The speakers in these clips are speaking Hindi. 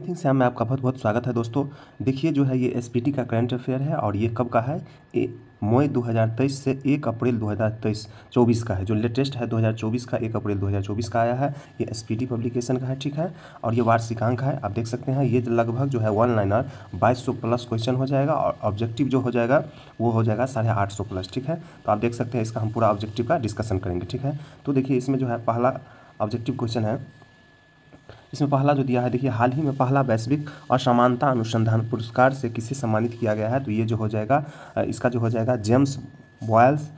थिंग सैम मैं आपका बहुत बहुत स्वागत है दोस्तों देखिए जो है ये एस का करंट अफेयर है और ये कब का है ए मई 2023 से एक अप्रैल 2023 24 का है जो लेटेस्ट है 2024 का एक अप्रैल 2024 का आया है ये एस पब्लिकेशन का है ठीक है और ये वार्षिकांक है आप देख सकते हैं ये लगभग जो है वन लाइनर 2200 प्लस क्वेश्चन हो जाएगा और ऑब्जेक्टिव जो हो जाएगा वो हो जाएगा साढ़े आठ सौ प्लस ठीक है तो आप देख सकते हैं इसका हम पूरा ऑब्जेक्टिव का डिस्कशन करेंगे ठीक है तो देखिए इसमें जो है पहला ऑब्जेक्टिव क्वेश्चन है इसमें पहला जो दिया है देखिए हाल ही में पहला वैश्विक असमानता अनुसंधान पुरस्कार से किसे सम्मानित किया गया है तो ये जो हो जाएगा इसका जो हो जाएगा जेम्स बॉयल्स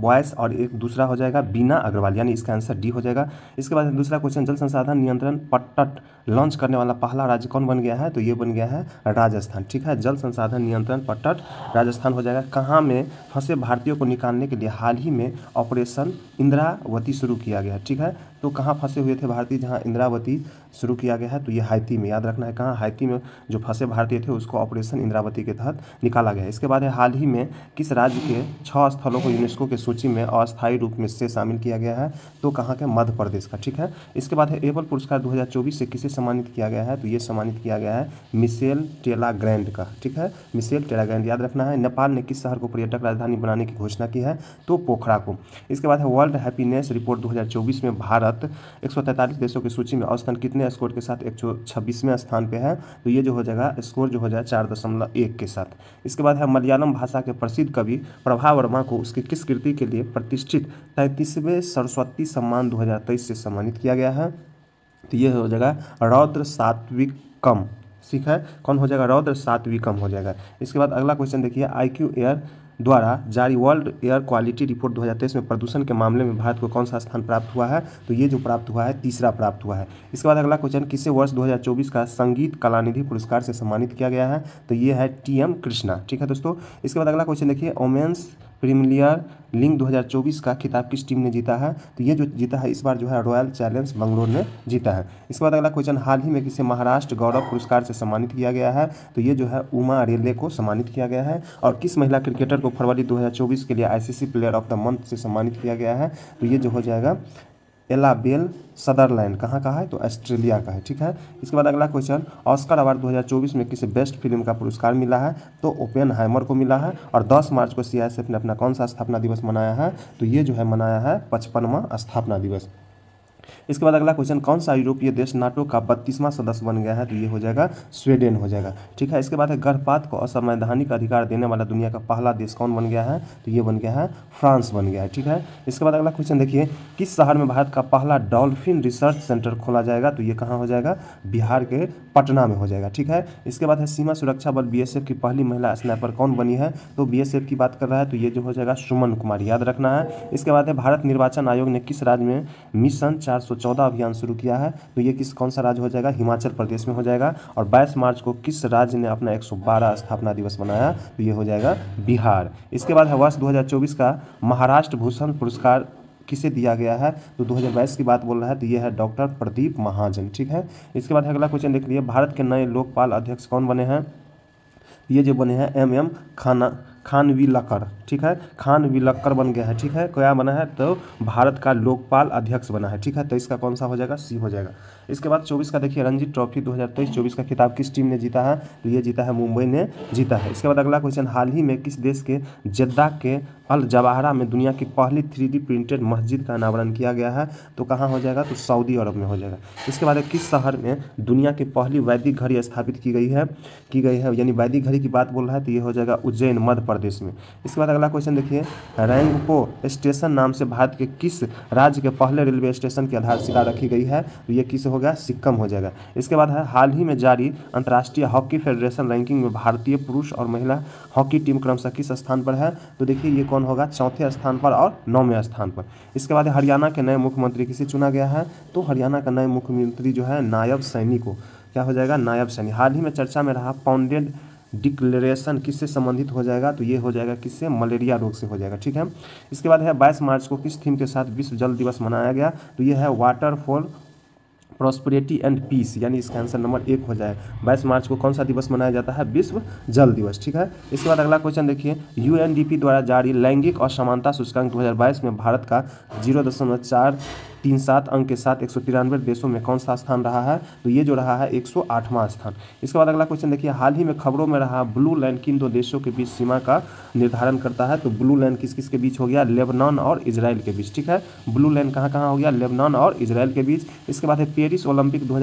बॉयस और एक दूसरा हो जाएगा बीना अग्रवाल यानी इसका आंसर डी हो जाएगा इसके बाद दूसरा क्वेश्चन जल संसाधन नियंत्रण पट्टट लॉन्च करने वाला पहला राज्य कौन बन गया है तो ये बन गया है राजस्थान ठीक है जल संसाधन नियंत्रण पर तट राजस्थान हो जाएगा कहाँ में फंसे भारतीयों को निकालने के लिए हाल ही में ऑपरेशन इंदिरावती शुरू किया गया ठीक है तो कहाँ फंसे हुए थे भारतीय जहाँ इंद्रावती शुरू किया गया है तो ये हाइती में याद रखना है कहाँ हाइती में जो फंसे भारतीय थे उसको ऑपरेशन इंदिरावती के तहत निकाला गया इसके बाद हाल ही में किस राज्य के छः स्थलों को यूनेस्को के सूची में अस्थायी रूप में से शामिल किया गया है तो कहाँ के मध्य प्रदेश का ठीक है इसके बाद है एबल पुरस्कार दो से किसे सम्मानित किया गया है तो ये सम्मानित किया गया है मिसेल टेला ग्रैंड का ठीक है मिसेल टेला ग्रैंड याद रखना है नेपाल ने किस शहर को पर्यटक राजधानी बनाने की घोषणा की है तो पोखरा को इसके बाद है वर्ल्ड हैप्पीनेस रिपोर्ट दो में भारत एक देशों की सूची में औसतन कितने स्कोर के साथ एक स्थान पर है तो ये जो हो जाएगा स्कोर जो हो जाए चार के साथ इसके बाद है मलयालम भाषा के प्रसिद्ध कवि प्रभा वर्मा को उसकी किस कृति के लिए प्रतिष्ठित तैंतीसवें सरस्वती सम्मान 2023 से सम्मानित किया गया है तो ये हो जाएगा रौद्र सात्विक कम ठीक है कौन हो जाएगा रौद्र सात्विक कम हो जाएगा इसके बाद अगला क्वेश्चन देखिए आई क्यू एयर द्वारा जारी वर्ल्ड एयर क्वालिटी रिपोर्ट 2023 में प्रदूषण के मामले में भारत को कौन सा स्थान प्राप्त हुआ है तो ये जो प्राप्त हुआ है तीसरा प्राप्त हुआ है इसके बाद अगला क्वेश्चन किसे वर्ष 2024 का संगीत कलानिधि पुरस्कार से सम्मानित किया गया है तो ये है टी एम कृष्णा ठीक है दोस्तों इसके बाद अगला क्वेश्चन देखिए ओमेंस प्रीमियर लीग 2024 का खिताब किस टीम ने जीता है तो ये जो जीता है इस बार जो है रॉयल चैलेंज बंगलोर ने जीता है इसके बाद अगला क्वेश्चन हाल ही में किसे महाराष्ट्र गौरव पुरस्कार से सम्मानित किया गया है तो ये जो है उमा रेले को सम्मानित किया गया है और किस महिला क्रिकेटर को फरवरी 2024 के लिए ICC player of the month से सम्मानित किया गया है तो ये जो हो जाएगा एलाबेल सदरलैंड कहाँ का है तो ऑस्ट्रेलिया का है ठीक है इसके बाद अगला क्वेश्चन ऑस्कर अवार्ड 2024 में किसे बेस्ट फिल्म का पुरस्कार मिला है तो ओपेन हैमर को मिला है और 10 मार्च को सीआईएसएफ ने अपना कौन सा स्थापना दिवस मनाया है तो ये जो है मनाया है पचपनवा स्थापना दिवस इसके बाद अगला क्वेश्चन कौन सा यूरोपीय देश नाटो का बत्तीसवां सदस्य बन गया है तो ये हो जाएगा स्वीडन हो जाएगा ठीक है इसके बाद है गर्भपात को असंवैधानिक अधिकार देने वाला दुनिया का पहला देश कौन बन गया है तो ये बन गया है फ्रांस बन गया है ठीक है इसके बाद अगला क्वेश्चन देखिए किस शहर में भारत का पहला डॉल्फिन रिसर्च सेंटर खोला जाएगा तो ये कहाँ हो जाएगा बिहार के पटना में हो जाएगा ठीक है इसके बाद है सीमा सुरक्षा बल बी की पहली महिला स्नाइपर कौन बनी है तो बी की बात कर रहा है तो ये जो हो जाएगा सुमन कुमार याद रखना है इसके बाद है भारत निर्वाचन आयोग ने किस राज्य में मिशन चार चौदह अभियान शुरू किया है तो ये किस कौन सा राज्य हो जाएगा हिमाचल प्रदेश में हो जाएगा और बाईस मार्च को किस राज्य ने अपना 112 स्थापना दिवस मनाया तो ये हो जाएगा बिहार इसके बाद है वर्ष 2024 का महाराष्ट्र भूषण पुरस्कार किसे दिया गया है तो 2022 की बात बोल रहा है तो ये है डॉक्टर प्रदीप महाजन ठीक है इसके बाद अगला क्वेश्चन देख लीजिए भारत के नए लोकपाल अध्यक्ष कौन बने हैं ये जो बने हैं एम एम खाना खान विलकर ठीक है खान विलकर बन गया है ठीक है क्या बना है तो भारत का लोकपाल अध्यक्ष बना है ठीक है तो इसका कौन सा हो जाएगा सी हो जाएगा इसके बाद चौबीस का देखिए रणजी ट्रॉफी दो हज़ार का खिताब किस टीम ने जीता है तो ये जीता है मुंबई ने जीता है इसके बाद अगला क्वेश्चन हाल ही में किस देश के जद्दा के अल जवाहरा में दुनिया की पहली थ्री प्रिंटेड मस्जिद का अनावरण किया गया है तो कहाँ हो जाएगा तो सऊदी अरब में हो जाएगा इसके बाद किस शहर में दुनिया की पहली वैदिक घड़ी स्थापित की गई है की गई है यानी वैदिक घड़ी की बात बोल रहा है तो ये हो जाएगा उज्जैन मध्य प्रदेश में इसके बाद अगला क्वेश्चन देखिए रैंगपो स्टेशन नाम से भारत के किस राज्य के पहले रेलवे स्टेशन की आधारशिला रखी गई है तो ये किस हो होगा सिक्कम हो जाएगा इसके बाद है हाल ही में जारी अंतर्राष्ट्रीय हॉकी फेडरेशन रैंकिंग में भारतीय पुरुष और महिला हॉकी टीम क्रमशः किस स्थान पर है तो देखिए ये कौन होगा चौथे स्थान पर और नौवें स्थान पर इसके बाद हरियाणा के नए मुख्यमंत्री किसे चुना गया है तो हरियाणा का नए मुख्यमंत्री जो है नायब सैनी को क्या हो जाएगा नायब सैनी हाल ही में चर्चा में रहा पाउंडेड डिक्लेरेशन किससे संबंधित हो जाएगा तो ये हो जाएगा किससे मलेरिया रोग से हो जाएगा ठीक है इसके बाद है 22 मार्च को किस थीम के साथ विश्व जल दिवस मनाया गया तो ये है water for prosperity and peace यानी इसका आंसर नंबर एक हो जाए बाईस मार्च को कौन सा दिवस मनाया जाता है विश्व जल दिवस ठीक है इसके बाद अगला क्वेश्चन देखिए यू द्वारा जारी लैंगिक और समानता सूचकांक दो में भारत का जीरो तीन सात अंक के साथ एक देशों में कौन सा स्थान रहा है तो ये जो रहा है एक स्थान इसके बाद अगला क्वेश्चन देखिए हाल ही में खबरों में रहा ब्लू लाइन किन दो देशों के बीच सीमा का निर्धारण करता है तो ब्लू लाइन किस किस के बीच हो गया लेबनान और इसराइल के बीच ठीक है ब्लू लाइन कहाँ कहाँ हो गया लेबनान और इसराइल के बीच इसके बाद है पेरिस ओलंपिक दो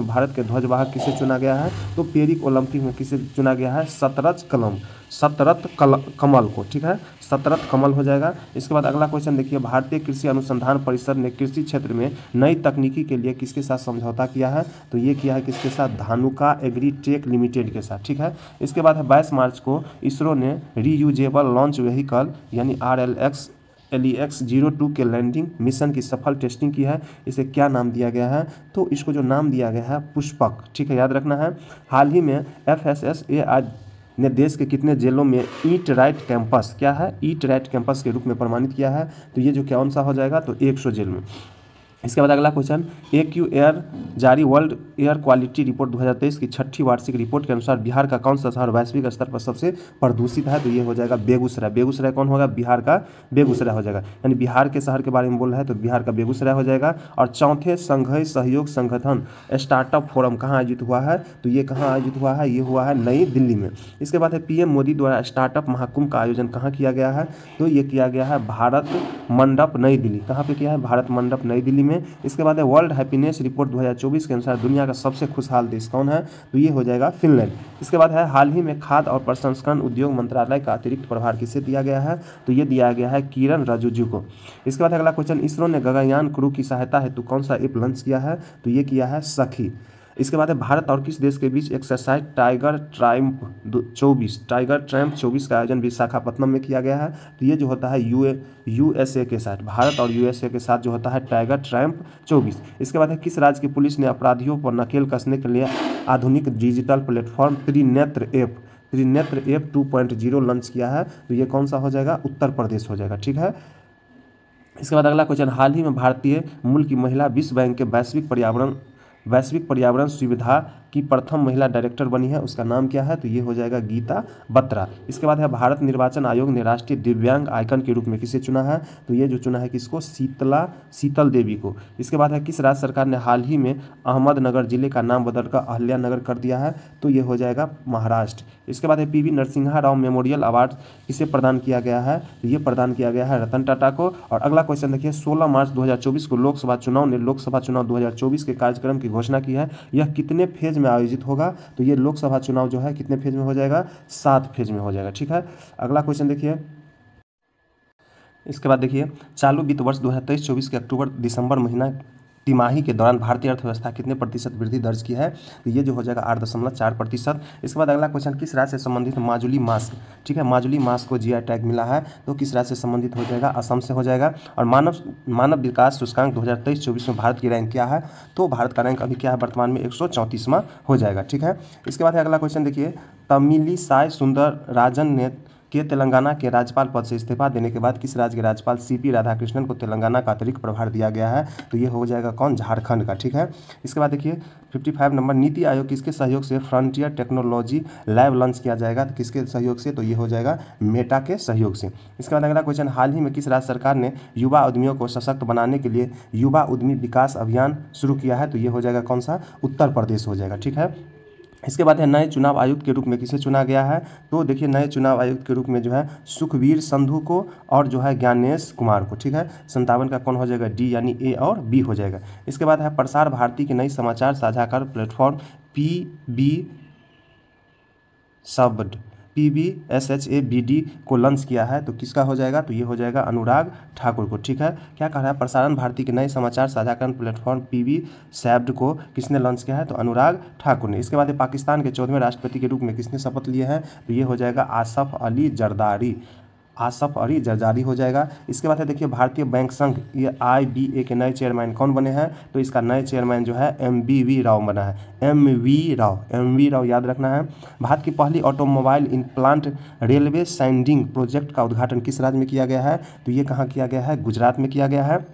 में भारत के ध्वजवाहक किसे चुना गया है तो पेरिक ओलंपिक में किसे चुना गया है सतरज कलम सतरत कल कमल को ठीक है सतरत कमल हो जाएगा इसके बाद अगला क्वेश्चन देखिए भारतीय कृषि अनुसंधान परिषद ने कृषि क्षेत्र में नई तकनीकी के लिए किसके साथ समझौता किया है तो ये किया है किसके साथ धानुका एग्री टेक लिमिटेड के साथ ठीक है इसके बाद है बाईस मार्च को इसरो ने रीयूजेबल लॉन्च व्हीकल यानी R L X L E X zero two के लैंडिंग मिशन की सफल टेस्टिंग की है इसे क्या नाम दिया गया है तो इसको जो नाम दिया गया है पुष्पक ठीक है याद रखना है हाल ही में F S S A R ने देश के कितने जेलों में ईट राइट कैंपस क्या है ईट राइट कैंपस के रूप में प्रमाणित किया है तो ये जो क्या सा हो जाएगा तो 100 जेल में इसके बाद अगला क्वेश्चन ए क्यू एयर जारी वर्ल्ड एयर क्वालिटी रिपोर्ट 2023 की छठी वार्षिक रिपोर्ट के अनुसार बिहार का कौन सा शहर वैश्विक स्तर पर सबसे प्रदूषित है तो ये हो जाएगा बेगूसराय बेगूसराय कौन होगा बिहार का बेगूसराय हो जाएगा यानी बिहार के शहर के बारे में बोल रहा है तो बिहार का बेगूसराय हो जाएगा और चौथे संघय सहयोग संगठन स्टार्टअप फोरम कहाँ आयोजित हुआ है तो ये कहाँ आयोजित हुआ है ये हुआ है नई दिल्ली में इसके बाद है पीएम मोदी द्वारा स्टार्टअप महाकुंभ का आयोजन कहाँ किया गया है तो ये किया गया है भारत मंडप नई दिल्ली कहाँ पर किया है भारत मंडप नई दिल्ली में में इसके बाद है वर्ल्ड हैप्पीनेस रिपोर्ट 2024 के अनुसार दुनिया का सबसे खुशहाल देश कौन है तो ये हो जाएगा फिनलैंड इसके बाद है हाल ही में खाद और प्रसंस्करण उद्योग मंत्रालय का अतिरिक्त प्रभार किसे दिया गया है तो ये दिया गया है किरण राजूजू को इसके बाद अगला क्वेश्चन इसरो ने गगनयान क्रू की सहायता हेतु कौन सा एप लॉन्च किया है तो ये किया है सखी इसके बाद है भारत और किस देश के बीच एक्सरसाइज टाइगर ट्राइम चौबीस टाइगर ट्रैम्प चौबीस का आयोजन विशाखापट्टनम में किया गया है तो ये जो होता है यू यूएसए के साथ भारत और यूएसए के साथ जो होता है टाइगर ट्रैम्प चौबीस इसके बाद है किस राज्य की पुलिस ने अपराधियों पर नकेल कसने के लिए आधुनिक digital platform Trinetra app Trinetra app zero launch किया है तो ये कौन सा हो जाएगा उत्तर प्रदेश हो जाएगा ठीक है इसके बाद अगला क्वेश्चन हाल ही में भारतीय मूल की महिला विश्व बैंक के वैश्विक पर्यावरण वैश्विक पर्यावरण सुविधा की प्रथम महिला डायरेक्टर बनी है उसका नाम क्या है तो ये हो जाएगा गीता बत्रा इसके बाद है भारत निर्वाचन आयोग ने राष्ट्रीय दिव्यांग आयकन के रूप में किसे चुना है तो ये जो चुना है किसको शीतला शीतल देवी को इसके बाद है किस राज्य सरकार ने हाल ही में अहमदनगर जिले का नाम बदलकर अहल्यानगर कर दिया है तो ये हो जाएगा महाराष्ट्र इसके बाद है V Narasimha Rao memorial award किसे प्रदान किया गया है तो ये प्रदान किया गया है रतन टाटा को और अगला क्वेश्चन देखिए 16 मार्च 2024 को लोकसभा चुनाव ने लोकसभा चुनाव 2024 के कार्यक्रम की घोषणा की है यह कितने फेज में आयोजित होगा तो ये लोकसभा चुनाव जो है कितने फेज में हो जाएगा सात फेज में हो जाएगा ठीक है अगला क्वेश्चन देखिए इसके बाद देखिए चालू वित्त वर्ष 2023-24 के अक्टूबर दिसंबर महीना तिमाही के दौरान भारतीय अर्थव्यवस्था कितने प्रतिशत वृद्धि दर्ज की है तो ये जो हो जाएगा आठ दशमलव चार प्रतिशत इसके बाद अगला क्वेश्चन किस राज्य से संबंधित माजुली मास्क ठीक है माजुली मास्क को जीआई टैग मिला है तो किस राज्य से संबंधित हो जाएगा असम से हो जाएगा और मानव मानव विकास सूचकांक दो हज़ार में भारत की रैंक क्या है तो भारत का रैंक अभी क्या है वर्तमान में एक हो जाएगा ठीक है इसके बाद अगला क्वेश्चन देखिए तमिली साय सुंदर राजन ने के तेलंगाना के राज्यपाल पद से इस्तीफा देने के बाद किस राज्य के राज्यपाल सीपी राधाकृष्णन को तेलंगाना का अतिरिक्त प्रभार दिया गया है तो ये हो जाएगा कौन झारखंड का ठीक है इसके बाद देखिए 55 नंबर नीति आयोग किसके सहयोग से फ्रंटियर टेक्नोलॉजी लैब लॉन्च किया जाएगा तो किसके सहयोग से तो ये हो जाएगा मेटा के सहयोग से इसके बाद अगला क्वेश्चन हाल ही में किस राज्य सरकार ने युवा उद्यमियों को सशक्त बनाने के लिए युवा उद्यमी विकास अभियान शुरू किया है तो ये हो जाएगा कौन सा उत्तर प्रदेश हो जाएगा ठीक है इसके बाद है नए चुनाव आयुक्त के रूप में किसे चुना गया है तो देखिए नए चुनाव आयुक्त के रूप में जो है सुखवीर संधू को और जो है ज्ञानेश कुमार को ठीक है संतावन का कौन हो जाएगा डी यानी ए और बी हो जाएगा इसके बाद है प्रसार भारती के नई समाचार साझाकर platform P B Shabd P B S H A B D को लंच किया है तो किसका हो जाएगा तो ये हो जाएगा अनुराग ठाकुर को ठीक है क्या कह रहा है प्रसारण भारती के नए समाचार साझाकरण प्लेटफॉर्म पी वी सैब्ड को किसने लॉन्च किया है तो अनुराग ठाकुर ने इसके बाद पाकिस्तान के चौदहवें राष्ट्रपति के रूप में किसने शपथ लिए हैं तो ये हो जाएगा आसफ अली जरदारी आसफ अली और जारी हो जाएगा इसके बाद है देखिए भारतीय बैंक संघ ये आई बी ए के नए चेयरमैन कौन बने हैं तो इसका नए चेयरमैन जो है एम बी वी राव बना है M V Rao M V Rao याद रखना है भारत की पहली automobile in plant railway siding project का उद्घाटन किस राज्य में किया गया है तो ये कहाँ किया गया है गुजरात में किया गया है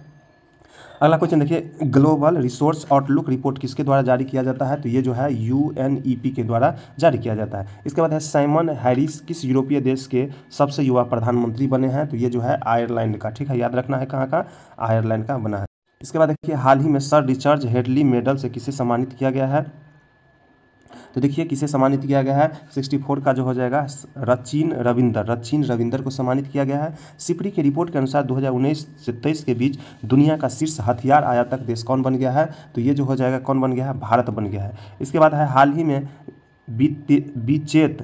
अगला क्वेश्चन देखिए ग्लोबल रिसोर्स आउटलुक रिपोर्ट किसके द्वारा जारी किया जाता है तो ये जो है यू e के द्वारा जारी किया जाता है इसके बाद है साइमन हैरिस किस यूरोपीय देश के सबसे युवा प्रधानमंत्री बने हैं तो ये जो है आयरलैंड का ठीक है याद रखना है कहाँ का आयरलैंड का बना है इसके बाद देखिए हाल ही में सर रिचर्ज हेडली मेडल से किसे सम्मानित किया गया है तो देखिए किसे सम्मानित किया गया है सिक्सटी का जो हो जाएगा रचिन रविंदर रचिन रविंदर को सम्मानित किया गया है सिपरी के रिपोर्ट के अनुसार 2019 से तेईस के बीच दुनिया का शीर्ष हथियार आयातक देश कौन बन गया है तो ये जो हो जाएगा कौन बन गया है भारत बन गया है इसके बाद है हाल ही में बीचेत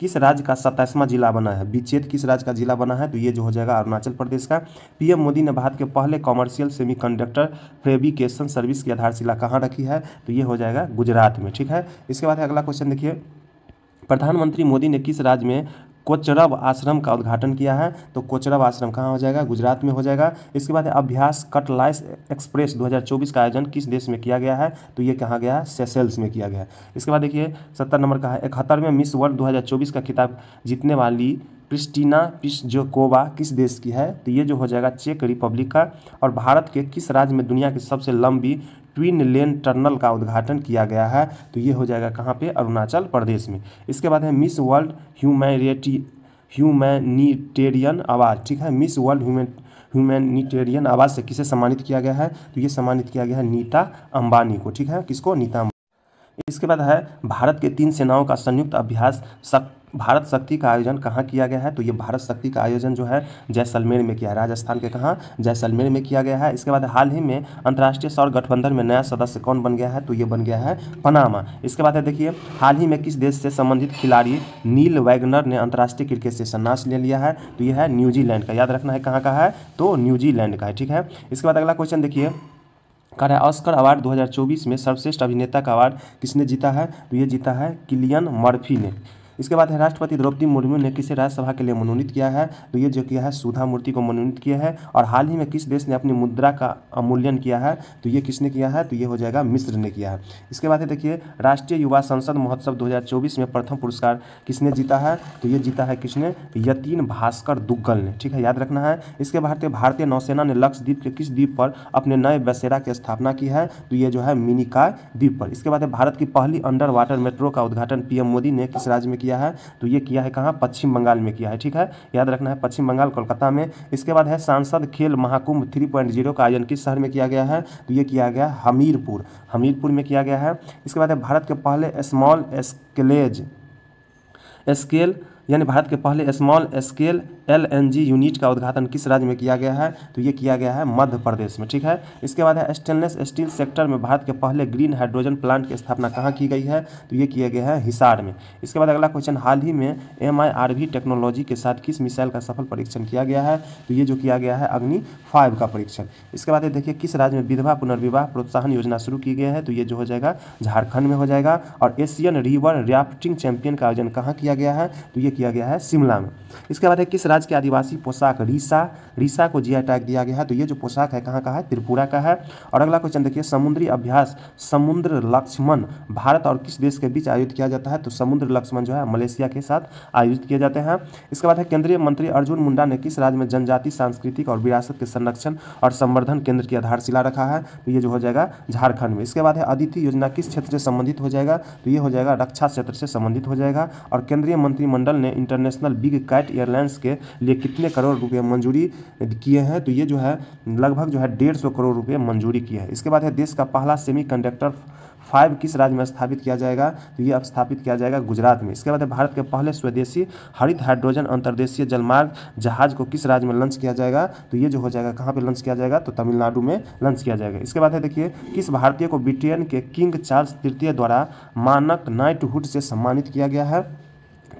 किस राज्य का सत्ताईसवां जिला बना है बिचेत किस राज्य का जिला बना है तो ये जो हो जाएगा अरुणाचल प्रदेश का पीएम मोदी ने भारत के पहले कॉमर्शियल सेमीकंडक्टर फेब्रिकेशन सर्विस की आधारशिला कहाँ रखी है तो ये हो जाएगा गुजरात में ठीक है इसके बाद अगला क्वेश्चन देखिए प्रधानमंत्री मोदी ने किस राज्य में कोचरब आश्रम का उद्घाटन किया है तो कोचरब आश्रम कहाँ हो जाएगा गुजरात में हो जाएगा इसके बाद अभ्यास कटलाइस एक्सप्रेस 2024 का आयोजन किस देश में किया गया है तो ये कहाँ गया है सेसेल्स में किया गया है इसके बाद देखिए सत्तर नंबर का है इकहत्तरवें मिस वर्ल्ड 2024 का खिताब जीतने वाली क्रिस्टीना पिस्जोकोवा किस देश की है तो ये जो हो जाएगा चेक रिपब्लिक का और भारत के किस राज्य में दुनिया की सबसे लंबी ट्विन लेन टनल का उद्घाटन किया गया है तो ये हो जाएगा कहाँ पे अरुणाचल प्रदेश में इसके बाद है miss world humanity humanitarian award ठीक है मिस वर्ल्ड ह्यूमैनिटेरियन अवार्ड से किसे सम्मानित किया गया है तो ये सम्मानित किया गया है नीता अंबानी को ठीक है किसको नीता इसके बाद है भारत के तीन सेनाओं का संयुक्त अभ्यास शक्ति भारत शक्ति का आयोजन कहाँ किया गया है तो ये भारत शक्ति का आयोजन जो है जैसलमेर में किया है राजस्थान के कहाँ जैसलमेर में किया गया है इसके बाद हाल ही में अंतर्राष्ट्रीय सौर गठबंधन में नया सदस्य कौन बन गया है तो ये बन गया है पनामा इसके बाद है देखिए हाल ही में किस देश से संबंधित खिलाड़ी नील वैगनर ने अंतर्राष्ट्रीय क्रिकेट से संन्यास ले लिया है तो यह है न्यूजीलैंड का याद रखना है कहाँ का है तो न्यूजीलैंड का है ठीक है इसके बाद अगला क्वेश्चन देखिए कर है ऑस्कर अवार्ड 2024 में सर्वश्रेष्ठ अभिनेता का अवार्ड किसने जीता है तो ये जीता है किलियन मर्फी ने इसके बाद है राष्ट्रपति द्रौपदी मुर्मू ने किसे राज्यसभा के लिए मनोनीत किया है तो ये जो किया है सुधा मूर्ति को मनोनीत किया है और हाल ही में किस देश ने अपनी मुद्रा का अमूल्यन किया है तो ये किसने किया है तो ये हो जाएगा मिस्र ने किया है इसके बाद है देखिए राष्ट्रीय युवा संसद महोत्सव दो में प्रथम पुरस्कार किसने जीता है तो ये जीता है किसने यतीन भास्कर दुग्गल ने ठीक है याद रखना है इसके बाद भारतीय नौसेना ने लक्ष्य द्वीप के किस द्वीप पर अपने नए बसेरा की स्थापना की है तो ये जो है मिनिका द्वीप पर इसके बाद भारत की पहली अंडर वाटर मेट्रो का उद्घाटन पीएम मोदी ने किस राज्य में किया किया है तो ये किया है कहाँ पश्चिम बंगाल में किया है ठीक है याद रखना है पश्चिम बंगाल कोलकाता में इसके बाद है सांसद खेल महाकुंभ थ्री का आयोजन किस शहर में किया गया है तो ये किया गया हमीरपुर हमीरपुर में किया गया है इसके बाद है भारत के पहले स्मॉल स्केलेज स्केल यानी भारत के पहले स्मॉल स्केल एलएनजी यूनिट का उद्घाटन किस राज्य में किया गया है तो ये किया गया है मध्य प्रदेश में ठीक है इसके बाद है स्टेनलेस स्टील सेक्टर में भारत के पहले ग्रीन हाइड्रोजन प्लांट की स्थापना कहाँ की गई है तो ये किया गया है हिसार में इसके बाद अगला क्वेश्चन हाल ही में एम टेक्नोलॉजी के साथ किस मिसाइल का सफल परीक्षण किया गया है तो ये जो किया गया है अग्नि फाइव का परीक्षण इसके बाद देखिए किस राज्य में विधवा पुनर्विवाह प्रोत्साहन योजना शुरू की गई है तो ये जो हो जाएगा झारखंड में हो जाएगा और एशियन रिवर राफ्टिंग चैंपियन का आयोजन कहाँ किया गया है तो ये किया गया है शिमला में इसके बाद है किस राज्य राज्य के आदिवासी पोशाक रीसा रीसा को जी टैग दिया गया है तो ये जो पोशाक है कहाँ का है त्रिपुरा का है और अगला क्वेश्चन देखिए समुद्री अभ्यास समुद्र लक्ष्मण भारत और किस देश के बीच आयोजित किया जाता है तो समुद्र लक्ष्मण जो है मलेशिया के साथ आयोजित किए जाते हैं इसके बाद है केंद्रीय मंत्री अर्जुन मुंडा ने किस राज्य में जनजाति सांस्कृतिक और विरासत के संरक्षण और संवर्धन केंद्र की आधारशिला रखा है तो ये जो हो जाएगा झारखंड में इसके बाद है अदिति योजना किस क्षेत्र से संबंधित हो जाएगा तो ये हो जाएगा रक्षा क्षेत्र से संबंधित हो जाएगा और केंद्रीय मंत्रिमंडल ने इंटरनेशनल बिग कैट एयरलाइंस के लिए कितने करोड़ रुपये मंजूरी किए हैं तो ये जो है लगभग जो है डेढ़ सौ करोड़ रुपये मंजूरी किए हैं इसके बाद है देश का पहला सेमी कंडक्टर फाइव किस राज्य में स्थापित किया जाएगा तो ये स्थापित किया जाएगा गुजरात में इसके बाद भारत के पहले स्वदेशी हरित हाइड्रोजन अंतर्देशीय जलमार्ग जहाज को किस राज्य में लॉन्च किया जाएगा तो ये जो हो जाएगा कहाँ पे लॉन्च किया जाएगा तो तमिलनाडु में लॉन्च किया जाएगा इसके बाद है देखिए किस भारतीय को ब्रिटेन के किंग चार्ल्स तृतीय द्वारा मानक नाइटहुड से सम्मानित किया गया है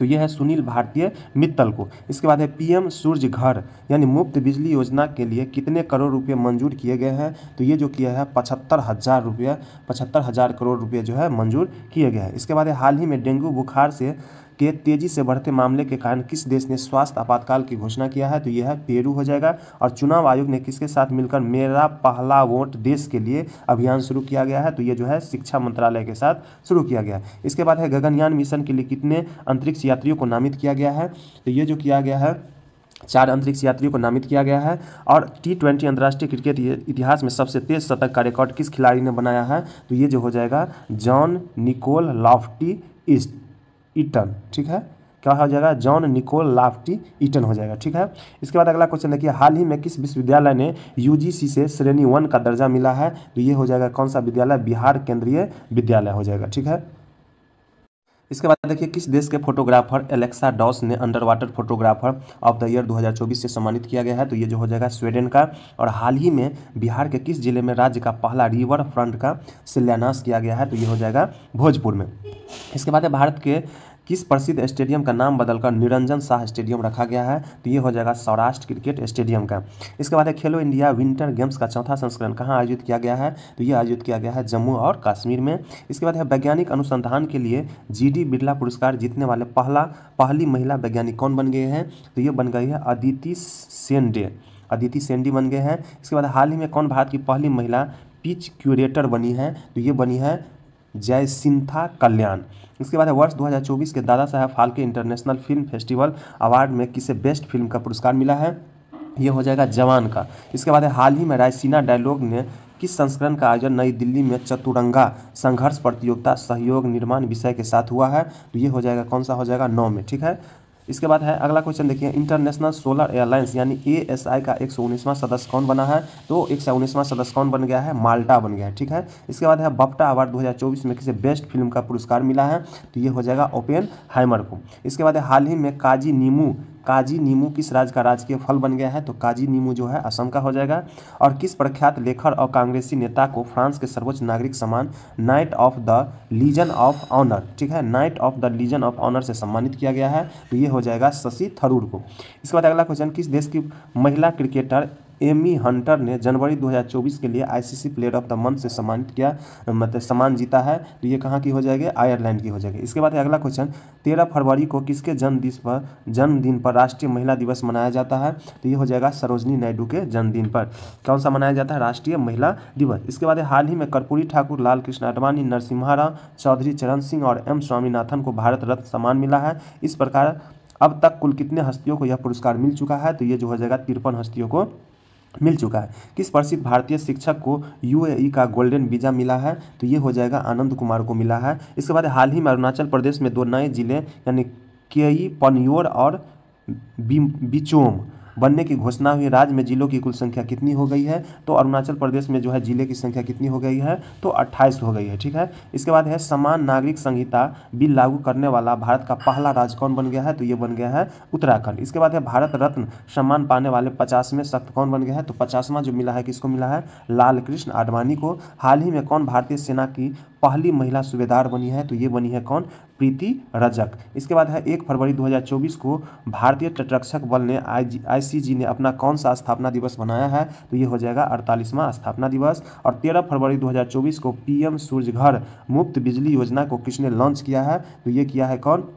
तो ये है सुनील भारतीय मित्तल को इसके बाद है पीएम सूर्य घर यानी मुफ्त बिजली योजना के लिए कितने करोड़ रुपये मंजूर किए गए हैं तो ये जो किया है पचहत्तर हज़ार रुपये पचहत्तर हज़ार करोड़ रुपये जो है मंजूर किए गए हैं इसके बाद हाल ही में डेंगू बुखार से के तेजी से बढ़ते मामले के कारण किस देश ने स्वास्थ्य आपातकाल की घोषणा किया है तो यह है पेरू हो जाएगा और चुनाव आयोग ने किसके साथ मिलकर मेरा पहला वोट देश के लिए अभियान शुरू किया गया है तो ये जो है शिक्षा मंत्रालय के साथ शुरू किया गया है इसके बाद है गगनयान मिशन के लिए कितने अंतरिक्ष यात्रियों को नामित किया गया है तो ये जो किया गया है चार अंतरिक्ष यात्रियों को नामित किया गया है और टी ट्वेंटी अंतर्राष्ट्रीय क्रिकेट इतिहास में सबसे तेज शतक का रिकॉर्ड किस खिलाड़ी ने बनाया है तो ये जो हो जाएगा John Nicole Lofty East Eaton ठीक है क्या हो जाएगा जॉन निकोल लाफ्टी ईटन हो जाएगा ठीक है इसके बाद अगला क्वेश्चन देखिए हाल ही में किस विश्वविद्यालय ने यूजीसी से श्रेणी वन का दर्जा मिला है तो ये हो जाएगा कौन सा विद्यालय बिहार केंद्रीय विद्यालय हो जाएगा ठीक है इसके बाद देखिए किस देश के फोटोग्राफर एलेक्सा डॉस ने underwater photographer of the year 2024 से सम्मानित किया गया है तो ये जो हो जाएगा स्वीडन का और हाल ही में बिहार के किस जिले में राज्य का पहला रिवर फ्रंट का शिलान्यास किया गया है तो ये हो जाएगा भोजपुर में इसके बाद भारत के किस प्रसिद्ध स्टेडियम का नाम बदलकर निरंजन शाह स्टेडियम रखा गया है तो ये हो जाएगा सौराष्ट्र क्रिकेट स्टेडियम का इसके बाद है खेलो इंडिया विंटर गेम्स का चौथा संस्करण कहाँ आयोजित किया गया है तो ये आयोजित किया गया है जम्मू और कश्मीर में इसके बाद है वैज्ञानिक अनुसंधान के लिए जी डी बिरला पुरस्कार जीतने वाले पहला पहली महिला वैज्ञानिक कौन बन गए हैं तो ये बन गई है अदिति सेंडे अदिति सेंडी बन गए हैं इसके बाद हाल ही में कौन भारत की पहली महिला पिच क्यूरेटर बनी है तो ये बनी है जयसिंथा कल्याण इसके बाद है वर्ष 2024 के Dada Saheb Phalke international film festival award में किसे बेस्ट फिल्म का पुरस्कार मिला है यह हो जाएगा जवान का इसके बाद हाल ही में रायसीना डायलॉग ने किस संस्करण का आयोजन नई दिल्ली में चतुरंगा संघर्ष प्रतियोगिता सहयोग निर्माण विषय के साथ हुआ है तो ये हो जाएगा कौन सा हो जाएगा नौ में ठीक है इसके बाद है अगला क्वेश्चन देखिए इंटरनेशनल सोलर एयरलाइंस यानी ए का एक सदस्य कौन बना है तो एक सदस्य कौन बन गया है माल्टा बन गया है ठीक है इसके बाद है बप्टा अवार्ड 2024 में किसे बेस्ट फिल्म का पुरस्कार मिला है तो ये हो जाएगा ओपेन हाइमर को इसके बाद हाल ही में काजी नीमू काजी नीमू किस राज्य का राजकीय फल बन गया है तो काजी नीमू जो है असम का हो जाएगा और किस प्रख्यात लेखक और कांग्रेसी नेता को फ्रांस के सर्वोच्च नागरिक सम्मान knight of the legion of honour ठीक है knight of the legion of honour से सम्मानित किया गया है तो ये हो जाएगा शशि थरूर को इसके बाद अगला क्वेश्चन किस देश की महिला क्रिकेटर एमी हंटर ने जनवरी 2024 के लिए ICC player of the month से सम्मानित किया मतलब सम्मान जीता है तो ये कहाँ की हो जाएगी आयरलैंड की हो जाएगी इसके बाद अगला क्वेश्चन तेरह फरवरी को किसके जन्मदिन पर जन्मदिन पर राष्ट्रीय महिला दिवस मनाया जाता है तो ये हो जाएगा सरोजनी नायडू के जन्मदिन पर कौन सा मनाया जाता है राष्ट्रीय महिला दिवस इसके बाद हाल ही में कर्पूरी ठाकुर लाल कृष्ण अडवाणी नरसिम्हा राव चौधरी चरण सिंह और एम स्वामीनाथन को भारत रत्न सम्मान मिला है इस प्रकार अब तक कुल कितने हस्तियों को यह पुरस्कार मिल चुका है तो ये जो हो जाएगा तिरपन हस्तियों को मिल चुका है किस प्रसिद्ध भारतीय शिक्षक को यूएई e का गोल्डन वीज़ा मिला है तो ये हो जाएगा आनंद कुमार को मिला है इसके बाद हाल ही में अरुणाचल प्रदेश में दो नए जिले यानी केई पनयोर और बिचोम बनने की घोषणा हुई राज्य में जिलों की कुल संख्या कितनी हो गई है तो अरुणाचल प्रदेश में जो है जिले की संख्या कितनी हो गई है तो अट्ठाईस हो गई है ठीक है इसके बाद है समान नागरिक संहिता बिल लागू करने वाला भारत का पहला राज्य कौन बन गया है तो ये बन गया है उत्तराखंड इसके बाद है भारत रत्न सम्मान पाने वाले पचासवें शख्त कौन बन गया है तो पचासवां जो मिला है किसको मिला है लाल कृष्ण आडवाणी को हाल ही में कौन भारतीय सेना की पहली महिला सूबेदार बनी है तो ये बनी है कौन प्रीति रजक इसके बाद है एक फरवरी 2024 को भारतीय तटरक्षक बल ने आईसीजी ने अपना कौन सा स्थापना दिवस मनाया है तो ये हो जाएगा अड़तालीसवां स्थापना दिवस और तेरह फरवरी 2024 को पीएम सूर्यघर मुफ्त बिजली योजना को किसने लॉन्च किया है तो ये किया है कौन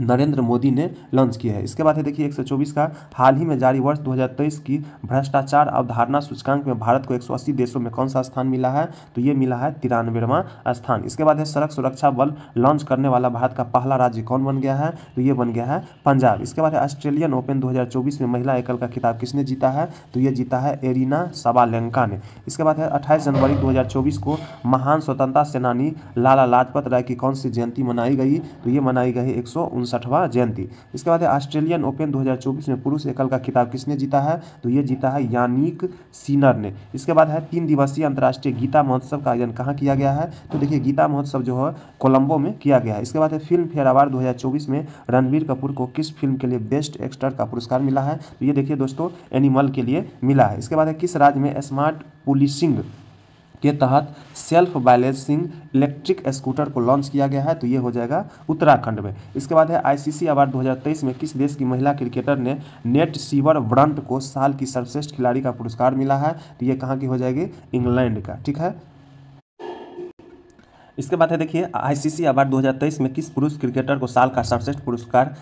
नरेंद्र मोदी ने लॉन्च किया है इसके बाद है देखिए 124 का हाल ही में जारी वर्ष 2023 की भ्रष्टाचार अवधारणा सूचकांक में भारत को 180 देशों में कौन सा स्थान मिला है तो ये मिला है तिरानवेवा स्थान इसके बाद है सड़क सुरक्षा बल लॉन्च करने वाला भारत का पहला राज्य कौन बन गया है तो ये बन गया है पंजाब इसके बाद है ऑस्ट्रेलियन ओपन दो में महिला एकल का खिताब किसने जीता है तो ये जीता है एरिना सबालंका ने इसके बाद है अट्ठाईस जनवरी दो को महान स्वतंत्रता सेनानी लाला लाजपत राय की कौन सी जयंती मनाई गई तो ये मनाई गई एक उनसठवां जयंती इसके बाद ऑस्ट्रेलियन ओपन 2024 में पुरुष एकल का खिताब किसने जीता है तो ये जीता है यानिक सीनर ने इसके बाद है तीन दिवसीय अंतर्राष्ट्रीय गीता महोत्सव का आयोजन कहाँ किया गया है तो देखिए गीता महोत्सव जो है कोलंबो में किया गया है इसके बाद है फिल्म फेयर अवार्ड दो में रणवीर कपूर को किस फिल्म के लिए बेस्ट एक्टर का पुरस्कार मिला है तो ये देखिए दोस्तों एनिमल के लिए मिला है इसके बाद है किस राज्य में स्मार्ट पुलिसिंग के तहत सेल्फ बैलेंसिंग इलेक्ट्रिक स्कूटर को लॉन्च किया गया है तो ये हो जाएगा उत्तराखंड में इसके बाद है आईसीसी अवार्ड 2023 में किस देश की महिला क्रिकेटर ने नेट सीवर ब्रंट को साल की सर्वश्रेष्ठ खिलाड़ी का पुरस्कार मिला है तो ये कहाँ की हो जाएगी इंग्लैंड का ठीक है इसके बाद है देखिए आईसीसी अवार्ड 2023 में किस पुरुष क्रिकेटर को साल का सर्वश्रेष्ठ पुरस्कार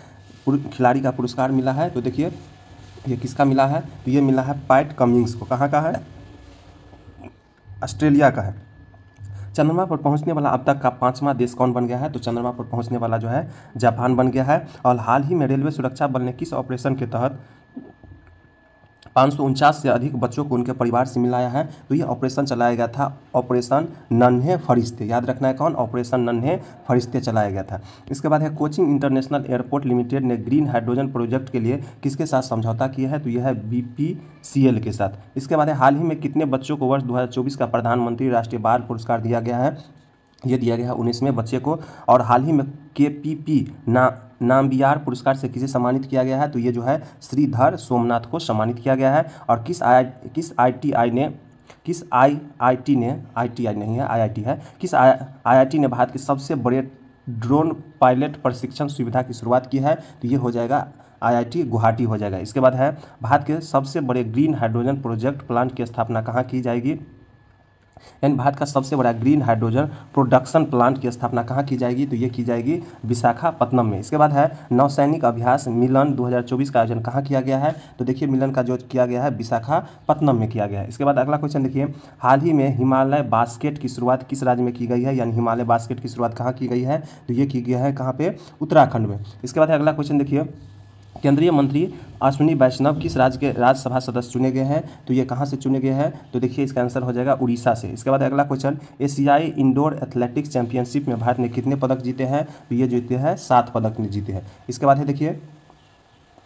खिलाड़ी का पुरस्कार मिला है तो देखिए ये किसका मिला है तो ये मिला है पैट कमिंग्स को कहाँ का है ऑस्ट्रेलिया का है चंद्रमा पर पहुंचने वाला अब तक का पांचवा देश कौन बन गया है तो चंद्रमा पर पहुंचने वाला जो है जापान बन गया है और हाल ही में रेलवे सुरक्षा बल ने किस ऑपरेशन के तहत पाँच से अधिक बच्चों को उनके परिवार से मिलाया है तो ये ऑपरेशन चलाया गया था ऑपरेशन नन्हे फरिश्ते याद रखना है कौन ऑपरेशन नन्हे फरिश्ते चलाया गया था इसके बाद है कोचिंग इंटरनेशनल एयरपोर्ट लिमिटेड ने ग्रीन हाइड्रोजन प्रोजेक्ट के लिए किसके साथ समझौता किया है तो यह है बी के साथ इसके बाद है हाल ही में कितने बच्चों को वर्ष दो का प्रधानमंत्री राष्ट्रीय बाल पुरस्कार दिया गया है यह दिया गया है उन्नीसवें बच्चे को और हाल ही में के पी पी ना बिहार पुरस्कार से किसे सम्मानित किया गया है तो ये जो है श्रीधर सोमनाथ को सम्मानित किया गया है और किस आई किस आईटीआई ने किस आई आई टी ने आई टी आई नहीं है आई आई टी है किस आई आई आई टी ने भारत के सबसे बड़े ड्रोन पायलट प्रशिक्षण सुविधा की शुरुआत की है तो ये हो जाएगा आईआईटी गुवाहाटी हो जाएगा इसके बाद है भारत के सबसे बड़े ग्रीन हाइड्रोजन प्रोजेक्ट प्लांट की स्थापना कहाँ की जाएगी यानी भारत का सबसे बड़ा ग्रीन हाइड्रोजन प्रोडक्शन प्लांट की स्थापना कहाँ की जाएगी तो ये की जाएगी विशाखापत्नम में इसके बाद है नौसैनिक अभ्यास मिलन 2024 का आयोजन कहाँ किया गया है तो देखिए मिलन का जो किया गया है विशाखापत्नम में किया गया है इसके बाद अगला क्वेश्चन देखिए हाल ही में हिमालय बास्केट की शुरुआत किस राज्य में की गई है यानी हिमालय बास्केट की शुरुआत कहाँ की गई है तो ये की गया है कहाँ पर उत्तराखंड में इसके बाद अगला क्वेश्चन देखिए केंद्रीय मंत्री अश्विनी वैष्णव किस राज्य के राज्यसभा सदस्य चुने गए हैं तो ये कहाँ से चुने गए हैं तो देखिए इसका आंसर हो जाएगा उड़ीसा से इसके बाद अगला क्वेश्चन एशियाई इंडोर एथलेटिक्स चैंपियनशिप में भारत ने कितने पदक जीते हैं तो ये जीते हैं सात पदक ने जीते हैं इसके बाद है देखिए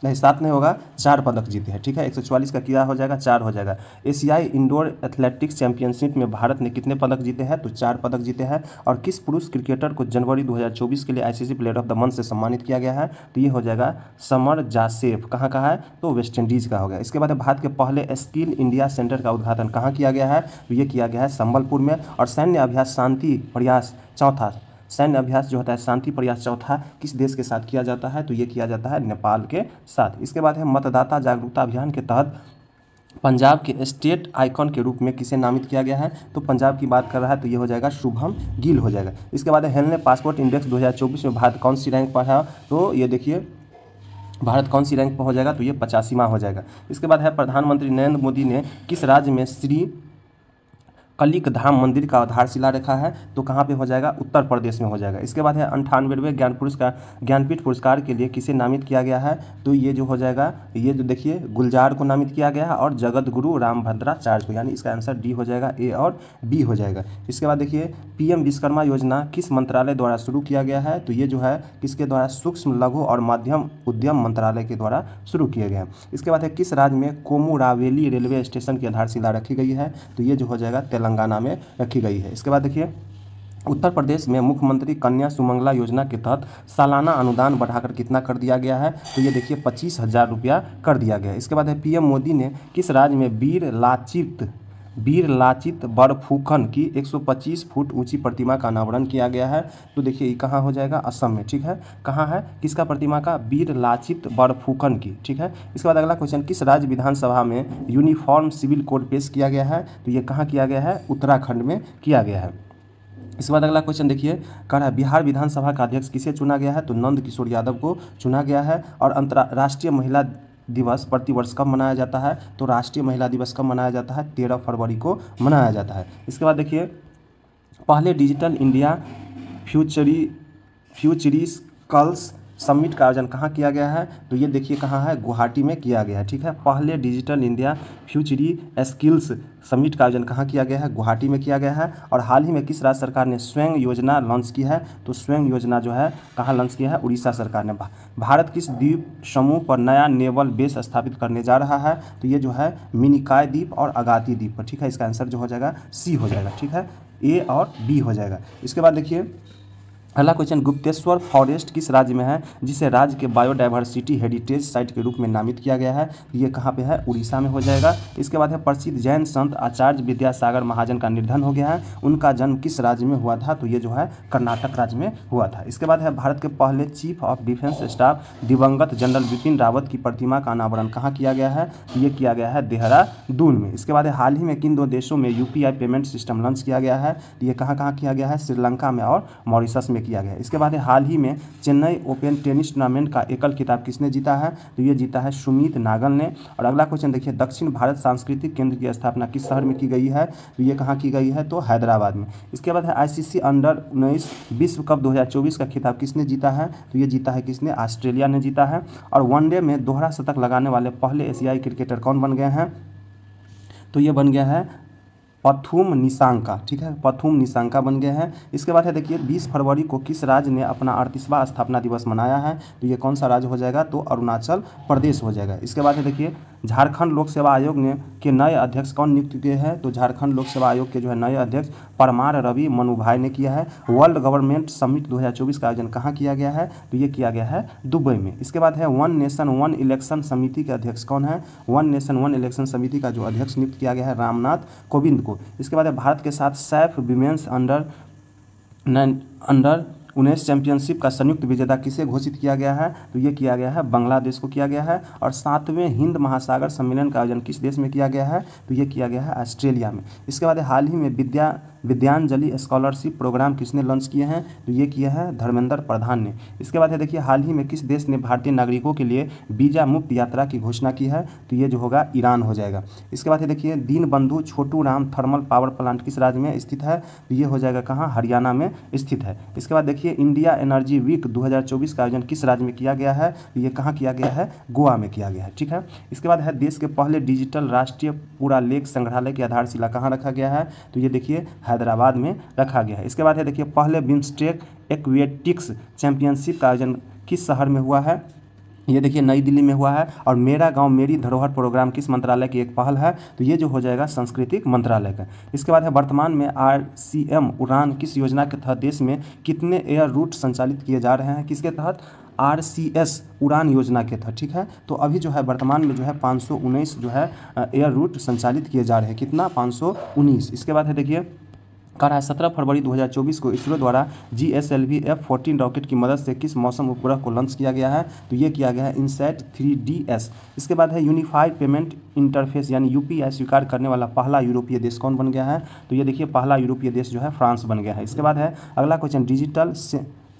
नहीं सात नहीं होगा चार पदक जीते हैं ठीक है एक सौ चौवालीस का किया हो जाएगा चार हो जाएगा एशियाई इंडोर एथलेटिक्स चैंपियनशिप में भारत ने कितने पदक जीते हैं तो चार पदक जीते हैं और किस पुरुष क्रिकेटर को जनवरी 2024 के लिए ICC player of the month से सम्मानित किया गया है तो ये हो जाएगा समर जासेफ कहाँ का है तो वेस्ट इंडीज़ का गया इसके बाद भारत के पहले स्किल इंडिया सेंटर का उद्घाटन कहाँ किया गया है तो ये किया गया है संबलपुर में और सैन्य अभ्यास शांति प्रयास चौथा सैन्य अभ्यास जो होता है शांति प्रयास चौथा किस देश के साथ किया जाता है तो ये किया जाता है नेपाल के साथ इसके बाद है मतदाता जागरूकता अभियान के तहत पंजाब के स्टेट आइकॉन के रूप में किसे नामित किया गया है तो पंजाब की बात कर रहा है तो ये हो जाएगा शुभम गिल हो जाएगा इसके बाद हेल ने पासपोर्ट इंडेक्स 2024 में भारत कौन सी रैंक पर है तो ये देखिए भारत कौन सी रैंक पर हो जाएगा तो ये पचासीवा हो जाएगा इसके बाद है प्रधानमंत्री नरेंद्र मोदी ने किस राज्य में श्री कलिक धाम मंदिर का आधारशिला रखा है तो कहाँ पे हो जाएगा उत्तर प्रदेश में हो जाएगा इसके बाद है अंठानवेवे ज्ञान पुरस्कार ज्ञानपीठ पुरस्कार के लिए किसे नामित किया गया है तो ये जो हो जाएगा ये जो देखिए गुलजार को नामित किया गया है और जगत गुरु रामभद्राचार्य को यानी इसका आंसर डी हो जाएगा ए और बी हो जाएगा इसके बाद देखिए पीएम विश्वकर्मा योजना किस मंत्रालय द्वारा शुरू किया गया है तो ये जो है किसके द्वारा सूक्ष्म लघु और माध्यम उद्यम मंत्रालय के द्वारा शुरू किया गया है इसके बाद है किस राज्य में कोमुरावेली रेलवे स्टेशन की आधारशिला रखी गई है तो ये जो हो जाएगा तेलंगाना तेलंगाना में रखी गई है इसके बाद देखिए उत्तर प्रदेश में मुख्यमंत्री कन्या सुमंगला योजना के तहत सालाना अनुदान बढ़ाकर कितना कर दिया गया है तो ये देखिए पच्चीस हज़ार रुपया कर दिया गया है इसके बाद है पीएम मोदी ने किस राज्य में वीर लाचित वीर लाचित बड़फूकन की 125 फुट ऊंची प्रतिमा का अनावरण किया गया है तो देखिए ये कहाँ हो जाएगा असम में ठीक है कहाँ है किसका प्रतिमा का वीर लाचित बड़फूकन की ठीक है इसके बाद अगला क्वेश्चन किस राज्य विधानसभा में यूनिफॉर्म सिविल कोड पेश किया गया है तो ये कहाँ किया गया है उत्तराखंड में किया गया है इसके बाद अगला क्वेश्चन देखिए कह रहा है बिहार विधानसभा का अध्यक्ष किसे चुना गया है तो नंद किशोर यादव को चुना गया है और अंतर्राष्ट्रीय महिला दिवस प्रतिवर्ष कब मनाया जाता है तो राष्ट्रीय महिला दिवस कब मनाया जाता है तेरह फरवरी को मनाया जाता है इसके बाद देखिए पहले digital India future future skills summit का आयोजन कहाँ किया गया है तो ये देखिए कहाँ है गुवाहाटी में किया गया है ठीक है पहले digital India future skills summit का आयोजन कहाँ किया गया है गुवाहाटी में किया गया है और हाल ही में किस राज्य सरकार ने स्वयं योजना लॉन्च की है तो स्वयं योजना जो है कहाँ लॉन्च किया है उड़ीसा सरकार ने भारत किस द्वीप समूह पर नया नेवल बेस स्थापित करने जा रहा है तो ये जो है मिनिकाय द्वीप और अगाती द्वीप पर ठीक है इसका आंसर जो हो जाएगा सी हो जाएगा ठीक है ए और बी हो जाएगा इसके बाद देखिए पहला क्वेश्चन गुप्तेश्वर फॉरेस्ट किस राज्य में है जिसे राज्य के बायोडाइवर्सिटी हेरिटेज साइट के रूप में नामित किया गया है ये कहाँ पे है उड़ीसा में हो जाएगा इसके बाद है प्रसिद्ध जैन संत आचार्य विद्यासागर महाजन का निर्धन हो गया है उनका जन्म किस राज्य में हुआ था तो ये जो है कर्नाटक राज्य में हुआ था इसके बाद है भारत के पहले चीफ ऑफ डिफेंस स्टाफ दिवंगत जनरल बिपिन रावत की प्रतिमा का अनावरण कहाँ किया गया है ये किया गया है देहरादून में इसके बाद हाल ही में किन दो देशों में यू पेमेंट सिस्टम लॉन्च किया गया है ये कहाँ कहाँ किया गया है श्रीलंका में और मॉरिसस में किया गया इसके बाद हाल ही में चेन्नई ओपन टेनिस टूर्नामेंट का एकल किताब किसने जीता है तो ये जीता है सुमित नागल ने और अगला क्वेश्चन देखिए दक्षिण भारत सांस्कृतिक केंद्र की स्थापना किस शहर में की गई है तो ये कहाँ की गई है तो हैदराबाद में इसके बाद है आईसीसी अंडर उन्नीस विश्व कप 2024 का खिताब किसने जीता है तो ये जीता है किसने ऑस्ट्रेलिया ने जीता है और वनडे में दोहरा शतक लगाने वाले पहले एशियाई क्रिकेटर कौन बन गए हैं तो ये बन गया है पथुम निशांका ठीक है पथुम निशांका बन गए हैं इसके बाद है देखिए 20 फरवरी को किस राज्य ने अपना अड़तीसवां स्थापना दिवस मनाया है तो ये कौन सा राज्य हो जाएगा तो अरुणाचल प्रदेश हो जाएगा इसके बाद है देखिए झारखंड लोक सेवा आयोग ने के नए अध्यक्ष कौन नियुक्त किए हैं तो झारखंड लोक सेवा आयोग के जो है नए अध्यक्ष परमार रवि मनुभाई ने किया है वर्ल्ड गवर्नमेंट समिट 2024 का आयोजन कहाँ किया गया है तो ये किया गया है दुबई में इसके बाद है वन नेशन वन इलेक्शन समिति के अध्यक्ष कौन है वन नेशन वन इलेक्शन समिति का जो अध्यक्ष नियुक्त किया गया है रामनाथ कोविंद को इसके बाद है भारत के साथ सैफ विमेंस अंडर अंडर उन्नीस चैंपियनशिप का संयुक्त विजेता किसे घोषित किया गया है तो ये किया गया है बांग्लादेश को किया गया है और सातवें हिंद महासागर सम्मेलन का आयोजन किस देश में किया गया है तो ये किया गया है ऑस्ट्रेलिया में इसके बाद हाल ही में विद्या विद्यांजलि स्कॉलरशिप प्रोग्राम किसने लॉन्च किए हैं तो ये किया है धर्मेंद्र प्रधान ने इसके बाद है देखिए हाल ही में किस देश ने भारतीय नागरिकों के लिए वीज़ा मुक्त यात्रा की घोषणा की है तो ये जो होगा ईरान हो जाएगा इसके बाद है देखिए Deenbandhu Chhotu Ram thermal power plant किस राज्य में स्थित है तो ये हो जाएगा कहाँ हरियाणा में स्थित है इसके बाद देखिए इंडिया एनर्जी वीक दो का आयोजन किस राज्य में किया गया है तो ये कहाँ किया गया है गोवा में किया गया है ठीक है इसके बाद है देश के पहले डिजिटल राष्ट्रीय पूरा लेख संग्रहालय की आधारशिला कहाँ रखा गया है तो ये देखिए हैदराबाद में रखा गया है इसके बाद है देखिए पहले बिम्स्टेक एक्वेटिक्स चैंपियनशिप का आयोजन किस शहर में हुआ है ये देखिए नई दिल्ली में हुआ है और मेरा गांव मेरी धरोहर प्रोग्राम किस मंत्रालय की एक पहल है तो ये जो हो जाएगा सांस्कृतिक मंत्रालय का इसके बाद है वर्तमान में आर सी एम उड़ान किस योजना के तहत देश में कितने एयर रूट संचालित किए जा रहे हैं किसके तहत आर सी एस उड़ान योजना के तहत ठीक है तो अभी जो है वर्तमान में जो है पाँच जो है एयर रूट संचालित किए जा रहे हैं कितना पाँच इसके बाद है देखिए कर रहा है सत्रह फरवरी 2024 को इसरो द्वारा G S L V F fourteen rocket की मदद से किस मौसम उपग्रह को लॉन्च किया गया है तो ये किया गया है इनसेट थ्री डी एस इसके बाद है यूनिफाइड पेमेंट इंटरफेस यानी यू पी स्वीकार करने वाला पहला यूरोपीय देश कौन बन गया है तो ये देखिए पहला यूरोपीय देश जो है फ्रांस बन गया है इसके बाद है अगला question digital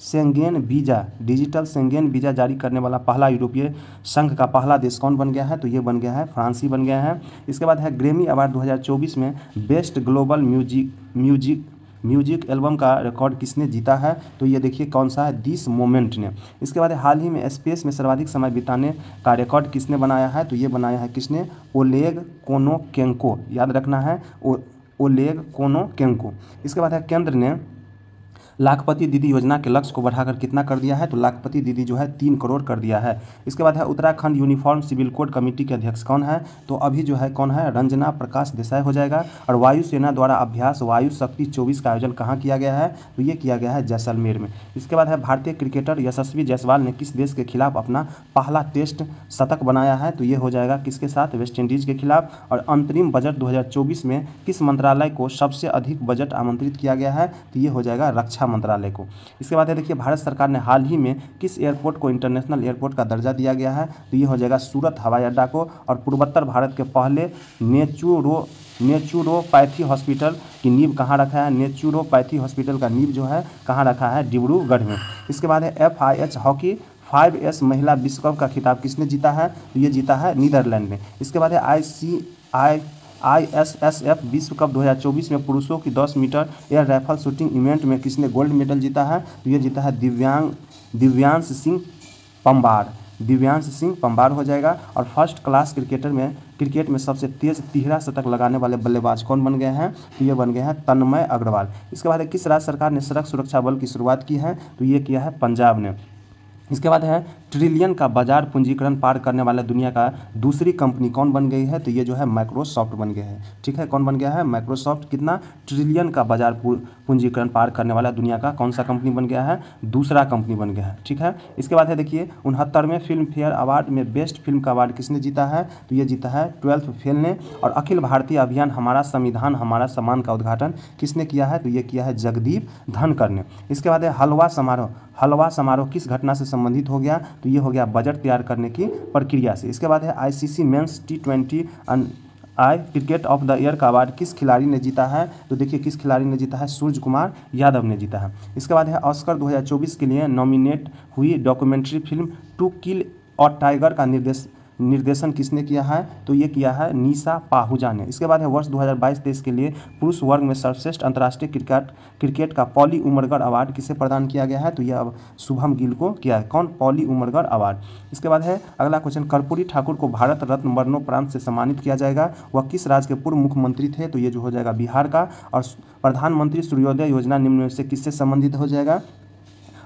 Schengen visa digital Schengen visa जारी करने वाला पहला यूरोपीय संघ का पहला देश कौन बन गया है तो ये बन गया है फ्रांस ही बन गया है इसके बाद है ग्रेमी अवार्ड 2024 में best global music music music album का रिकॉर्ड किसने जीता है तो ये देखिए कौन सा है दिस मोमेंट ने इसके बाद हाल ही में स्पेस में सर्वाधिक समय बिताने का रिकॉर्ड किसने बनाया है तो ये बनाया है किसने ओलेग कोनो केंको याद रखना है ओ ओलेग कोनो केंको इसके बाद है केंद्र ने लाखपति दीदी योजना के लक्ष्य को बढ़ाकर कितना कर दिया है तो लाखपति दीदी जो है तीन करोड़ कर दिया है इसके बाद है Uttarakhand uniform civil code committee के अध्यक्ष कौन है तो अभी जो है कौन है रंजना प्रकाश देसाई हो जाएगा और वायुसेना द्वारा अभ्यास वायु शक्ति चौबीस का आयोजन कहाँ किया गया है तो ये किया गया है जैसलमेर में इसके बाद है भारतीय क्रिकेटर यशस्वी जायसवाल ने किस देश के खिलाफ अपना पहला टेस्ट शतक बनाया है तो ये हो जाएगा किसके साथ वेस्टइंडीज के खिलाफ और अंतरिम बजट 2024 में किस मंत्रालय को सबसे अधिक बजट आमंत्रित किया गया है तो ये हो जाएगा रक्षा रक्षा मंत्रालय को इसके बाद देखिए भारत सरकार ने हाल ही में किस एयरपोर्ट को इंटरनेशनल एयरपोर्ट का दर्जा दिया गया है तो ये हो जाएगा सूरत हवाई अड्डा को और पूर्वोत्तर भारत के पहले नेचुरो नेचुरोपैथी हॉस्पिटल की नींव कहाँ रखा है नेचुरोपैथी हॉस्पिटल का नींव जो है कहाँ रखा है डिब्रूगढ़ में इसके बाद है F I H hockey five S महिला विश्व कप का खिताब किसने जीता है तो ये जीता है नीदरलैंड ने इसके बाद है आई सी आई आईएसएसएफ विश्व कप 2024 में पुरुषों की 10 metre air rifle shooting event में किसने गोल्ड मेडल जीता है तो ये जीता है दिव्यांग दिव्यांश सिंह पंबार दिव्यांश सिंह पंबार हो जाएगा और फर्स्ट क्लास क्रिकेटर में क्रिकेट में सबसे तेज तिहरा शतक लगाने वाले बल्लेबाज कौन बन गए हैं तो ये बन गए हैं तन्मय अग्रवाल इसके बाद किस राज्य सरकार ने सड़क सुरक्षा बल की शुरुआत की है तो ये किया है पंजाब ने इसके बाद है ट्रिलियन का बाजार पूंजीकरण पार करने वाला दुनिया का दूसरी कंपनी कौन बन गई है तो ये जो है माइक्रोसॉफ्ट बन गया है ठीक है कौन बन गया है माइक्रोसॉफ्ट कितना ट्रिलियन का बाजार पूंजीकरण पार करने वाला दुनिया का कौन सा कंपनी बन गया है दूसरा कंपनी बन गया है ठीक है इसके बाद है देखिए उनहत्तरवें फिल्म फेयर अवार्ड में बेस्ट फिल्म का अवार्ड किसने जीता है तो ये जीता है ट्वेल्थ फेल ने और अखिल भारतीय अभियान हमारा संविधान हमारा सम्मान का उद्घाटन किसने किया है तो ये किया है जगदीप धनकर ने इसके बाद है हलवा समारोह हलवा समारोह किस घटना से संबंधित हो गया तो ये हो गया बजट तैयार करने की प्रक्रिया से इसके बाद है ICC men's T twenty I cricket of the year का अवार्ड किस खिलाड़ी ने जीता है तो देखिए किस खिलाड़ी ने जीता है सूर्य कुमार यादव ने जीता है इसके बाद है ऑस्कर 2024 के लिए नॉमिनेट हुई डॉक्यूमेंट्री फिल्म टू किल और टाइगर का निर्देश निर्देशन किसने किया है तो ये किया है निशा पाहुजा ने इसके बाद है वर्ष 2022 हज़ार के लिए पुरुष वर्ग में सर्वश्रेष्ठ अंतर्राष्ट्रीय क्रिकेट क्रिकेट का पॉली उमरगढ़ अवार्ड किसे प्रदान किया गया है तो यह शुभम गिल को किया है कौन पॉली उमरगढ़ अवार्ड इसके बाद है अगला क्वेश्चन कर्पूरी ठाकुर को भारत रत्न वर्णोपरांत से सम्मानित किया जाएगा वह किस राज्य के पूर्व मुख्यमंत्री थे तो ये जो हो जाएगा बिहार का और प्रधानमंत्री सूर्योदय योजना निम्न से किससे संबंधित हो जाएगा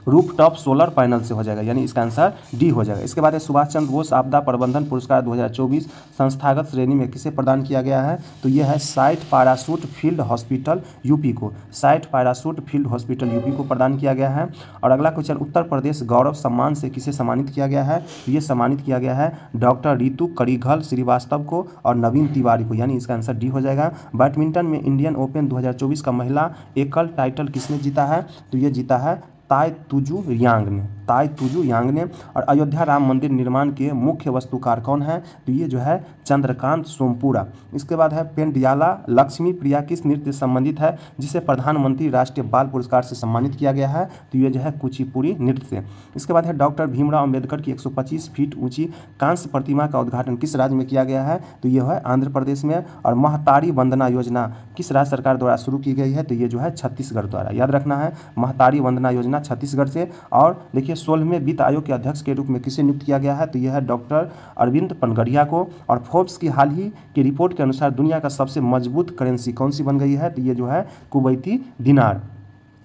रूप टॉप सोलर पैनल से हो जाएगा यानी इसका आंसर डी हो जाएगा इसके बाद सुभाष चंद्र बोस आपदा प्रबंधन पुरस्कार 2024 संस्थागत श्रेणी में किसे प्रदान किया गया है तो यह है site parachute field hospital UP को site parachute field hospital UP को प्रदान किया गया है और अगला क्वेश्चन उत्तर प्रदेश गौरव सम्मान से किसे सम्मानित किया गया है तो ये सम्मानित किया गया है डॉक्टर रितु करीघल श्रीवास्तव को और नवीन तिवारी को यानी इसका आंसर डी हो जाएगा बैडमिंटन में इंडियन ओपन दो का महिला एकल टाइटल किसने जीता है तो ये जीता है ताय तुजू यांग ने ताय तुजु यांग ने और अयोध्या राम मंदिर निर्माण के मुख्य वस्तुकार कौन है तो ये जो है चंद्रकांत सोमपुरा इसके बाद है पेंडियाला लक्ष्मी प्रिया किस नृत्य संबंधित है जिसे प्रधानमंत्री राष्ट्रीय बाल पुरस्कार से सम्मानित किया गया है तो ये जो है कुचिपुरी नृत्य इसके बाद है डॉक्टर भीमराव अम्बेडकर की एक फीट ऊंची कांस्य प्रतिमा का उद्घाटन किस राज्य में किया गया है तो ये है आंध्र प्रदेश में और महतारी वंदना योजना किस राज्य सरकार द्वारा शुरू की गई है तो ये जो है छत्तीसगढ़ द्वारा याद रखना है महतारी वंदना योजना छत्तीसगढ़ से और देखिए सोलहवें वित्त आयोग के अध्यक्ष के रूप में किसे नियुक्त किया गया है तो यह है डॉक्टर अरविंद पनगढ़िया को और फोर्ब्स की हाल ही की रिपोर्ट के अनुसार दुनिया का सबसे मजबूत करेंसी कौन सी बन गई है तो ये जो है कुवैती दिनार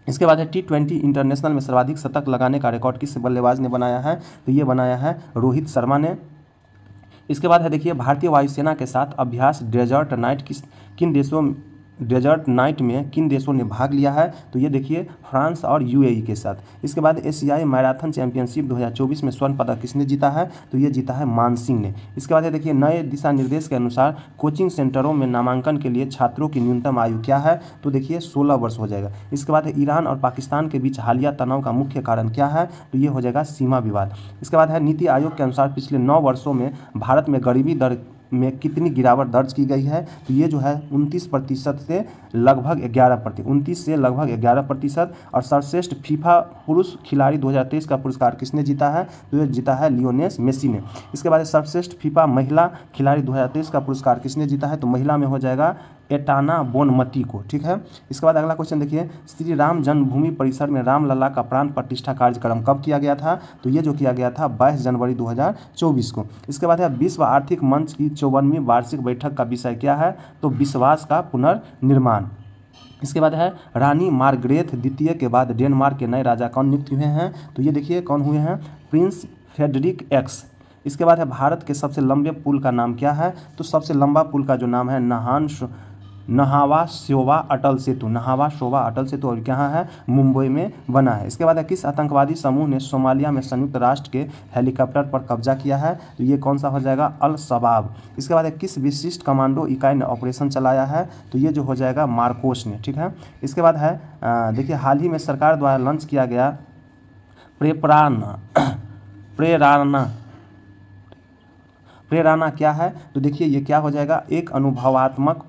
इसके बाद है टी ट्वेंटी इंटरनेशनल में सर्वाधिक शतक लगाने का रिकॉर्ड किस बल्लेबाज ने बनाया है तो ये बनाया है रोहित शर्मा ने इसके बाद है देखिए भारतीय वायुसेना के साथ अभ्यास डेजर्ट नाइट किस किन देशों डेजर्ट नाइट में किन देशों ने भाग लिया है तो ये देखिए फ्रांस और यूएई के साथ इसके बाद एशियाई मैराथन चैंपियनशिप 2024 में स्वर्ण पदक किसने जीता है तो ये जीता है मान सिंह ने इसके बाद ये देखिए नए दिशा निर्देश के अनुसार कोचिंग सेंटरों में नामांकन के लिए छात्रों की न्यूनतम आयु क्या है तो देखिए सोलह वर्ष हो जाएगा इसके बाद ईरान और पाकिस्तान के बीच हालिया तनाव का मुख्य कारण क्या है तो ये हो जाएगा सीमा विवाद इसके बाद है नीति आयोग के अनुसार पिछले नौ वर्षों में भारत में गरीबी दर में कितनी गिरावट दर्ज की गई है तो ये जो है उनतीस प्रतिशत से लगभग ग्यारह प्रति उनतीस से लगभग ग्यारह प्रतिशत और सर्वश्रेष्ठ फीफा पुरुष खिलाड़ी 2023 का पुरस्कार किसने जीता है तो ये जीता है लियोनेस मेसी ने इसके बाद सर्वश्रेष्ठ फीफा महिला खिलाड़ी 2023 का पुरस्कार किसने जीता है तो महिला में हो जाएगा एटाना बोनमती को ठीक है इसके बाद अगला क्वेश्चन देखिए श्री राम जन्मभूमि परिसर में रामलला का प्राण प्रतिष्ठा कार्यक्रम कब किया गया था तो ये जो किया गया था बाईस जनवरी 2024 को इसके बाद है विश्व आर्थिक मंच की चौवनवीं वार्षिक बैठक का विषय क्या है तो विश्वास का पुनर्निर्माण इसके बाद है रानी मार्गरेथ द्वितीय के बाद डेनमार्क के नए राजा कौन नियुक्त हुए हैं तो ये देखिए कौन हुए हैं प्रिंस फेडरिक एक्स इसके बाद है भारत के सबसे लंबे पुल का नाम क्या है तो सबसे लंबा पुल का जो नाम है नहान नहावा शोवा अटल सेतु नहावा शोवा अटल सेतु और कहाँ है मुंबई में बना है इसके बाद किस आतंकवादी समूह ने सोमालिया में संयुक्त राष्ट्र के हेलीकॉप्टर पर कब्जा किया है तो ये कौन सा हो जाएगा अल शबाब इसके बाद किस विशिष्ट कमांडो इकाई ने ऑपरेशन चलाया है तो ये जो हो जाएगा मार्कोस ने ठीक है इसके बाद है देखिए हाल ही में सरकार द्वारा लॉन्च किया गया प्रेपरान प्रेराना प्रेराना क्या है तो देखिए ये क्या हो जाएगा एक अनुभवात्मक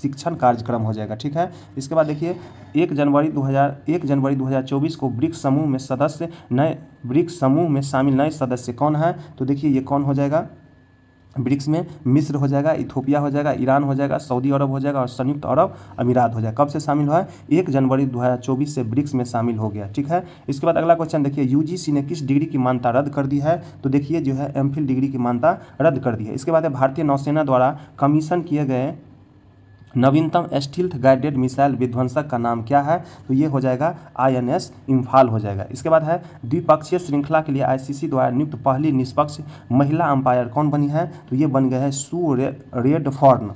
शिक्षण कार्यक्रम हो जाएगा ठीक है इसके बाद देखिए एक जनवरी 2000 एक जनवरी 2024 को ब्रिक्स समूह में सदस्य नए ब्रिक्स समूह में शामिल नए सदस्य कौन है तो देखिए ये कौन हो जाएगा ब्रिक्स में मिस्र हो जाएगा इथोपिया हो जाएगा ईरान हो जाएगा सऊदी अरब हो जाएगा और संयुक्त अरब अमीरात हो जाएगा कब से शामिल हुआ है एक जनवरी 2024 से ब्रिक्स में शामिल हो गया ठीक है इसके बाद अगला क्वेश्चन देखिए यूजीसी ने किस डिग्री की मान्यता रद्द कर दी है तो देखिए जो है एम डिग्री की मान्यता रद्द कर दी है इसके बाद भारतीय नौसेना द्वारा कमीशन किए गए नवीनतम स्टील्थ गाइडेड मिसाइल विध्वंसक का नाम क्या है तो ये हो जाएगा आईएनएस इम्फाल हो जाएगा इसके बाद है द्विपक्षीय श्रृंखला के लिए आईसीसी द्वारा नियुक्त पहली निष्पक्ष महिला अंपायर कौन बनी है तो ये बन गए हैं सू रे, रेड फॉर्न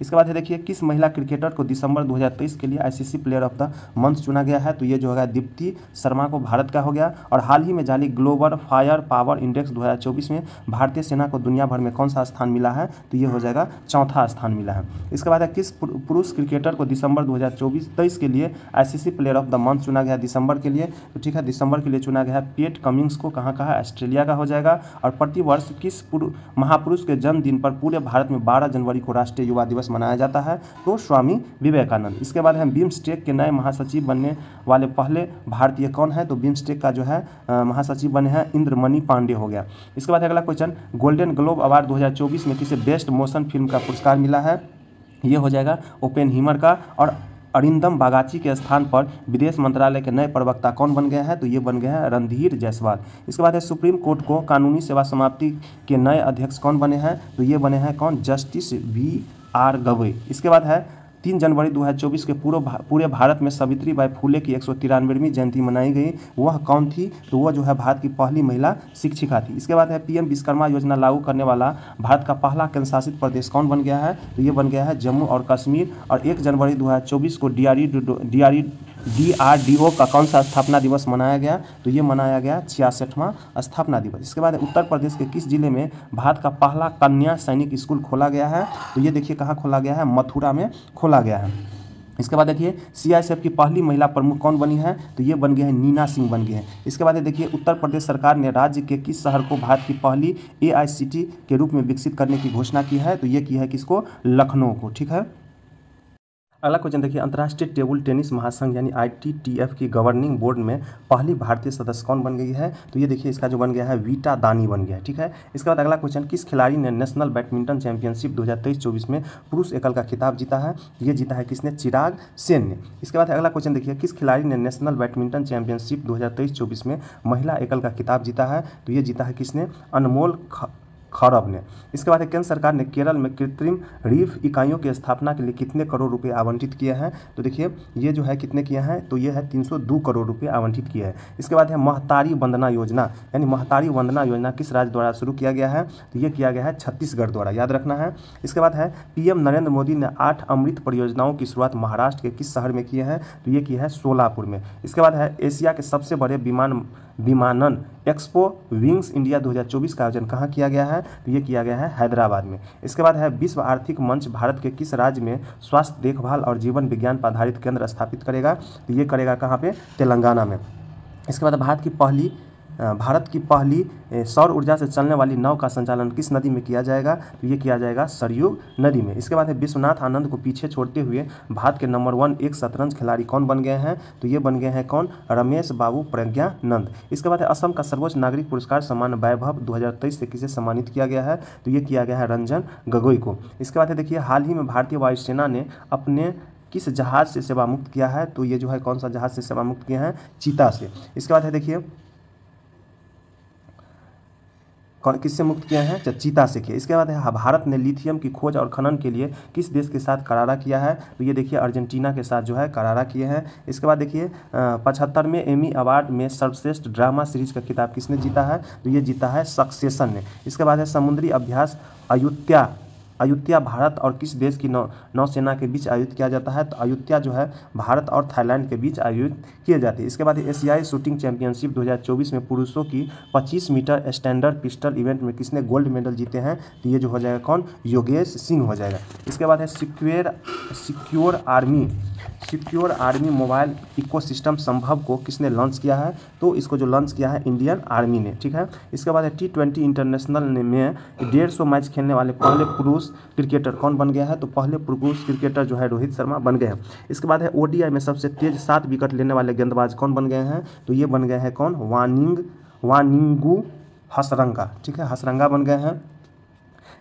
इसके बाद देखिए किस महिला क्रिकेटर को दिसंबर 2023 के लिए ICC player of the month चुना गया है तो ये जो होगा दीप्ति शर्मा को भारत का हो गया और हाल ही में जारी ग्लोबल फायर पावर इंडेक्स 2024 में भारतीय सेना को दुनिया भर में कौन सा स्थान मिला है तो ये हो जाएगा चौथा स्थान मिला है इसके बाद है किस पुरुष क्रिकेटर को दिसंबर दो हज़ार के लिए I player of the month चुना गया दिसंबर के लिए तो ठीक है दिसंबर के लिए चुना गया है पेट कमिंग्स को कहाँ कहा है ऑस्ट्रेलिया का हो जाएगा और प्रतिवर्ष किस महापुरुष के जन्मदिन पर पूरे भारत में बारह जनवरी को राष्ट्रीय युवा दिवस मनाया जाता है तो स्वामी विवेकानंद इसके बाद हम बिम्सटेक के नए महासचिव बनने वाले पहले भारतीय कौन है तो बिम्सटेक का जो है महासचिव बने हैं इंद्रमणि पांडे हो गया इसके बाद अगला क्वेश्चन गोल्डन ग्लोब अवार्ड दो में किसे बेस्ट मोशन फिल्म का पुरस्कार मिला है ये हो जाएगा ओपेन हीमर का और अरिंदम बागाची के स्थान पर विदेश मंत्रालय के नए प्रवक्ता कौन बन गए हैं तो ये बन गए हैं रणधीर जायसवाल इसके बाद है सुप्रीम कोर्ट को कानूनी सेवा समाप्ति के नए अध्यक्ष कौन बने हैं तो ये बने हैं कौन जस्टिस वी आर गवई इसके बाद है तीन जनवरी 2024 के पूरे भा, पूरे भारत में सावित्री बाई फूले की एक सौ जयंती मनाई गई वह कौन थी तो वह जो है भारत की पहली महिला शिक्षिका थी इसके बाद है पीएम विश्वकर्मा योजना लागू करने वाला भारत का पहला केंद्रशासित प्रदेश कौन बन गया है तो ये बन गया है जम्मू और कश्मीर और एक जनवरी 2024 को डी आर डीआरडीओ का कौन सा स्थापना दिवस मनाया गया तो ये मनाया गया छियासठवां स्थापना दिवस इसके बाद उत्तर प्रदेश के किस जिले में भारत का पहला कन्या सैनिक स्कूल खोला गया है तो ये देखिए कहाँ खोला गया है मथुरा में खोला गया है इसके बाद देखिए सीआईएसएफ की पहली महिला प्रमुख कौन बनी है तो ये बन गए हैं नीना सिंह बन गए हैं इसके बाद देखिए उत्तर प्रदेश सरकार ने राज्य के किस शहर को भारत की पहली एआईसीटी के रूप में विकसित करने की घोषणा की है तो ये की है किसको लखनऊ को ठीक है अगला क्वेश्चन देखिए अंतर्राष्ट्रीय टेबल टेनिस महासंघ यानी आईटीटीएफ की गवर्निंग बोर्ड में पहली भारतीय सदस्य कौन बन गई है तो ये देखिए इसका जो बन गया है वीटा दानी बन गया है ठीक है इसके बाद अगला क्वेश्चन किस खिलाड़ी ने नेशनल बैडमिंटन चैंपियनशिप 2023-24 में पुरुष एकल का खिताब जीता है ये जीता है किसने चिराग सेन ने इसके बाद अगला क्वेश्चन देखिए किस खिलाड़ी ने नेशनल बैडमिंटन चैंपियनशिप दो हज़ार में महिला एकल का खिताब जीता है तो ये जीता है किसने अनमोल खरब ने इसके बाद केंद्र सरकार ने केरल में कृत्रिम रीफ इकाइयों की स्थापना के लिए कितने करोड़ रुपए आवंटित किए हैं तो देखिए ये जो है कितने किए हैं तो ये है 302 करोड़ रुपए आवंटित किए हैं इसके बाद है महतारी वंदना योजना यानी महतारी वंदना योजना किस राज्य द्वारा शुरू किया गया है तो ये किया गया है छत्तीसगढ़ द्वारा याद रखना है इसके बाद है पीएम नरेंद्र मोदी ने आठ अमृत परियोजनाओं की शुरुआत महाराष्ट्र के किस शहर में किए हैं तो ये की है सोलापुर में इसके बाद है एशिया के सबसे बड़े विमान विमानन एक्सपो विंग्स इंडिया 2024 का आयोजन कहाँ किया गया है तो ये किया गया है हैदराबाद में इसके बाद है विश्व आर्थिक मंच भारत के किस राज्य में स्वास्थ्य देखभाल और जीवन विज्ञान पर आधारित केंद्र स्थापित करेगा तो ये करेगा कहाँ पे तेलंगाना में इसके बाद भारत की पहली भारत की पहली सौर ऊर्जा से चलने वाली नाव का संचालन किस नदी में किया जाएगा तो ये किया जाएगा सरयू नदी में इसके बाद है विश्वनाथ आनंद को पीछे छोड़ते हुए भारत के नंबर वन एक शतरंज खिलाड़ी कौन बन गए हैं तो ये बन गए हैं कौन रमेश बाबू प्रज्ञानंद इसके बाद है असम का सर्वोच्च नागरिक पुरस्कार सम्मान वैभव दो से किसे सम्मानित किया गया है तो ये किया गया है रंजन गगोई को इसके बाद है देखिए हाल ही में भारतीय वायुसेना ने अपने किस जहाज़ से सेवा मुक्त किया है तो ये जो है कौन सा जहाज़ से सेवा मुक्त किया है चीता से इसके बाद है देखिए किससे मुक्त किया है चीता से किया इसके बाद है हाँ, भारत ने लिथियम की खोज और खनन के लिए किस देश के साथ करारा किया है तो ये देखिए अर्जेंटीना के साथ जो है करारा किए हैं इसके बाद देखिए पचहत्तरवें एमी अवार्ड में सर्वश्रेष्ठ ड्रामा सीरीज का किताब किसने जीता है तो ये जीता है सक्सेसन ने इसके बाद है समुद्री अभ्यास अयोध्या अयोध्या भारत और किस देश की नौ नौसेना के बीच आयोजित किया जाता है तो अयोध्या जो है भारत और थाईलैंड के बीच आयोजित किए जाते हैं इसके बाद एशियाई शूटिंग चैंपियनशिप 2024 में पुरुषों की 25 मीटर स्टैंडर्ड पिस्टल इवेंट में किसने गोल्ड मेडल जीते हैं तो ये जो हो जाएगा कौन योगेश सिंह हो जाएगा इसके बाद है secure secure army secure army mobile ecosystem Sambhav को किसने लॉन्च किया है तो इसको जो लॉन्च किया है इंडियन आर्मी ने ठीक है इसके बाद है टी ट्वेंटी इंटरनेशनल में डेढ़ सौ मैच खेलने वाले पहले पुरुष क्रिकेटर कौन बन गया है तो पहले पुरुष क्रिकेटर जो है रोहित शर्मा बन गए हैं इसके बाद है ओडीआई में सबसे तेज सात विकेट लेने वाले गेंदबाज कौन बन गए हैं तो ये बन गए हैं कौन वानिंग वानिंगू हसरंगा ठीक है हसरंगा बन गए हैं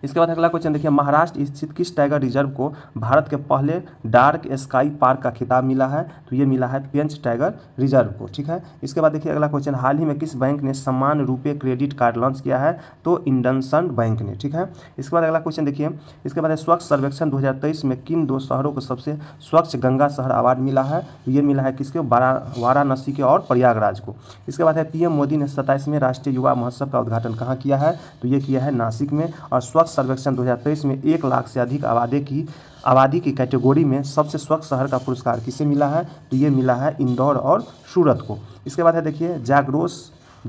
इसके बाद अगला क्वेश्चन देखिए महाराष्ट्र स्थित किस टाइगर रिजर्व को भारत के पहले डार्क स्काई पार्क का खिताब मिला है तो ये मिला है पेंच टाइगर रिजर्व को ठीक है इसके बाद देखिए अगला क्वेश्चन हाल ही में किस बैंक ने समान रुपये क्रेडिट कार्ड लॉन्च किया है तो इंडनसन बैंक ने ठीक है इसके बाद अगला क्वेश्चन देखिए इसके बाद स्वच्छ सर्वेक्षण दो में किन दो शहरों को सबसे स्वच्छ गंगा शहर अवार्ड मिला है तो ये मिला है किसके वाराणसी के और प्रयागराज को इसके बाद है पीएम मोदी ने सत्ताईसवें राष्ट्रीय युवा महोत्सव का उद्घाटन कहाँ किया है तो ये किया है नासिक में और स्वच्छ सर्वेक्षण 2023 में एक लाख से अधिक आबादी की आबादी की कैटेगरी में सबसे स्वच्छ शहर का पुरस्कार किसे मिला है तो ये मिला है इंदौर और सूरत को इसके बाद है देखिए जागरोस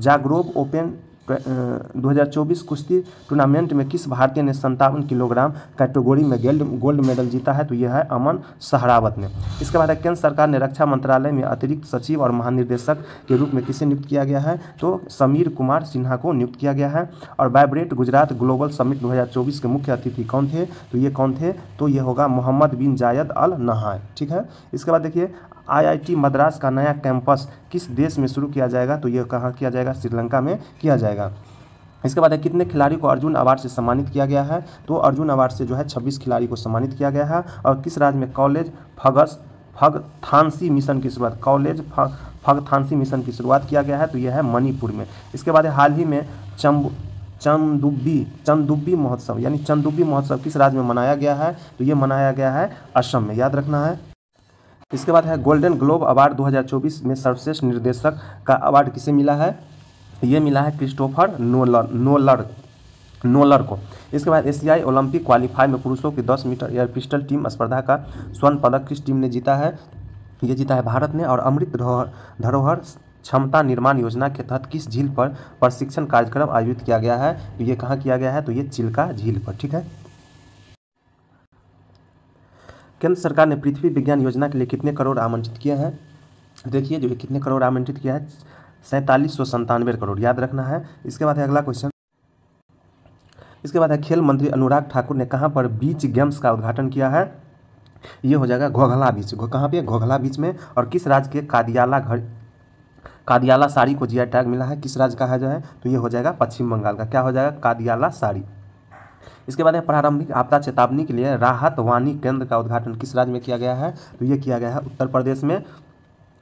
जागरोब ओपन 2024 कुश्ती टूर्नामेंट में किस भारतीय ने संतावन किलोग्राम कैटेगोरी में गेल्ड गोल्ड मेडल जीता है तो यह है अमन सहरावत ने इसके बाद केंद्र सरकार ने रक्षा मंत्रालय में अतिरिक्त सचिव और महानिदेशक के रूप में किसे नियुक्त किया गया है तो समीर कुमार सिन्हा को नियुक्त किया गया है और वाइब्रेट गुजरात ग्लोबल समिट दो के मुख्य अतिथि कौन थे तो ये कौन थे तो ये होगा मोहम्मद बिन जायद अल नहाय ठीक है इसके बाद देखिए आईआईटी मद्रास का नया कैंपस किस देश में शुरू किया जाएगा तो यह कहाँ किया जाएगा श्रीलंका में किया जाएगा इसके बाद है कितने खिलाड़ी को अर्जुन अवार्ड से सम्मानित किया गया है तो अर्जुन अवार्ड से जो है 26 खिलाड़ी को सम्मानित किया गया है और किस राज्य में कॉलेज फगस फग थानसी मिशन की शुरुआत कॉलेज फग थानसी मिशन की शुरुआत किया गया है तो यह है मणिपुर में इसके बाद हाल ही में चंब चंदुब्बी चंदुब्बी महोत्सव यानी चंदुब्बी महोत्सव किस राज्य में मनाया गया है तो ये मनाया गया है असम में याद रखना है इसके बाद है गोल्डन ग्लोब अवार्ड 2024 में सर्वश्रेष्ठ निर्देशक का अवार्ड किसे मिला है ये मिला है क्रिस्टोफर नोलर नोलर नोलर को इसके बाद एशियाई ओलंपिक क्वालिफाई में पुरुषों की 10 मीटर एयर पिस्टल टीम स्पर्धा का स्वर्ण पदक किस टीम ने जीता है ये जीता है भारत ने और अमृत धरोहर क्षमता निर्माण योजना के तहत किस झील पर प्रशिक्षण कार्यक्रम आयोजित किया गया है ये कहाँ किया गया है तो ये चिल्का झील पर ठीक है केंद्र सरकार ने पृथ्वी विज्ञान योजना के लिए कितने करोड़ आमंत्रित किए हैं देखिए जो कितने करोड़ आमंत्रित किया है सैंतालीस सौ संतानवे करोड़ याद रखना है इसके बाद है अगला क्वेश्चन इसके बाद है खेल मंत्री अनुराग ठाकुर ने कहाँ पर बीच गेम्स का उद्घाटन किया है ये हो जाएगा घोघला बीच कहाँ पे घोघला बीच में और किस राज्य के कादियाला घर कादियाला साड़ी को जिया टैग मिला है किस राज्य का है जो है तो ये हो जाएगा पश्चिम बंगाल का क्या हो जाएगा कादियाला साड़ी इसके बाद प्रारंभिक आपदा चेतावनी के लिए राहत वाणी केंद्र का उद्घाटन किस राज्य में किया गया है तो ये किया गया है उत्तर प्रदेश में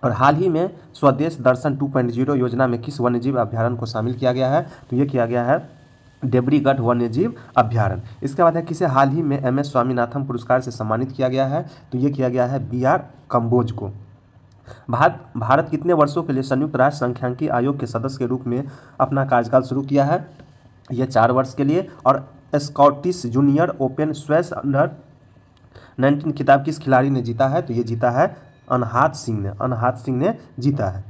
और हाल ही में स्वदेश दर्शन 2.0 योजना में किस वन्यजीव अभ्यारण को शामिल किया गया है तो ये किया गया है डेबरीगढ़ वन्यजीव अभ्यारण इसके बाद है किसे हाल ही में एम एस स्वामीनाथन पुरस्कार से सम्मानित किया गया है तो ये किया गया है बी आर कम्बोज को भारत भारत कितने वर्षों के लिए संयुक्त राष्ट्र संख्यांकी आयोग के सदस्य के रूप में अपना कार्यकाल शुरू किया है यह चार वर्ष के लिए और स्कॉटिश जूनियर ओपन स्वेस अंडर नाइनटीन खिताब किस खिलाड़ी ने जीता है तो ये जीता है अनहाथ सिंह ने अनहाथ सिंह ने जीता है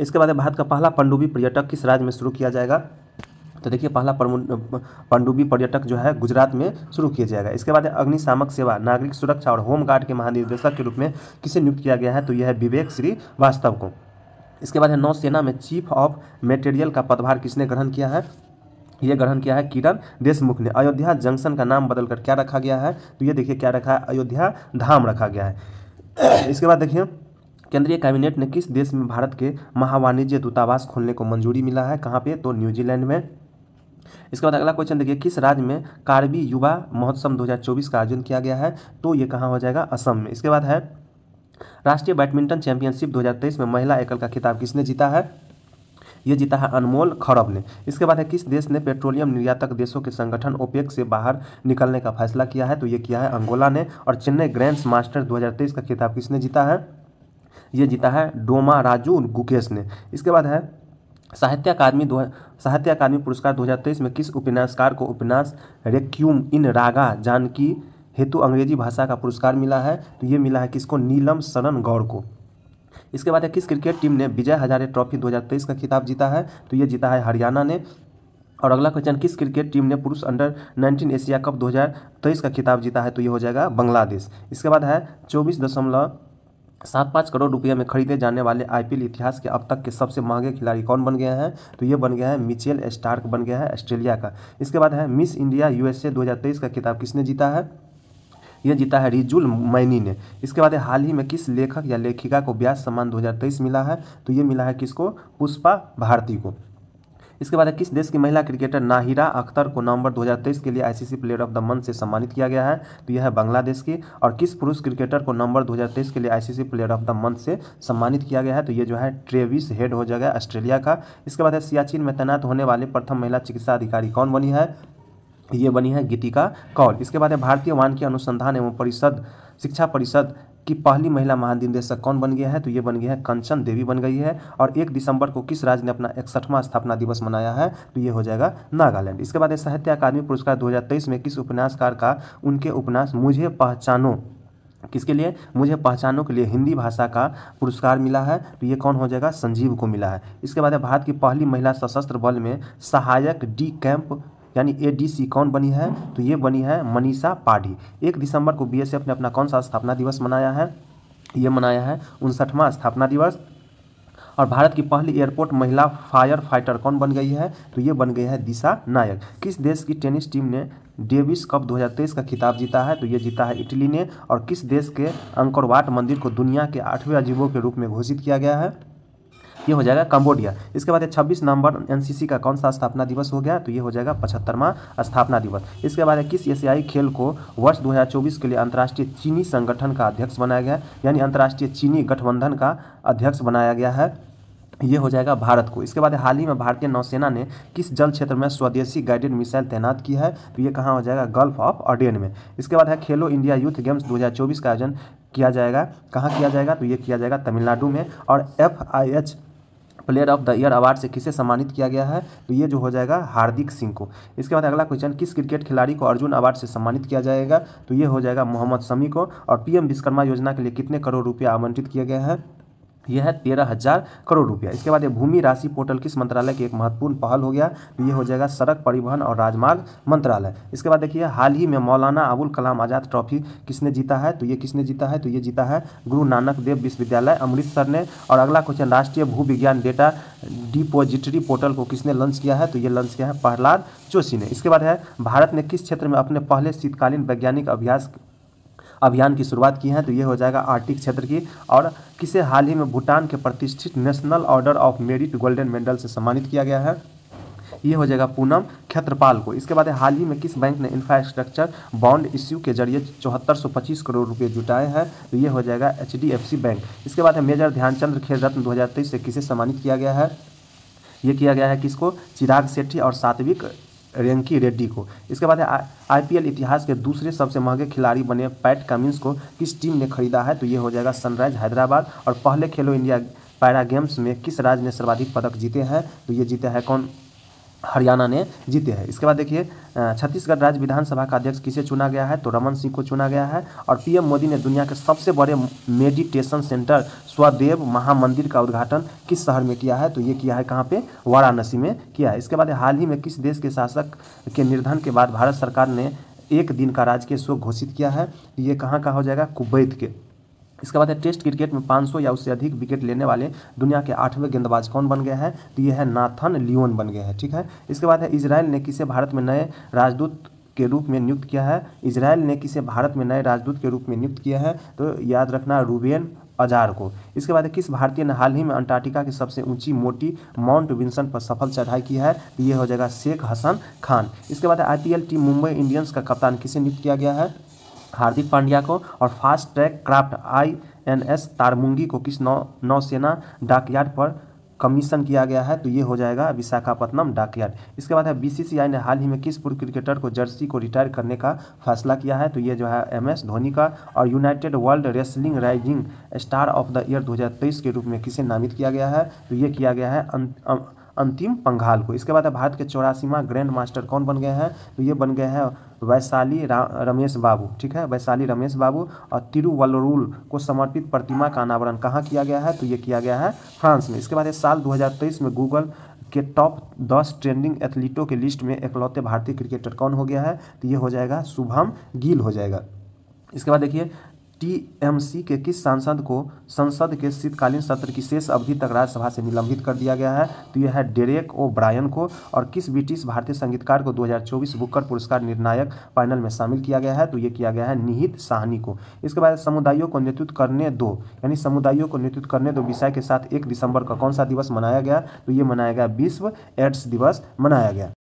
इसके बाद भारत का पहला पंडुबी पर्यटक किस राज्य में शुरू किया जाएगा तो देखिए पहला पंडुबी पर्यटक जो है गुजरात में शुरू किया जाएगा इसके बाद अग्निशामक सेवा नागरिक सुरक्षा और होमगार्ड के महानिदेशक के रूप में किसे नियुक्त किया गया है तो यह है विवेक श्रीवास्तव को इसके बाद है नौसेना में चीफ ऑफ मेटेरियल का पदभार किसने ग्रहण किया है ये ग्रहण किया है किरण देशमुख ने अयोध्या जंक्शन का नाम बदलकर क्या रखा गया है तो ये देखिए क्या रखा है अयोध्या धाम रखा गया है इसके बाद देखिए केंद्रीय कैबिनेट ने किस देश में भारत के महावाणिज्य दूतावास खोलने को मंजूरी मिला है कहाँ पे तो न्यूजीलैंड में इसके बाद अगला क्वेश्चन देखिए किस राज्य में कार्बी युवा महोत्सव 2024 का आयोजन किया गया है तो ये कहाँ हो जाएगा असम में इसके बाद है राष्ट्रीय बैडमिंटन चैंपियनशिप 2023 में महिला एकल का खिताब किसने जीता है ये जीता है अनमोल खड़ब ने इसके बाद है किस देश ने पेट्रोलियम निर्यातक देशों के संगठन ओपेक से बाहर निकलने का फैसला किया है तो ये किया है अंगोला ने और चेन्नई ग्रैंड मास्टर दो का खिताब किसने जीता है ये जीता है डोमा राजू गुकेश ने इसके बाद है साहित्य अकादमी दो साहित्य अकादमी पुरस्कार 2023 में किस उपन्यासकार को उपन्यास रेक्यूम इन रागा जानकी हेतु अंग्रेजी भाषा का पुरस्कार मिला है तो ये मिला है किसको नीलम सरन गौर को इसके बाद है किस क्रिकेट टीम ने विजय हजारे ट्रॉफी दो का खिताब जीता है तो ये जीता है हरियाणा ने और अगला क्वेश्चन किस क्रिकेट टीम ने पुरुष अंडर 19 एशिया कप 2023 का खिताब जीता है तो ये हो जाएगा बांग्लादेश इसके बाद है चौबीस दशमलव सात पाँच करोड़ रुपये में खरीदे जाने वाले आईपीएल इतिहास के अब तक के सबसे महंगे खिलाड़ी कौन बन गए हैं तो ये बन गया है मिचेल स्टार्क बन गया है ऑस्ट्रेलिया का इसके बाद है मिस इंडिया यूएसए दो का खिताब किसने जीता है ये जीता है रिजुल मैनी ने इसके बाद हाल ही में किस लेखक या लेखिका को ब्याज सम्मान 2023 मिला है तो ये मिला है किसको पुष्पा भारती को इसके बाद किस देश की महिला क्रिकेटर नाहिरा अख्तर को नवंबर 2023 के लिए ICC player of the month से सम्मानित किया गया है तो यह है बांग्लादेश की और किस पुरुष क्रिकेटर को नवंबर 2023 के लिए ICC player of the month से सम्मानित किया गया है तो ये जो है ट्रेविस हेड हो जाएगा ऑस्ट्रेलिया का इसके बाद है सियाचिन में तैनात होने वाले प्रथम महिला चिकित्सा अधिकारी कौन बनी है ये बनी है गीतिका कौल इसके बाद है भारतीय की अनुसंधान एवं परिषद शिक्षा परिषद की पहली महिला महानिदेशक कौन बन गया है तो ये बन गया है कंचन देवी बन गई है और एक दिसंबर को किस राज्य ने अपना इकसठवां स्थापना दिवस मनाया है तो ये हो जाएगा नागालैंड इसके बाद साहित्य अकादमी पुरस्कार दो में किस उपन्यासकार का उनके उपन्यास मुझे पहचानो किसके लिए मुझे पहचानों के लिए हिंदी भाषा का पुरस्कार मिला है तो ये कौन हो जाएगा संजीव को मिला है इसके बाद है भारत की पहली महिला सशस्त्र बल में सहायक डी कैंप यानी ए डी सी कौन बनी है तो ये बनी है मनीषा पाढ़ी एक दिसंबर को बीएसएफ ने अपना कौन सा स्थापना दिवस मनाया है ये मनाया है उनसठवां स्थापना दिवस और भारत की पहली एयरपोर्ट महिला फायर फाइटर कौन बन गई है तो ये बन गई है दिशा नायक किस देश की टेनिस टीम ने डेविस कप 2023 का खिताब जीता है तो ये जीता है इटली ने और किस देश के अंकोरवाट मंदिर को दुनिया के आठवें अजीबों के रूप में घोषित किया गया है ये हो जाएगा कंबोडिया इसके बाद छब्बीस नंबर एनसीसी का कौन सा स्थापना दिवस हो गया तो ये हो जाएगा पचहत्तरवा स्थापना दिवस इसके बाद किस एशियाई खेल को वर्ष दो के लिए अंतर्राष्ट्रीय चीनी संगठन का अध्यक्ष बनाया गया यानी अंतर्राष्ट्रीय चीनी गठबंधन का अध्यक्ष बनाया गया है ये हो जाएगा भारत को इसके बाद हाल ही में भारतीय नौसेना ने किस जल क्षेत्र में स्वदेशी गाइडेड मिसाइल तैनात की है तो ये कहाँ हो जाएगा गल्फ ऑफ अडेन में इसके बाद है खेलो इंडिया यूथ गेम्स 2024 का आयोजन किया जाएगा कहाँ किया जाएगा तो ये किया जाएगा तमिलनाडु में और F I H player of the year award से किसे सम्मानित किया गया है तो ये जो हो जाएगा हार्दिक सिंह को इसके बाद अगला क्वेश्चन किस क्रिकेट खिलाड़ी को अर्जुन अवार्ड से सम्मानित किया जाएगा तो ये हो जाएगा मोहम्मद शमी को और पीएम विश्वकर्मा योजना के लिए कितने करोड़ रुपये आमंत्रित किया गया है यह है तेरह हजार करोड़ रुपया इसके बाद ये भूमि राशि पोर्टल किस मंत्रालय की एक महत्वपूर्ण पहल हो गया तो ये हो जाएगा सड़क परिवहन और राजमार्ग मंत्रालय इसके बाद देखिए हाल ही में मौलाना अबुल कलाम आज़ाद ट्रॉफी किसने जीता है तो ये किसने जीता है तो ये जीता है गुरु नानक देव विश्वविद्यालय अमृतसर ने और अगला क्वेश्चन राष्ट्रीय भू विज्ञान डेटा डिपोजिटरी पोर्टल को किसने लॉन्च किया है तो ये लॉन्च किया है प्रहलाद जोशी ने इसके बाद है भारत ने किस क्षेत्र में अपने पहले शीतकालीन वैज्ञानिक अभ्यास अभियान की शुरुआत की है तो ये हो जाएगा आर्टिक क्षेत्र की और किसे हाल ही में भूटान के प्रतिष्ठित national order of merit golden medal से सम्मानित किया गया है ये हो जाएगा पूनम क्षेत्रपाल को इसके बाद हाल ही में किस बैंक ने इंफ्रास्ट्रक्चर बॉन्ड इश्यू के जरिए चौहत्तर करोड़ रुपए जुटाए हैं तो ये हो जाएगा एच बैंक इसके बाद है मेजर ध्यानचंद्र खेल रत्न दो से किसे सम्मानित किया गया है ये किया गया है किसको चिराग सेठी और सात्विक रेंकी रेड्डी को इसके बाद आईपीएल इतिहास के दूसरे सबसे महंगे खिलाड़ी बने पैट कमिंस को किस टीम ने खरीदा है तो ये हो जाएगा सनराइज हैदराबाद और पहले खेलो इंडिया पैरा गेम्स में किस राज्य ने सर्वाधिक पदक जीते हैं तो ये जीते है कौन हरियाणा ने जीते हैं इसके बाद देखिए छत्तीसगढ़ राज्य विधानसभा का अध्यक्ष किसे चुना गया है तो रमन सिंह को चुना गया है और पीएम मोदी ने दुनिया के सबसे बड़े मेडिटेशन सेंटर स्वदेव महामंदिर का उद्घाटन किस शहर में किया है तो ये किया है कहाँ पे वाराणसी में किया है इसके बाद हाल ही में किस देश के शासक के निर्धन के बाद भारत सरकार ने एक दिन का राजकीय शोक घोषित किया है ये कहाँ का हो जाएगा कुवैत के इसके बाद है टेस्ट क्रिकेट में 500 या उससे अधिक विकेट लेने वाले दुनिया के आठवें गेंदबाज कौन बन गए हैं तो ये है नाथन लियोन बन गए हैं ठीक है इसके बाद है इसराइल ने किसे भारत में नए राजदूत के रूप में नियुक्त किया है इसराइल ने किसे भारत में नए राजदूत के रूप में नियुक्त किया है तो याद रखना रूबेन अजार को इसके बाद किस भारतीय ने हाल ही में अंटार्कटिका की सबसे ऊंची मोटी माउंट विंसन पर सफल चढ़ाई की है तो ये हो जाएगा शेख हसन खान इसके बाद आईपीएल टीम मुंबई इंडियंस का कप्तान किसे नियुक्त किया गया है हार्दिक पांड्या को और fast track craft I N S Tarmugli को किस नौ नौसेना डाकयार्ड पर कमीशन किया गया है तो ये हो जाएगा विशाखापट्टनम डाकयार्ड इसके बाद है बीसीसीआई ने हाल ही में किस पूर्व क्रिकेटर को जर्सी को रिटायर करने का फैसला किया है तो ये जो है एम एस धोनी का और united world wrestling rising star of the year 2023 के रूप में किसे नामित किया गया है तो ये किया गया है अं- अं- अंतिम पंघाल को इसके बाद भारत के चौरासीवा ग्रैंड मास्टर कौन बन गए हैं तो ये बन गए हैं वैशाली रमेश बाबू ठीक है वैशाली रमेश बाबू और तिरुवल्लुरुल को समर्पित प्रतिमा का अनावरण कहाँ किया गया है तो ये किया गया है फ्रांस में इसके बाद साल दो में गूगल के टॉप दस ट्रेंडिंग एथलीटों के लिस्ट में एकलौते भारतीय क्रिकेटर कौन हो गया है तो ये हो जाएगा शुभम गिल हो जाएगा इसके बाद देखिए टीएमसी के किस सांसद को संसद के शीतकालीन सत्र की शेष अवधि तक राज्यसभा से निलंबित कर दिया गया है तो यह है डेरेक ओ ब्रायन को और किस ब्रिटिश भारतीय संगीतकार को 2024 बुकर पुरस्कार निर्णायक पैनल में शामिल किया गया है तो ये किया गया है निहित साहनी को इसके बाद समुदायों को नेतृत्व करने दो यानी समुदायों को नेतृत्व करने दो विषय के साथ एक दिसंबर का कौन सा दिवस मनाया गया तो ये मनाया गया विश्व एड्स दिवस मनाया गया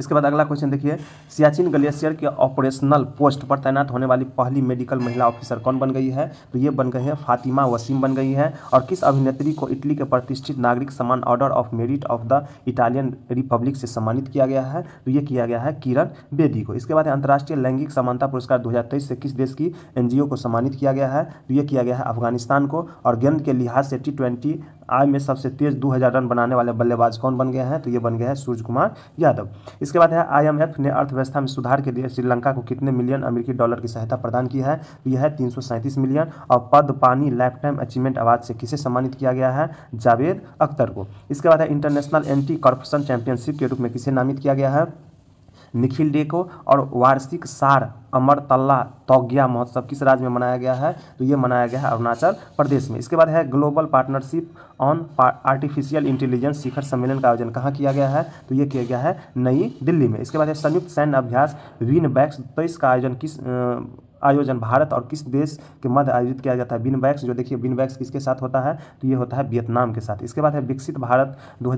इसके बाद अगला क्वेश्चन देखिए सियाचिन ग्लेशियर के ऑपरेशनल पोस्ट पर तैनात होने वाली पहली मेडिकल महिला ऑफिसर कौन बन गई है तो ये बन गई है फातिमा वसीम बन गई है और किस अभिनेत्री को इटली के प्रतिष्ठित नागरिक सम्मान order of merit of the Italian republic से सम्मानित किया गया है तो ये किया गया है किरण बेदी को इसके बाद अंतर्राष्ट्रीय लैंगिक समानता पुरस्कार दो से किस देश की एनजीओ को सम्मानित किया गया है तो ये किया गया है अफगानिस्तान को और गेंद के लिहाज से टी आई में सबसे तेज दो हज़ार रन बनाने वाले बल्लेबाज कौन बन गए हैं तो ये बन गए हैं सूर्य कुमार यादव इसके बाद है आईएमएफ ने अर्थव्यवस्था में सुधार के लिए श्रीलंका को कितने मिलियन अमेरिकी डॉलर की सहायता प्रदान की है तो यह है तीन मिलियन और पद पानी लाइफ टाइम अचीवमेंट अवार्ड से किसे सम्मानित किया गया है जावेद अख्तर को इसके बाद है इंटरनेशनल एंटी करप्शन चैंपियनशिप के रूप में किसे नामित किया गया है निखिल डे को और वार्षिक सार अमर तल्ला तौगिया महोत्सव किस राज्य में मनाया गया है तो ये मनाया गया है अरुणाचल प्रदेश में इसके बाद है global partnership on artificial intelligence शिखर सम्मेलन का आयोजन कहाँ किया गया है तो ये किया गया है नई दिल्ली में इसके बाद है संयुक्त सैन्य अभ्यास विन बैक्स तेईस तो का आयोजन किस आयोजन भारत और किस देश के मध्य आयोजित किया जाता है बिन बैक्स जो देखिए बिन बैक्स किसके साथ होता है तो ये होता है वियतनाम के साथ इसके बाद है विकसित भारत दो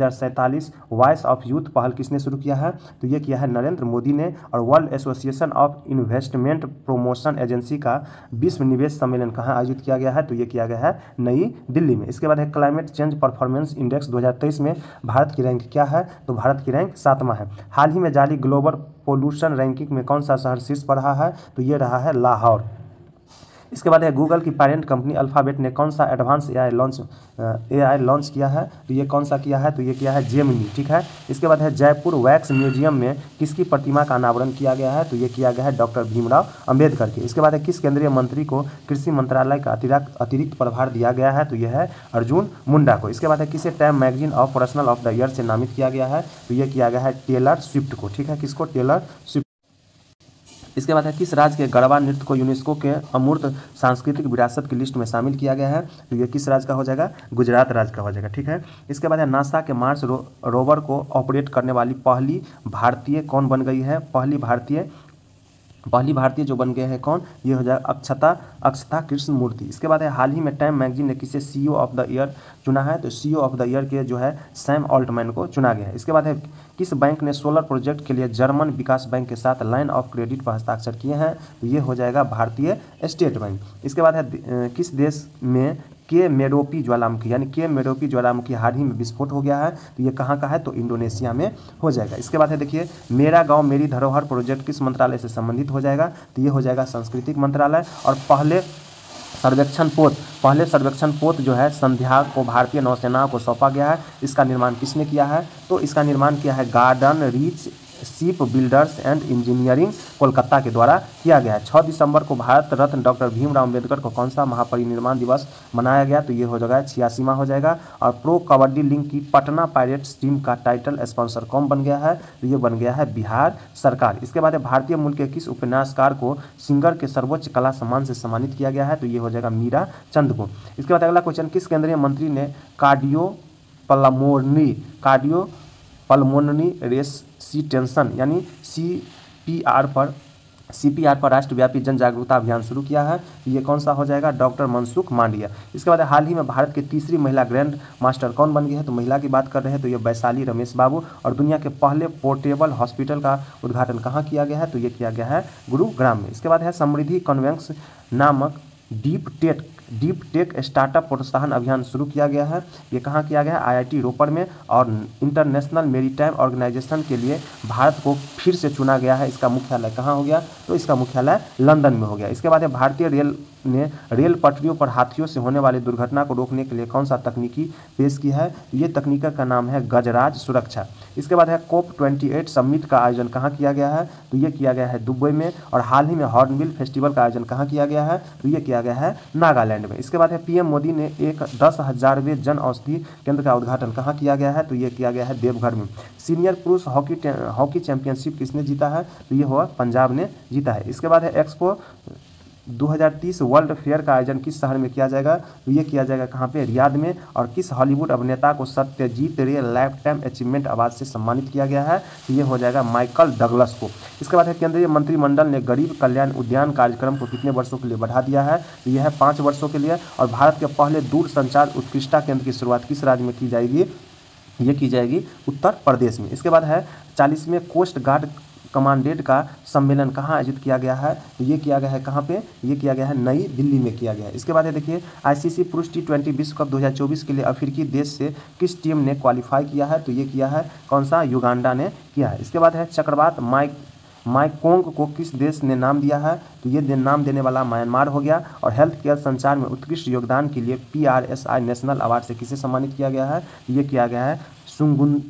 वॉइस ऑफ यूथ पहल किसने शुरू किया है तो ये किया है नरेंद्र मोदी ने और world association of investment promotion agency का विश्व निवेश सम्मेलन कहाँ आयोजित किया गया है तो ये किया गया है नई दिल्ली में इसके बाद है क्लाइमेट एक्सचेंज परफॉर्मेंस इंडेक्स 2023 में भारत की रैंक क्या है तो भारत की रैंक सातवां है हाल ही में जारी ग्लोबल पोल्यूशन रैंकिंग में कौन सा शहर शीर्ष पर रहा है तो ये रहा है लाहौर इसके बाद है गूगल की पैरेंट कंपनी अल्फ़ाबेट ने कौन सा advance A launch A launch किया है तो ये कौन सा किया है तो ये किया है जेमिनी ठीक है इसके बाद है जयपुर वैक्स म्यूजियम में किसकी प्रतिमा का अनावरण किया गया है तो ये किया गया है डॉक्टर भीमराव अम्बेडकर के इसके बाद है किस केंद्रीय मंत्री को कृषि मंत्रालय का अतिरिक्त अतिरिक्त प्रभार दिया गया है तो यह है अर्जुन मुंडा को इसके बाद है किसे Time magazine of personal of the year से नामित किया गया है तो यह किया गया है टेलर स्विफ्ट को ठीक है किसको टेलर स्विफ्ट इसके बाद है किस राज्य के गरबा नृत्य को यूनेस्को के अमूर्त सांस्कृतिक विरासत की लिस्ट में शामिल किया गया है तो ये किस राज्य का हो जाएगा गुजरात राज्य का हो जाएगा ठीक है इसके बाद है नासा के मार्स रोवर को ऑपरेट करने वाली पहली भारतीय कौन बन गई है पहली भारतीय पहली भारतीय जो बन गए हैं कौन ये हो जाए अक्षता अक्षता कृष्ण मूर्ति इसके बाद है हाल ही में टाइम मैगजीन ने किसे सीईओ ऑफ द ईयर चुना है तो सीईओ ऑफ द ईयर के जो है सैम ऑल्टमैन को चुना गया है इसके बाद है किस बैंक ने सोलर प्रोजेक्ट के लिए जर्मन विकास बैंक के साथ लाइन ऑफ क्रेडिट पर हस्ताक्षर किए हैं तो ये हो जाएगा भारतीय स्टेट बैंक इसके बाद है किस देश में के मेडोपी ज्वालामुखी यानी के मेडोपी ज्वालामुखी हाल ही में विस्फोट हो गया है तो ये कहाँ का है तो इंडोनेशिया में हो जाएगा इसके बाद है देखिए मेरा गांव मेरी धरोहर प्रोजेक्ट किस मंत्रालय से संबंधित हो जाएगा तो ये हो जाएगा सांस्कृतिक मंत्रालय और पहले सर्वेक्षण पोत पहले सर्वेक्षण पोत जो है संध्या को भारतीय नौसेना को सौंपा गया है इसका निर्माण किसने किया है तो इसका निर्माण किया है Garden Reach ship builders and engineering Kolkata के द्वारा किया गया है छः दिसंबर को भारत रत्न डॉक्टर भीमराव अम्बेडकर को कौन सा महापरिनिर्माण दिवस मनाया गया तो ये हो जाएगा छियासीवा हो जाएगा और प्रो कबड्डी लीग की पटना पायरेट्स टीम का टाइटल स्पॉन्सर कौन बन गया है तो ये बन गया है बिहार सरकार इसके बाद भारतीय मूल के किस उपन्यासकार को सिंगर के सर्वोच्च कला सम्मान से सम्मानित किया गया है तो ये हो जाएगा मीरा चंद को इसके बाद अगला क्वेश्चन किस केंद्रीय मंत्री ने cardio pulmonary cardio pulmonary resuscitation यानी सी पी आर पर सी पी आर पर राष्ट्रव्यापी जन जागरूकता अभियान शुरू किया है ये कौन सा हो जाएगा डॉक्टर मनसुख मांडिया इसके बाद हाल ही में भारत की तीसरी महिला ग्रैंड मास्टर कौन बन गई है तो महिला की बात कर रहे हैं तो ये वैशाली रमेश बाबू और दुनिया के पहले पोर्टेबल हॉस्पिटल का उद्घाटन कहाँ किया गया है तो ये किया गया है गुरुग्राम में इसके बाद है समृद्धि कॉन्वेंस नामक deep tech deep tech startup प्रोत्साहन अभियान शुरू किया गया है ये कहाँ किया गया है आईआईटी रोपड़ में और इंटरनेशनल मेरीटाइम ऑर्गेनाइजेशन के लिए भारत को फिर से चुना गया है इसका मुख्यालय कहाँ हो गया तो इसका मुख्यालय लंदन में हो गया इसके बाद भारतीय रेल ने रेल पटरियों पर हाथियों से होने वाली दुर्घटना को रोकने के लिए कौन सा तकनीकी पेश की है ये तकनीक का नाम है गजराज सुरक्षा इसके बाद है कोप 28 समिट का आयोजन कहाँ किया गया है तो ये किया गया है दुबई में और हाल ही में हॉर्नबिल फेस्टिवल का आयोजन कहाँ किया गया है तो ये किया गया है नागालैंड में इसके बाद है पीएम मोदी ने एक दस हज़ारवें जन औषधि केंद्र का उद्घाटन कहाँ किया गया है तो ये किया गया है देवघर में सीनियर पुरुष हॉकी हॉकी चैंपियनशिप किसने जीता है तो ये हुआ पंजाब ने जीता है इसके बाद है एक्सपो 2030 वर्ल्ड फेयर का आयोजन किस शहर में किया जाएगा तो ये किया जाएगा कहाँ पे रियाद में और किस हॉलीवुड अभिनेता को सत्यजीत रे लाइफ टाइम अचीवमेंट अवार्ड से सम्मानित किया गया है तो ये हो जाएगा माइकल डगलस को इसके बाद है केंद्रीय मंत्रिमंडल ने गरीब कल्याण उद्यान कार्यक्रम को कितने वर्षों के लिए बढ़ा दिया है तो यह है पाँच वर्षों के लिए और भारत के पहले दूरसंचार उत्कृष्टता केंद्र की शुरुआत किस राज्य में की जाएगी ये की जाएगी उत्तर प्रदेश में इसके बाद है चालीसवें कोस्ट गार्ड कमांडेड का सम्मेलन कहाँ आयोजित किया गया है तो ये किया गया है कहाँ पे ये किया गया है नई दिल्ली में किया गया है इसके बाद ये देखिए आईसीसी पुरुष टी ट्वेंटी विश्व कप 2024 के लिए अफ्रीकी देश से किस टीम ने क्वालिफाई किया है तो ये किया है कौन सा युगांडा ने किया है इसके बाद है चक्रवात माइक माइक कोंग को किस देश ने नाम दिया है तो ये दे, नाम देने वाला म्यांमार हो गया और हेल्थ केयर संचार में उत्कृष्ट योगदान के लिए पीआरएसआई नेशनल अवार्ड से किसे सम्मानित किया गया है तो ये किया गया है सुगुन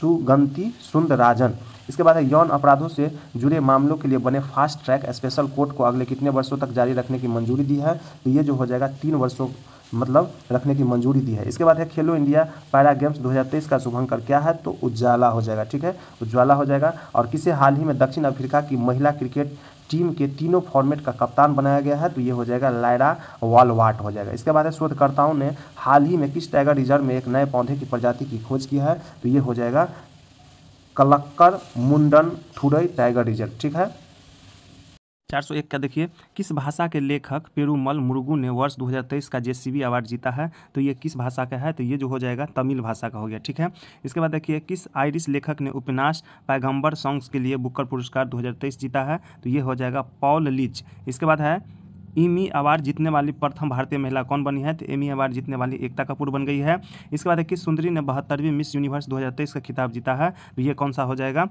सुगंती सुंदराजन इसके बाद है यौन अपराधों से जुड़े मामलों के लिए बने फास्ट ट्रैक स्पेशल कोर्ट को अगले कितने वर्षों तक जारी रखने की मंजूरी दी है तो ये जो हो जाएगा तीन वर्षों मतलब रखने की मंजूरी दी है इसके बाद है खेलो इंडिया पैरा गेम्स 2023 का शुभंकर क्या है तो उज्जाला हो जाएगा ठीक है उज्ज्वला हो जाएगा और किसे हाल ही में दक्षिण अफ्रीका की महिला क्रिकेट टीम के तीनों फॉर्मेट का कप्तान बनाया गया है तो ये हो जाएगा लायरा वॉलवाट हो जाएगा इसके बाद है शोधकर्ताओं ने हाल ही में किस टाइगर रिजर्व में एक नए पौधे की प्रजाति की खोज की है तो ये हो जाएगा कलक्कर मुंडन थुरई टाइगर रिजर्व ठीक है चार सौ एक का देखिए किस भाषा के लेखक पेरूमल मुर्गू ने वर्ष 2023 का जेसीबी अवार्ड जीता है तो ये किस भाषा का है तो ये जो हो जाएगा तमिल भाषा का हो गया ठीक है इसके बाद देखिए किस आयरिश लेखक ने उपन्यास पैगंबर सॉन्ग्स के लिए बुकर पुरस्कार 2023 जीता है तो ये हो जाएगा पॉल लीच इसके बाद है एमी अवार्ड जीतने वाली प्रथम भारतीय महिला कौन बनी है तो एमी अवार्ड जीतने वाली एकता कपूर बन गई है इसके बाद किस सुंदरी ने बहत्तरवीं मिस यूनिवर्स दो का खिताब जीता है तो ये कौन सा हो जाएगा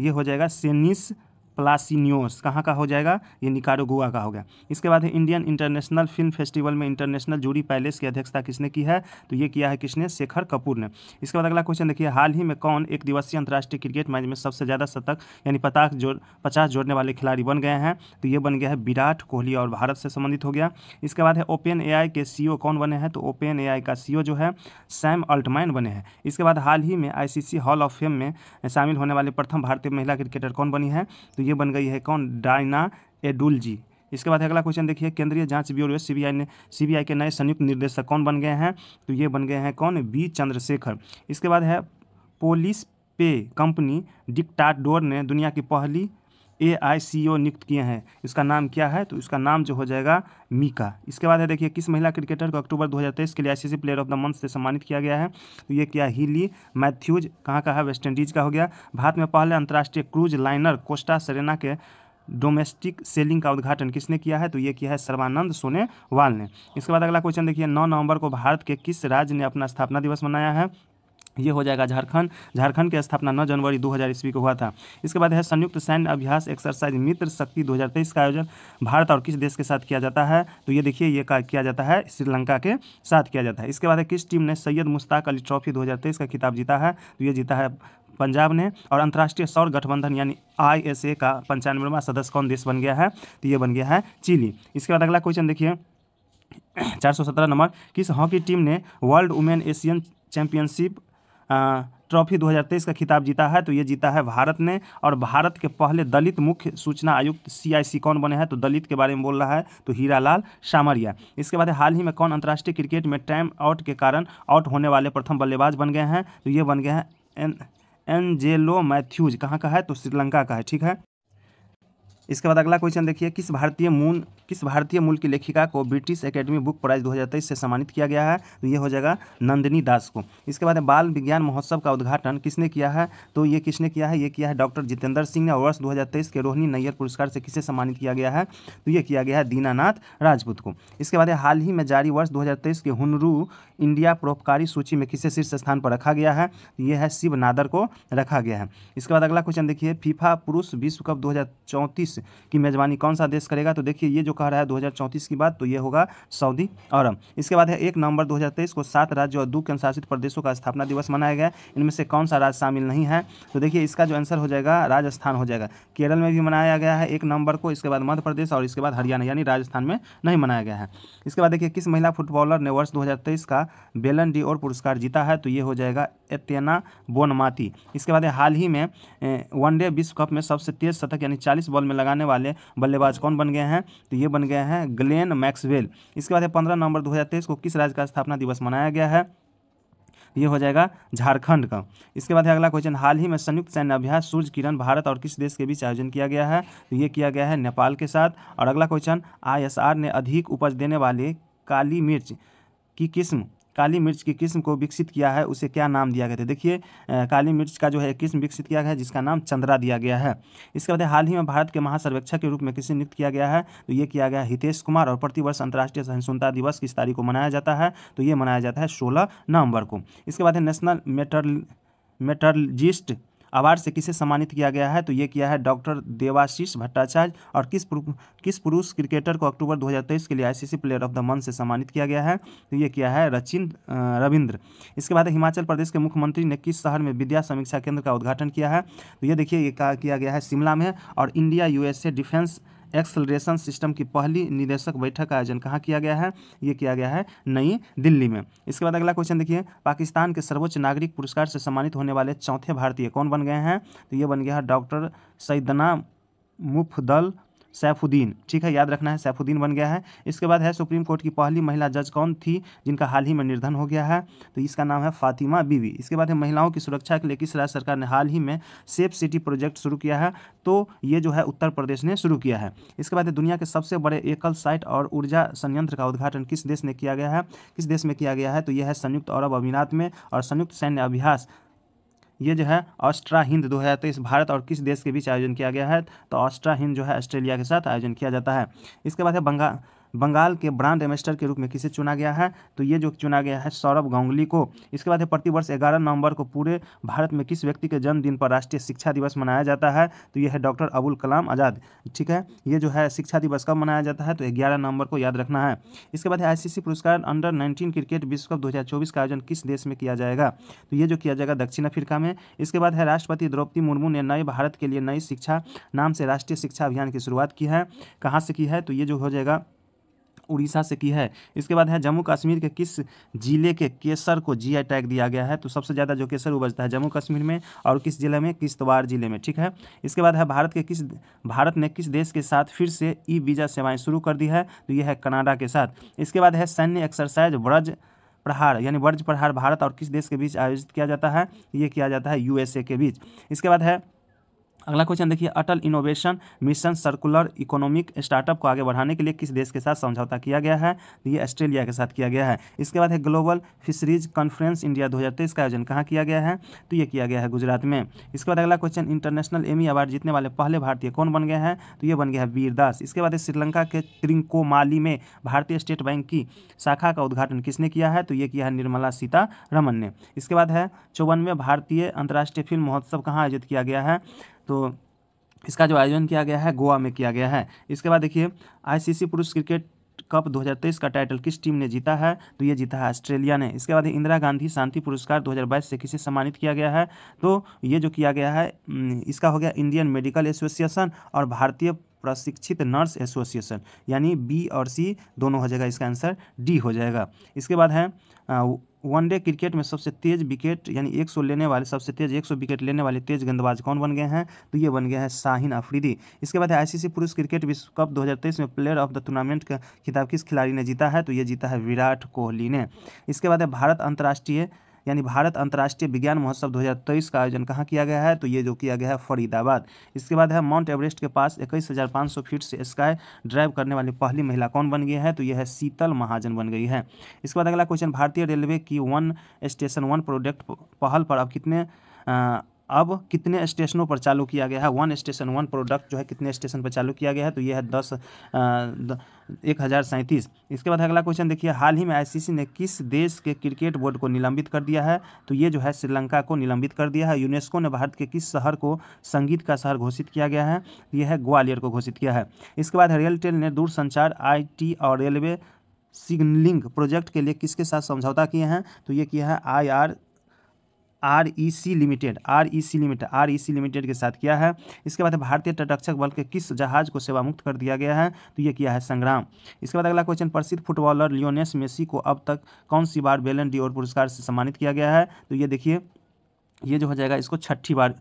ये हो जाएगा सेनिस प्लासिनियोस कहाँ का हो जाएगा ये निकारोगुआ का हो गया इसके बाद है इंडियन इंटरनेशनल फिल्म फेस्टिवल में इंटरनेशनल जूरी पैलेस की अध्यक्षता किसने की है तो ये किया है किसने शेखर कपूर ने इसके बाद अगला क्वेश्चन देखिए हाल ही में कौन एक दिवसीय अंतर्राष्ट्रीय क्रिकेट मैच में सबसे ज़्यादा शतक यानी पचास जोड़ पचास जोड़ने वाले खिलाड़ी बन गए हैं तो ये बन गया है विराट कोहली और भारत से संबंधित हो गया इसके बाद है ओपन ए के सी कौन बने हैं तो ओपन ए का सी जो है सैम अल्टमैन बने हैं इसके बाद हाल ही में आई हॉल ऑफ फेम में शामिल होने वाले प्रथम भारतीय महिला क्रिकेटर कौन बनी है तो तो ये बन गई है कौन डायना एडुल जी इसके बाद अगला क्वेश्चन देखिए केंद्रीय जांच ब्यूरो सीबीआई ने सीबीआई के नए संयुक्त निर्देशक कौन बन गए हैं तो ये बन गए हैं कौन बी चंद्रशेखर इसके बाद है पोलिस पे कंपनी डिक्टाडोर ने दुनिया की पहली ए आई सी ओ नियुक्त किए हैं इसका नाम क्या है तो इसका नाम जो हो जाएगा मीका इसके बाद है देखिए किस महिला क्रिकेटर को अक्टूबर 2023 के लिए ICC player of the month से सम्मानित किया गया है तो ये क्या हिली मैथ्यूज कहाँ का है वेस्ट इंडीज का हो गया भारत में पहले अंतर्राष्ट्रीय क्रूज लाइनर कोस्टा सेरेना के डोमेस्टिक सेलिंग का उद्घाटन किसने किया है तो ये किया है सर्वानंद सोनेवाल ने इसके बाद अगला क्वेश्चन देखिए 9 नवंबर को भारत के किस राज्य ने अपना स्थापना दिवस मनाया है ये हो जाएगा झारखंड झारखंड की स्थापना नौ जनवरी 2000 ईस्वी को हुआ था इसके बाद है संयुक्त सैन्य अभ्यास एक्सरसाइज मित्र शक्ति 2023 का आयोजन भारत और किस देश के साथ किया जाता है तो ये देखिए ये किया जाता है श्रीलंका के साथ किया जाता है इसके बाद है किस टीम ने सैयद मुश्ताक अली ट्रॉफी दो का खिताब जीता है तो ये जीता है पंजाब ने और अंतर्राष्ट्रीय सौर गठबंधन यानी आई का पंचानवेवा सदस्य कौन देश बन गया है तो ये बन गया है चिली इसके बाद अगला क्वेश्चन देखिए चार नंबर किस हॉकी टीम ने world women Asian championship trophy 2023 का खिताब जीता है तो ये जीता है भारत ने और भारत के पहले दलित मुख्य सूचना आयुक्त सीआईसी कौन बने हैं तो दलित के बारे में बोल रहा है तो हीरालाल शामरिया इसके बाद हाल ही में कौन अंतर्राष्ट्रीय क्रिकेट में टाइम आउट के कारण आउट होने वाले प्रथम बल्लेबाज बन गए हैं तो ये बन गए हैं एन एंजेलो मैथ्यूज कहाँ का है तो श्रीलंका का है ठीक है इसके बाद अगला क्वेश्चन देखिए किस भारतीय मूल किस भारतीय मूल की लेखिका को ब्रिटिश एकेडमी बुक प्राइज 2023 से सम्मानित किया गया है तो ये हो जाएगा नंदिनी दास को इसके बाद बाल विज्ञान महोत्सव का उद्घाटन किसने किया है तो ये किसने किया है ये किया है डॉक्टर जितेंद्र सिंह ने वर्ष 2023 के रोहिणी नैयर पुरस्कार से किसे सम्मानित किया गया है तो ये किया गया है दीनानाथ राजपूत को इसके बाद हाल ही में जारी वर्ष दो के हुनरू इंडिया परोपकारी सूची में किसे शीर्ष स्थान पर रखा गया है तो यह है शिव नादर को रखा गया है इसके बाद अगला क्वेश्चन देखिए फीफा पुरुष विश्व कप दो चौंतीस की मेज़बानी कौन सा देश करेगा तो देखिए ये जो कह रहा है दो की बात तो ये होगा सऊदी अरब इसके बाद है एक नवंबर दो को सात राज्य और दो केंद्रशासित प्रदेशों का स्थापना दिवस मनाया गया इनमें से कौन सा राज्य शामिल नहीं है तो देखिए इसका जो आंसर हो जाएगा राजस्थान हो जाएगा केरल में भी मनाया गया है एक नंबर को इसके बाद मध्य प्रदेश और इसके बाद हरियाणा यानी राजस्थान में नहीं मनाया गया है इसके बाद देखिए किस महिला फुटबॉलर ने वर्ष 2023 का बेलन डी और पुरस्कार जीता है तो ये हो जाएगा एतना बोनमाती इसके बाद हाल ही में वनडे विश्व कप में सबसे तेज शतक यानी चालीस बॉल में लगाने वाले बल्लेबाज कौन बन गए हैं तो ये बन गए हैं ग्लेन मैक्सवेल इसके बाद पंद्रह नवंबर दो को किस राज्य का स्थापना दिवस मनाया गया है ये हो जाएगा झारखंड का इसके बाद अगला क्वेश्चन हाल ही में संयुक्त सैन्य अभ्यास सूर्य किरण भारत और किस देश के बीच आयोजन किया गया है तो ये किया गया है नेपाल के साथ और अगला क्वेश्चन आईएसआर ने अधिक उपज देने वाले काली मिर्च की किस्म काली मिर्च की किस्म को विकसित किया है उसे क्या नाम दिया गया था देखिए काली मिर्च का जो है किस्म विकसित किया गया है जिसका नाम चंद्रा दिया गया है इसके बाद हाल ही में भारत के महासर्वेक्षक के रूप में किसे नियुक्त किया गया है तो ये किया गया हितेश कुमार और प्रतिवर्ष अंतर्राष्ट्रीय सहिष्णुता दिवस किस तारीख को मनाया जाता है तो ये मनाया जाता है सोलह नवंबर को इसके बाद है नेशनल मेटर मेटरलजिस्ट अवार्ड से किसे सम्मानित किया गया है तो ये किया है डॉक्टर देवाशीष भट्टाचार्य और किस किस पुरुष क्रिकेटर को अक्टूबर 2023 के लिए ICC player of the month से सम्मानित किया गया है तो ये किया है रचिन रविंद्र इसके बाद हिमाचल प्रदेश के मुख्यमंत्री ने किस शहर में विद्या समीक्षा केंद्र का उद्घाटन किया है तो ये देखिए ये किया गया है शिमला में और India USA defence acceleration system की पहली निदेशक बैठक का आयोजन कहाँ किया गया है ये किया गया है नई दिल्ली में इसके बाद अगला क्वेश्चन देखिए पाकिस्तान के सर्वोच्च नागरिक पुरस्कार से सम्मानित होने वाले चौथे भारतीय कौन बन गए हैं तो ये बन गया है डॉक्टर सैदना मुफदल सैफुद्दीन ठीक है याद रखना है सैफुद्दीन बन गया है इसके बाद है सुप्रीम कोर्ट की पहली महिला जज कौन थी जिनका हाल ही में निर्धन हो गया है तो इसका नाम है फातिमा बीवी इसके बाद है महिलाओं की सुरक्षा के लिए किस राज्य सरकार ने हाल ही में सेफ सिटी प्रोजेक्ट शुरू किया है तो ये जो है उत्तर प्रदेश ने शुरू किया है इसके बाद है दुनिया के सबसे बड़े एकल साइट और ऊर्जा संयंत्र का उद्घाटन किस देश ने किया गया है किस देश में किया गया है तो यह है संयुक्त अरब अमीरात में और संयुक्त सैन्य अभ्यास ये जो है ऑस्ट्रा हिंद दो हज़ार तेईस भारत और किस देश के बीच आयोजन किया गया है तो ऑस्ट्रा हिंद जो है ऑस्ट्रेलिया के साथ आयोजन किया जाता है इसके बाद है बंगाल बंगाल के ब्रांड एम्बेस्टर के रूप में किसे चुना गया है तो ये जो चुना गया है सौरभ गांगुली को इसके बाद है प्रतिवर्ष ग्यारह नवंबर को पूरे भारत में किस व्यक्ति के जन्मदिन पर राष्ट्रीय शिक्षा दिवस मनाया जाता है तो यह है डॉक्टर अबुल कलाम आज़ाद ठीक है ये जो है शिक्षा दिवस कब मनाया जाता है तो ग्यारह नवंबर को याद रखना है इसके बाद है आईसीसी पुरस्कार अंडर नाइनटीन क्रिकेट विश्व कप दो का आयोजन किस देश में किया जाएगा तो ये जो किया जाएगा दक्षिण अफ्रीका में इसके बाद है राष्ट्रपति द्रौपदी मुर्मू ने नए भारत के लिए नई शिक्षा नाम से राष्ट्रीय शिक्षा अभियान की शुरुआत की है कहाँ से की है तो ये जो हो जाएगा उड़ीसा से की है इसके बाद है जम्मू कश्मीर के किस जिले के केसर को जीआई टैग दिया गया है तो सबसे ज़्यादा जो केसर उपजता है जम्मू कश्मीर में और किस जिले में किश्तवाड़ जिले में ठीक है इसके बाद है भारत के किस भारत ने किस देश के साथ फिर से ई वीज़ा सेवाएँ शुरू कर दी है तो यह है कनाडा के साथ इसके बाद है सैन्य एक्सरसाइज व्रज प्रहार यानी वर्ज प्रहार भारत और किस देश के बीच आयोजित किया जाता है ये किया जाता है यूएसए के बीच इसके बाद है अगला क्वेश्चन देखिए Atal innovation mission circular economic startup को आगे बढ़ाने के लिए किस देश के साथ समझौता किया गया है तो ये ऑस्ट्रेलिया के साथ किया गया है इसके बाद है ग्लोबल फिशरीज कॉन्फ्रेंस इंडिया 2023 का आयोजन कहाँ किया गया है तो ये किया गया है गुजरात में इसके बाद अगला क्वेश्चन इंटरनेशनल एमी अवार्ड जीतने वाले पहले भारतीय कौन बन गए हैं तो ये बन गया है वीरदास इसके बाद श्रीलंका के त्रिंकोमाली में भारतीय स्टेट बैंक की शाखा का उद्घाटन किसने किया है तो ये किया है निर्मला सीतारमन ने इसके बाद है चौवनवे भारतीय अंतर्राष्ट्रीय फिल्म महोत्सव कहाँ आयोजित किया गया है तो इसका जो आयोजन किया गया है गोवा में किया गया है इसके बाद देखिए आईसीसी पुरुष क्रिकेट कप 2023 का टाइटल किस टीम ने जीता है तो ये जीता है ऑस्ट्रेलिया ने इसके बाद इंदिरा गांधी शांति पुरस्कार 2022 से किसे सम्मानित किया गया है तो ये जो किया गया है इसका हो गया इंडियन मेडिकल एसोसिएशन और भारतीय प्रशिक्षित नर्स एसोसिएशन यानी बी और सी दोनों हो जाएगा इसका आंसर डी हो जाएगा इसके बाद है वनडे क्रिकेट में सबसे तेज विकेट यानी 100 लेने वाले सबसे तेज 100 विकेट लेने वाले तेज गेंदबाज कौन बन गए हैं तो ये बन गए हैं शाहिन अफरीदी इसके बाद है आईसीसी पुरुष क्रिकेट विश्व कप 2023 में प्लेयर ऑफ द टूर्नामेंट का खिताब किस खिलाड़ी ने जीता है तो ये जीता है विराट कोहली ने इसके बाद है भारत अंतर्राष्ट्रीय यानी भारत अंतर्राष्ट्रीय विज्ञान महोत्सव 2023 का आयोजन कहाँ किया गया है तो ये जो किया गया है फरीदाबाद इसके बाद है माउंट एवरेस्ट के पास इक्कीस फीट से स्काई ड्राइव करने वाली पहली महिला कौन बन गई है तो यह है शीतल महाजन बन गई है इसके बाद अगला क्वेश्चन भारतीय रेलवे की वन स्टेशन वन प्रोडक्ट पहल पर अब कितने अब कितने स्टेशनों पर चालू किया गया है वन स्टेशन वन प्रोडक्ट जो है कितने स्टेशन पर चालू किया गया है तो ये है दस एक हज़ार सैंतीस इसके बाद अगला क्वेश्चन देखिए हाल ही में आईसीसी ने किस देश के क्रिकेट बोर्ड को निलंबित कर दिया है तो ये जो है श्रीलंका को निलंबित कर दिया है यूनेस्को ने भारत के किस शहर को संगीत का शहर घोषित किया गया है यह है ग्वालियर को घोषित किया है इसके बाद रेलटेल ने दूरसंचार आईटी और रेलवे सिग्नलिंग प्रोजेक्ट के लिए किसके साथ समझौता किए हैं तो ये किया है I R R E C limited R E C limited R E C limited के साथ किया है इसके बाद भारतीय तटरक्षक बल के किस जहाज को सेवा मुक्त कर दिया गया है तो ये किया है संग्राम इसके बाद अगला क्वेश्चन प्रसिद्ध फुटबॉलर लियोनेस मेसी को अब तक कौन सी बार बेलन डी और पुरस्कार से सम्मानित किया गया है तो ये देखिए ये जो हो जाएगा इसको छठी बार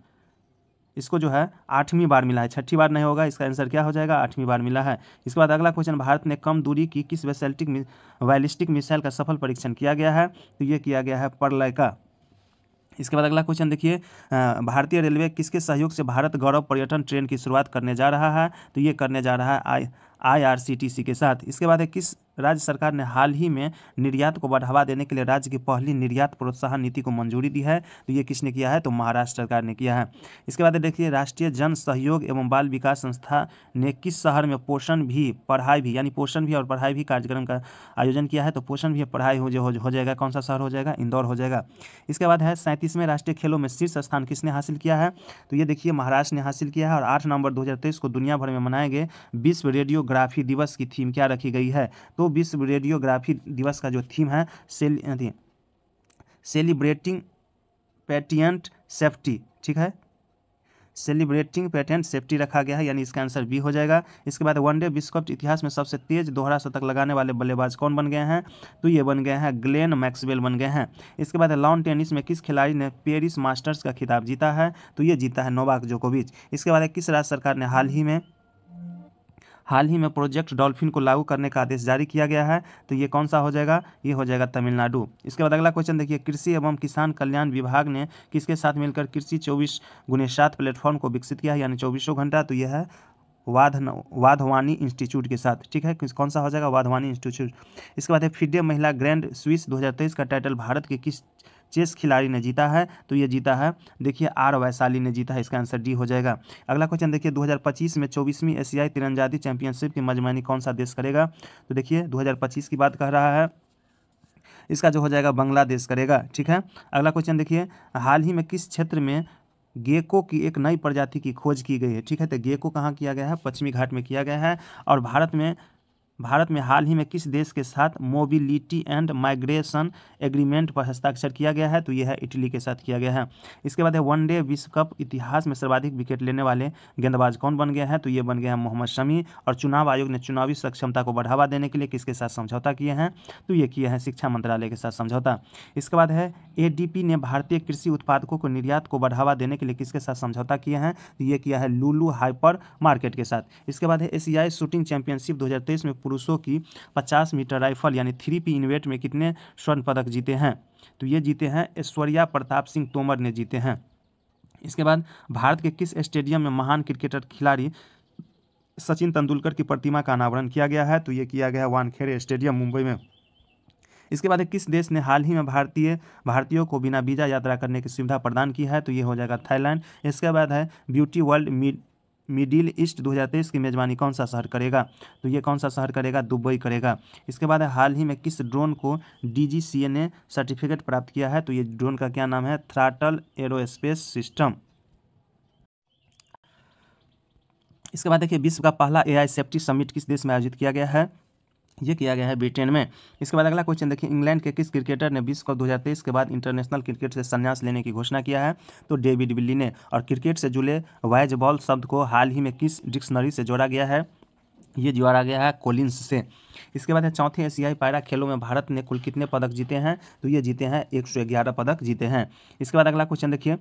इसको जो है आठवीं बार मिला है छठी बार नहीं होगा इसका आंसर क्या हो जाएगा आठवीं बार मिला है इसके बाद अगला क्वेश्चन भारत ने कम दूरी की किस वैसेल्टिक वैलिस्टिक मिसाइल का सफल परीक्षण किया गया है तो ये किया गया है परलय का इसके बाद अगला क्वेश्चन देखिए भारतीय रेलवे किसके सहयोग से भारत गौरव पर्यटन ट्रेन की शुरुआत करने जा रहा है तो ये करने जा रहा है आई सी के साथ इसके बाद है किस राज्य सरकार ने हाल ही में निर्यात को बढ़ावा देने के लिए राज्य की पहली निर्यात प्रोत्साहन नीति को मंजूरी दी है तो ये किसने किया है तो महाराष्ट्र सरकार ने किया है इसके बाद देखिए राष्ट्रीय जन सहयोग एवं बाल विकास संस्था ने किस शहर में पोषण भी पढ़ाई भी यानी पोषण भी और पढ़ाई भी कार्यक्रम का आयोजन किया है तो पोषण भी पढ़ाई हो, हो, हो जाएगा कौन सा शहर हो जाएगा इंदौर हो जाएगा इसके बाद है सैंतीसवें राष्ट्रीय खेलों में शीर्ष स्थान किसने हासिल किया है तो ये देखिए महाराष्ट्र ने हासिल किया है और आठ नवंबर दो को दुनिया भर में मनाए गए विश्व रेडियोग्राफी दिवस की थीम क्या रखी गई है तो विश्व रेडियोग्राफी दिवस का जो थीम है सेल सेलिब्रेटिंग पेटेंट सेफ्टी ठीक है सेलिब्रेटिंग पेटेंट सेफ्टी रखा गया है यानी इसका आंसर बी हो जाएगा इसके बाद वनडे विश्व कप इतिहास में सबसे तेज दोहरा शतक लगाने वाले बल्लेबाज कौन बन गए हैं तो ये बन गए हैं ग्लेन मैक्सवेल बन गए हैं इसके बाद लॉन टेनिस में किस खिलाड़ी ने पेरिस मास्टर्स का खिताब जीता है तो ये जीता है नोवाक जोकोविच इसके बाद किस राज्य सरकार ने हाल ही में हाल ही में प्रोजेक्ट डॉल्फिन को लागू करने का आदेश जारी किया गया है तो ये कौन सा हो जाएगा ये हो जाएगा तमिलनाडु इसके बाद अगला क्वेश्चन देखिए कृषि एवं किसान कल्याण विभाग ने किसके साथ मिलकर कृषि चौबीस गुने सात प्लेटफॉर्म को विकसित किया है यानी चौबीसों घंटा तो यह है वाधन वाधवानी इंस्टीट्यूट के साथ ठीक है कौन सा हो जाएगा वाधवानी इंस्टीट्यूट इसके बाद है फिडे महिला ग्रैंड स्विस 2023 का टाइटल भारत के किस चेस खिलाड़ी ने जीता है तो ये जीता है देखिए आर वैशाली ने जीता है इसका आंसर डी हो जाएगा अगला क्वेश्चन देखिए 2025 में चौबीसवीं एशियाई तिरंजादी चैंपियनशिप की मजमानी कौन सा देश करेगा तो देखिए 2025 की बात कह रहा है इसका जो हो जाएगा बांग्लादेश करेगा ठीक है अगला क्वेश्चन देखिए हाल ही में किस क्षेत्र में गेको की एक नई प्रजाति की खोज की गई है ठीक है तो गेको कहाँ किया गया है पश्चिमी घाट में किया गया है और भारत में भारत में हाल ही में किस देश के साथ मोबिलिटी एंड माइग्रेशन एग्रीमेंट पर हस्ताक्षर किया गया है तो यह है इटली के साथ किया गया है इसके बाद है वन डे विश्व कप इतिहास में सर्वाधिक विकेट लेने वाले गेंदबाज कौन बन गया है तो ये बन गया है मोहम्मद शमी और चुनाव आयोग ने चुनावी सक्षमता को बढ़ावा देने के लिए किसके साथ समझौता किए हैं तो ये किए हैं शिक्षा मंत्रालय के साथ समझौता इसके बाद है ए ने भारतीय कृषि उत्पादकों को निर्यात को बढ़ावा देने के लिए किसके साथ समझौता किए हैं तो ये किया है लुलू हाइपर मार्केट के साथ इसके बाद है एशियाई शूटिंग चैंपियनशिप दो में पुरुषों की 50 मीटर राइफल यानी थ्री पी इन्वेट में कितने स्वर्ण पदक जीते हैं तो ये जीते हैं ऐश्वर्या प्रताप सिंह तोमर ने जीते हैं इसके बाद भारत के किस स्टेडियम में महान क्रिकेटर खिलाड़ी सचिन तेंदुलकर की प्रतिमा का अनावरण किया गया है तो ये किया गया है वानखेड़े स्टेडियम मुंबई में इसके बाद किस देश ने हाल ही में भारतीय भारतीयों को बिना वीज़ा यात्रा करने की सुविधा प्रदान की है तो ये हो जाएगा थाईलैंड इसके बाद है ब्यूटी वर्ल्ड मिडिल ईस्ट 2023 की मेज़बानी कौन सा शहर करेगा तो ये कौन सा शहर करेगा दुबई करेगा इसके बाद हाल ही में किस ड्रोन को डी ने सर्टिफिकेट प्राप्त किया है तो ये ड्रोन का क्या नाम है थ्राटल एरोस्पेस सिस्टम इसके बाद देखिए विश्व का पहला एआई सेफ्टी समिट किस देश में आयोजित किया गया है ये किया गया है ब्रिटेन में इसके बाद अगला क्वेश्चन देखिए इंग्लैंड के किस क्रिकेटर ने विश्व कप दो के बाद इंटरनेशनल क्रिकेट से संन्यास लेने की घोषणा किया है तो डेविड बिल्ली ने और क्रिकेट से जुड़े वाइज बॉल शब्द को हाल ही में किस डिक्शनरी से जोड़ा गया है ये जोड़ा गया है कोलिंस से इसके बाद है चौथे एशियाई पायरा खेलों में भारत ने कुल कितने पदक जीते हैं तो ये जीते हैं एक पदक जीते हैं इसके बाद अगला क्वेश्चन देखिए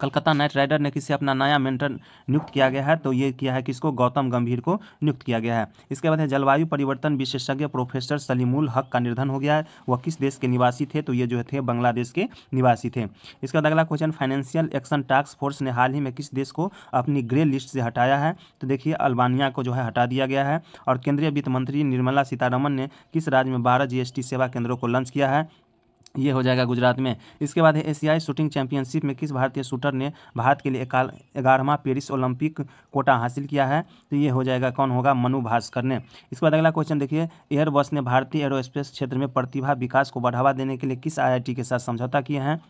कलकत्ता नाइट राइडर ने किसे अपना नया मेंटर नियुक्त किया गया है तो ये किया है किसको गौतम गंभीर को नियुक्त किया गया है इसके बाद है जलवायु परिवर्तन विशेषज्ञ प्रोफेसर सलीमुल हक का निर्धन हो गया है वह किस देश के निवासी थे तो ये जो थे बांग्लादेश के निवासी थे इसके बाद अगला question financial action task force ने हाल ही में किस देश को अपनी ग्रे लिस्ट से हटाया है तो देखिए अल्बानिया को जो है हटा दिया गया है और केंद्रीय वित्त मंत्री निर्मला सीतारमन ने किस राज्य में बारह जी सेवा केंद्रों को लॉन्च किया है ये हो जाएगा गुजरात में इसके बाद एशियाई शूटिंग चैंपियनशिप में किस भारतीय शूटर ने भारत के लिए ग्यारहवा पेरिस ओलंपिक कोटा हासिल किया है तो ये हो जाएगा कौन होगा मनु भास्कर ने इसके बाद अगला क्वेश्चन देखिए एयरबस ने भारतीय एरोस्पेस क्षेत्र में प्रतिभा विकास को बढ़ावा देने के लिए किस आई के साथ समझौता किए हैं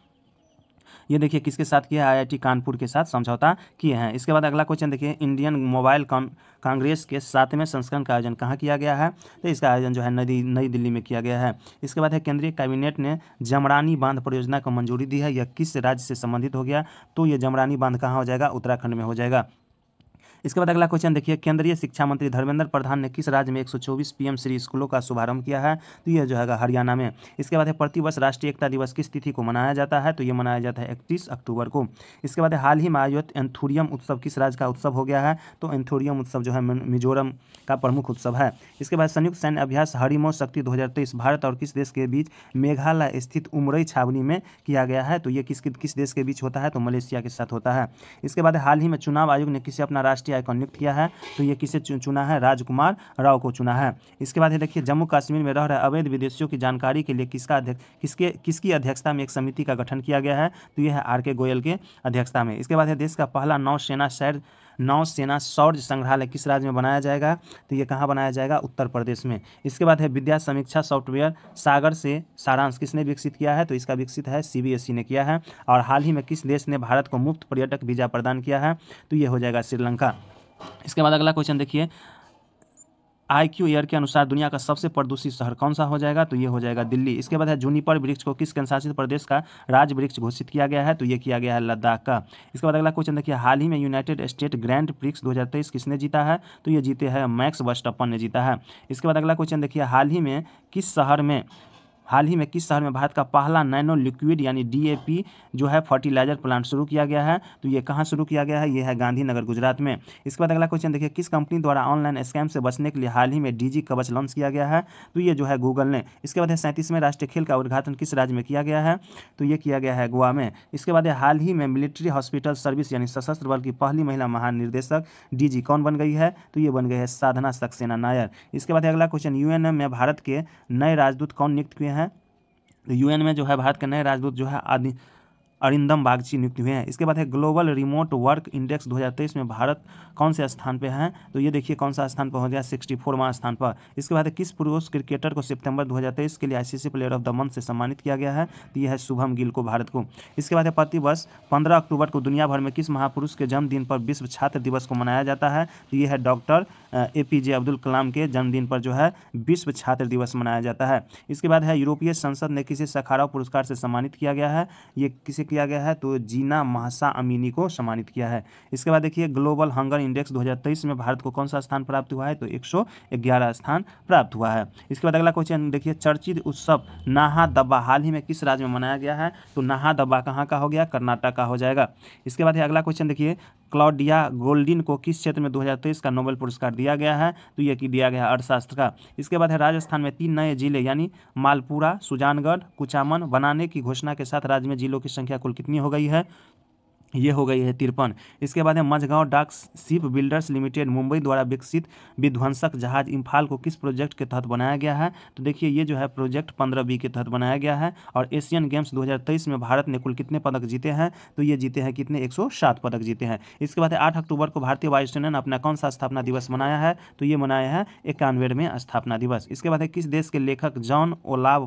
ये देखिए किसके साथ किया है आई कानपुर के साथ समझौता किए हैं इसके बाद अगला क्वेश्चन देखिए इंडियन मोबाइल कांग्रेस के साथ में संस्करण का आयोजन कहाँ किया गया है तो इसका आयोजन जो है नई नई दिल्ली में किया गया है इसके बाद है केंद्रीय कैबिनेट ने जमरानी बांध परियोजना को मंजूरी दी है यह किस राज्य से संबंधित हो गया तो ये जमरानी बांध कहाँ हो जाएगा उत्तराखंड में हो जाएगा इसके बाद अगला क्वेश्चन देखिए केंद्रीय शिक्षा मंत्री धर्मेंद्र प्रधान ने किस राज्य में एक सौ चौबीस श्री स्कूलों का शुभारंभ किया है तो यह जो है हरियाणा में इसके बाद प्रतिवर्ष राष्ट्रीय एकता दिवस किस तिथि को मनाया जाता है तो ये मनाया जाता है इकतीस अक्टूबर को इसके बाद हाल ही में आयोजित एंथोरियम उत्सव किस राज्य का उत्सव हो गया है तो एंथोरियम उत्सव जो है मिजोरम का प्रमुख उत्सव है इसके बाद संयुक्त सैन्य अभ्यास हरिमो शक्ति दो भारत और किस देश के बीच मेघालय स्थित उमरई छावनी में किया गया है तो ये किस किस देश के बीच होता है तो मलेशिया के साथ होता है इसके बाद हाल ही में चुनाव आयोग ने किसे अपना राष्ट्रीय की आइकॉन नियुक्त किया है तो ये किसे चुना है राजकुमार राव को चुना है इसके बाद ये देखिए जम्मू कश्मीर में रह रहे अवैध विदेशियों की जानकारी के लिए किसका किसके किसकी अध्यक्षता में एक समिति का गठन किया गया है तो यह है आर के गोयल के अध्यक्षता में इसके बाद यह देश का पहला नौसेना सैर नौसेना शौर्य संग्रहालय किस राज्य में बनाया जाएगा तो ये कहाँ बनाया जाएगा उत्तर प्रदेश में इसके बाद है विद्या समीक्षा सॉफ्टवेयर सागर से सारांश किसने विकसित किया है तो इसका विकसित है सी e ने किया है और हाल ही में किस देश ने भारत को मुफ्त पर्यटक वीजा प्रदान किया है तो ये हो जाएगा श्रीलंका इसके बाद अगला क्वेश्चन देखिए आई क्यू ईयर के अनुसार दुनिया का सबसे प्रदूषित शहर कौन सा हो जाएगा तो ये हो जाएगा दिल्ली इसके बाद है जूनीपर वृक्ष को किस केंद्रशासित प्रदेश का राज्य वृक्ष घोषित किया गया है तो ये किया गया है लद्दाख का इसके बाद अगला क्वेश्चन देखिए हाल ही में यूनाइटेड स्टेट ग्रैंड प्रिक्स दो किसने जीता है तो ये जीते हैं मैक्स वर्स्टअपन ने जीता है इसके बाद अगला क्वेश्चन देखिए हाल ही में किस शहर में हाल ही में किस शहर में भारत का पहला नैनो लिक्विड यानी डीएपी जो है फर्टिलाइजर प्लांट शुरू किया गया है तो ये कहाँ शुरू किया गया है ये है गांधीनगर गुजरात में इसके बाद अगला क्वेश्चन देखिए किस कंपनी द्वारा ऑनलाइन स्कैम से बचने के लिए हाल ही में डीजी कवच लॉन्च किया गया है तो ये जो है गूगल ने इसके बाद सैंतीसवें राष्ट्रीय खेल का उद्घाटन किस राज्य में किया गया है तो ये किया गया है गोवा में इसके बाद हाल ही में मिलिट्री हॉस्पिटल सर्विस यानी सशस्त्र बल की पहली महिला महानिर्देशक डी कौन बन गई है तो ये बन गई है साधना सक्सेना नायर इसके बाद अगला क्वेश्चन यूएन में भारत के नए राजदूत कौन नियुक्त किए हैं यूएन में जो है भारत के नए राजदूत जो है आदि अरिंदम बागची नियुक्त हुए हैं इसके बाद है ग्लोबल रिमोट वर्क इंडेक्स 2023 में भारत कौन से स्थान पर है तो ये देखिए कौन सा स्थान पर हो गया सिक्सटी फोरवा स्थान पर इसके बाद है किस पुरुष क्रिकेटर को सितंबर 2023 के लिए ICC player of the month से सम्मानित किया गया है तो यह है शुभम गिल को भारत को इसके बाद है प्रति वर्ष पंद्रह अक्टूबर को दुनिया भर में किस महापुरुष के जन्मदिन पर विश्व छात्र दिवस को मनाया जाता है तो ये है doctor A P J Abdul Kalam के जन्मदिन पर जो है विश्व छात्र दिवस मनाया जाता है इसके बाद है यूरोपीय संसद ने किसे सखारा पुरस्कार से सम्मानित किया गया है ये किसे किया गया है तो जीना महासा अमीनी को सम्मानित किया है इसके बाद देखिए ग्लोबल हंगर इंडेक्स 2023 में भारत को कौन सा स्थान प्राप्त हुआ है तो 111 स्थान प्राप्त हुआ है इसके बाद अगला क्वेश्चन देखिए चर्चित उत्सव नाहा दब्बा हाल ही में किस राज्य में मनाया गया है तो नाहा दब्बा कहाँ का हो गया कर्नाटक का हो जाएगा इसके बाद अगला क्वेश्चन देखिए क्लॉडिया गोल्डिन को किस क्षेत्र में 2023 का नोबेल पुरस्कार दिया गया है तो यह की दिया गया अर्थशास्त्र का इसके बाद है राजस्थान में तीन नए जिले यानी मालपुरा सुजानगढ़ कुचामन बनाने की घोषणा के साथ राज्य में जिलों की संख्या कुल कितनी हो गई है ये हो गई है तिरपन इसके बाद है मझगांव डाक शिप बिल्डर्स लिमिटेड मुंबई द्वारा विकसित विध्वंसक जहाज इम्फाल को किस प्रोजेक्ट के तहत बनाया गया है तो देखिए ये जो है प्रोजेक्ट पंद्रह बी के तहत बनाया गया है और एशियन गेम्स 2023 में भारत ने कुल कितने पदक जीते हैं तो ये जीते हैं कितने एक पदक जीते हैं इसके बाद आठ अक्टूबर को भारतीय वायुसेना ने अपना कौन सा स्थापना दिवस मनाया है तो ये मनाया है इक्यानवे में स्थापना दिवस इसके बाद है किस देश के लेखक जॉन ओलाव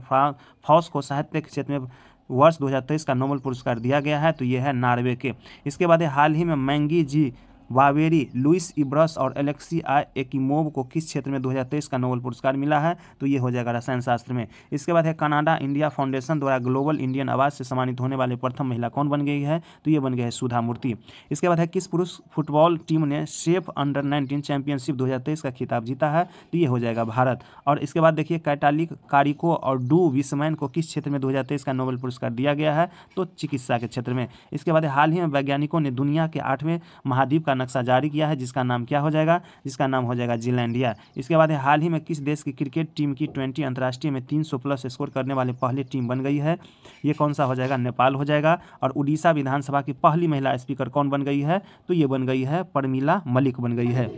फॉस को साहित्य के क्षेत्र में वर्ष 2023 का नोबल पुरस्कार दिया गया है तो यह है नार्वे के इसके बाद हाल ही में मैंगी जी वावेरी लुइस इब्रस और एलेक्सी आ एकीमोव को किस क्षेत्र में 2023 का नोबल पुरस्कार मिला है तो ये हो जाएगा रसायन शास्त्र में इसके बाद है कनाडा इंडिया फाउंडेशन द्वारा ग्लोबल इंडियन आवाज़ से सम्मानित होने वाले प्रथम महिला कौन बन गई है तो ये बन गए है सुधा मूर्ति इसके बाद है किस पुरुष फुटबॉल टीम ने सेफ अंडर नाइनटीन चैंपियनशिप दो का खिताब जीता है तो ये हो जाएगा भारत और इसके बाद देखिए कैटालिक कारिको और डू विस्मैन को किस क्षेत्र में दो का नोबल पुरस्कार दिया गया है तो चिकित्सा के क्षेत्र में इसके बाद हाल ही में वैज्ञानिकों ने दुनिया के आठवें महाद्वीप का का नक्शा जारी किया है जिसका नाम क्या हो जाएगा जिसका नाम हो जाएगा जीलैंडिया इसके बाद हाल ही में किस देश की क्रिकेट टीम की ट्वेंटी अंतर्राष्ट्रीय में तीन प्लस स्कोर करने वाली पहली टीम बन गई है ये कौन सा हो जाएगा नेपाल हो जाएगा और उड़ीसा विधानसभा की पहली महिला स्पीकर कौन बन गई है तो ये बन गई है परमिला मलिक बन गई है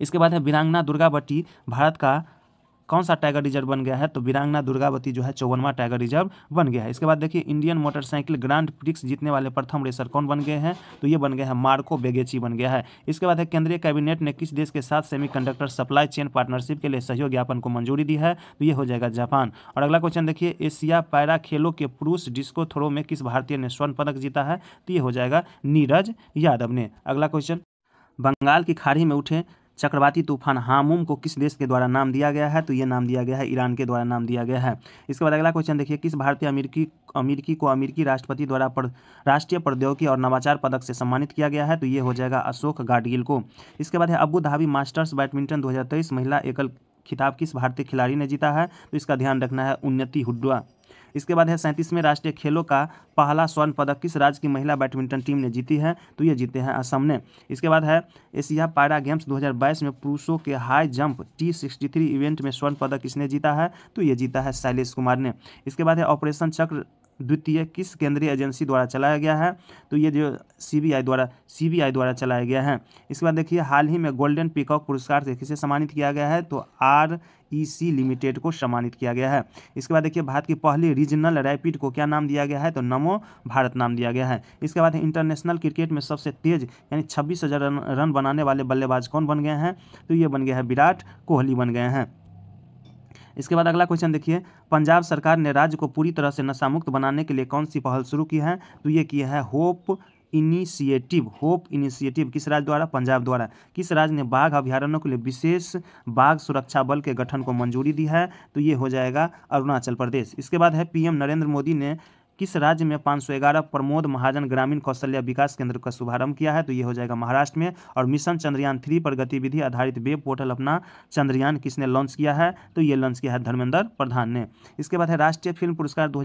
इसके बाद है वीरांगना दुर्गावटी भारत का कौन सा टाइगर रिजर्व बन गया है तो वीरांगना दुर्गावती जो है चौवनवा टाइगर रिजर्व बन गया है इसके बाद देखिए इंडियन मोटरसाइकिल ग्रांड प्रिक्स जीतने वाले प्रथम रेसर कौन बन गए हैं तो ये बन गए हैं मार्को बेगेची बन गया है इसके बाद है केंद्रीय कैबिनेट ने किस देश के साथ सेमी सप्लाई चेन पार्टनरशिप के लिए सहयोग ज्ञापन को मंजूरी दी है तो ये हो जाएगा जापान और अगला क्वेश्चन देखिए एशिया पैरा खेलों के पुरुष डिस्को थ्रो में किस भारतीय ने स्वर्ण पदक जीता है तो ये हो जाएगा नीरज यादव ने अगला क्वेश्चन बंगाल की खाड़ी में उठे चक्रवाती तूफान हामुम को किस देश के द्वारा नाम दिया गया है तो ये नाम दिया गया है ईरान के द्वारा नाम दिया गया है इसके बाद अगला क्वेश्चन देखिए किस भारतीय अमेरिकी अमेरिकी को अमेरिकी राष्ट्रपति द्वारा राष्ट्रीय प्रौद्योगिकी और नवाचार पदक से सम्मानित किया गया है तो ये हो जाएगा अशोक गाडगिल को इसके बाद है अबू धाबी मास्टर्स बैडमिंटन दो महिला एकल खिताब किस भारतीय खिलाड़ी ने जीता है तो इसका ध्यान रखना है उन्नति हुड्डा इसके बाद है सैंतीसवें राष्ट्रीय खेलों का पहला स्वर्ण पदक किस राज्य की महिला बैडमिंटन टीम ने जीती है तो ये जीते हैं असम ने इसके बाद है एशिया पारा गेम्स 2022 में पुरुषों के high jump T sixty three event में स्वर्ण पदक किसने जीता है तो ये जीता है शैलेश कुमार ने इसके बाद है ऑपरेशन चक्र द्वितीय किस केंद्रीय एजेंसी द्वारा चलाया गया है तो ये जो सीबीआई द्वारा सीबीआई द्वारा चलाया गया है इसके बाद देखिए हाल ही में गोल्डन पिकॉक पुरस्कार से किसे सम्मानित किया गया है तो आर ईसी लिमिटेड को सम्मानित किया गया है इसके बाद देखिए भारत की पहली रीजनल रैपिड को क्या नाम दिया गया है तो नमो भारत नाम दिया गया है इसके बाद इंटरनेशनल क्रिकेट में सबसे तेज यानी छब्बीस रन, रन बनाने वाले बल्लेबाज कौन बन गए हैं तो ये बन गया है विराट कोहली बन गए हैं इसके बाद अगला क्वेश्चन देखिए पंजाब सरकार ने राज्य को पूरी तरह से नशा मुक्त बनाने के लिए कौन सी पहल शुरू की है तो ये किया है होप इनिशिएटिव होप इनिशिएटिव किस राज्य द्वारा पंजाब द्वारा किस राज्य ने बाघ अभ्यारण्यों के लिए विशेष बाघ सुरक्षा बल के गठन को मंजूरी दी है तो ये हो जाएगा अरुणाचल प्रदेश इसके बाद है पीएम नरेंद्र मोदी ने किस राज्य में ग्यारह प्रमोद महाजन ग्रामीण कौशल्य विकास केंद्र का शुभारंभ किया है तो ये हो जाएगा महाराष्ट्र में और मिशन चंद्रयान थ्री पर गतिविधि आधारित वेब पोर्टल अपना चंद्रयान किसने लॉन्च किया है तो ये लॉन्च किया है धर्मेंद्र प्रधान ने इसके बाद है राष्ट्रीय फिल्म पुरस्कार दो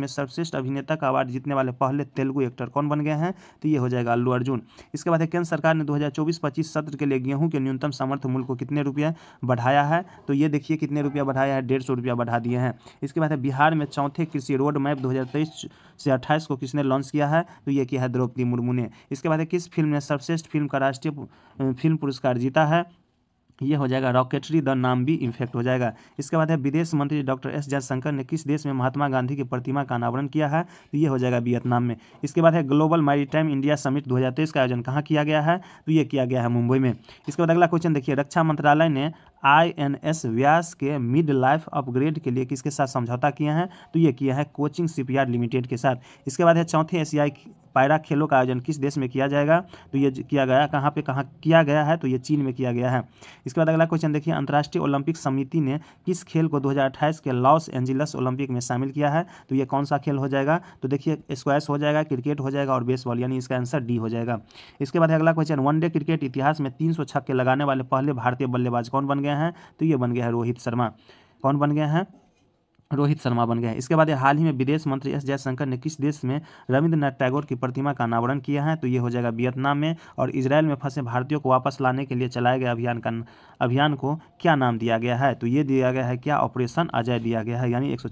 में सर्वश्रेष्ठ अभिनेता का अवार्ड जीतने वाले पहले तेलुगु एक्टर कौन बन गए हैं तो ये हो जाएगा अल्लू अर्जुन इसके बाद है केंद्र सरकार ने दो हज़ार सत्र के लिए गेहूँ के न्यूनतम समर्थ मूल्य को कितने रुपये बढ़ाया है तो ये देखिए कितने रुपया बढ़ाया है डेढ़ सौ रुपया बढ़ा दिए हैं इसके बाद है बिहार में चौथे कृषि रोड मैप दो से अट्ठाईस को किसने लॉन्च किया है तो ये किया है द्रौपदी मुर्मू ने इसके बाद किस फिल्म ने सर्वश्रेष्ठ फिल्म का राष्ट्रीय फिल्म पुरस्कार जीता है ये हो जाएगा रॉकेटरी द नाम भी इन्फेक्ट हो जाएगा इसके बाद है विदेश मंत्री डॉक्टर एस जयशंकर ने किस देश में महात्मा गांधी की प्रतिमा का अनावरण किया है तो ये हो जाएगा वियतनाम में इसके बाद है ग्लोबल मैरीटाइम इंडिया समिट 2023 का आयोजन कहाँ किया गया है तो ये किया गया है मुंबई में इसके बाद अगला क्वेश्चन देखिए रक्षा मंत्रालय ने आईएनएस व्यास के मिड लाइफ अपग्रेड के लिए किसके साथ समझौता किए हैं तो ये किया है कोचिंग शिपयार्ड लिमिटेड के साथ इसके बाद है चौथे एशियाई पायरा खेलों का आयोजन किस देश में किया जाएगा तो ये किया गया कहाँ पे कहाँ किया गया है तो ये चीन में किया गया है इसके बाद अगला क्वेश्चन देखिए अंतर्राष्ट्रीय ओलंपिक समिति ने किस खेल को 2028 के लॉस एंजिलस ओलंपिक में शामिल किया है तो ये कौन सा खेल हो जाएगा तो देखिए स्क्वास हो जाएगा क्रिकेट हो जाएगा और बेसबॉल यानी इसका आंसर डी हो जाएगा इसके बाद अगला क्वेश्चन वनडे क्रिकेट इतिहास में तीन सौ छक्के लगाने वाले पहले भारतीय बल्लेबाज कौन बन गए गया है तो ये बन गया है रोहित शर्मा कौन बन गया है रोहित शर्मा बन गए हैं इसके बाद हाल ही में विदेश मंत्री एस जयशंकर ने किस देश में रविंद्रनाथ टैगोर की प्रतिमा का अनावरण किया है तो ये हो जाएगा वियतनाम में और इसराइल में फंसे भारतीयों को वापस लाने के लिए चलाए गए अभियान का अभियान को क्या नाम दिया गया है तो ये दिया गया है क्या ऑपरेशन अजय दिया गया है यानी एक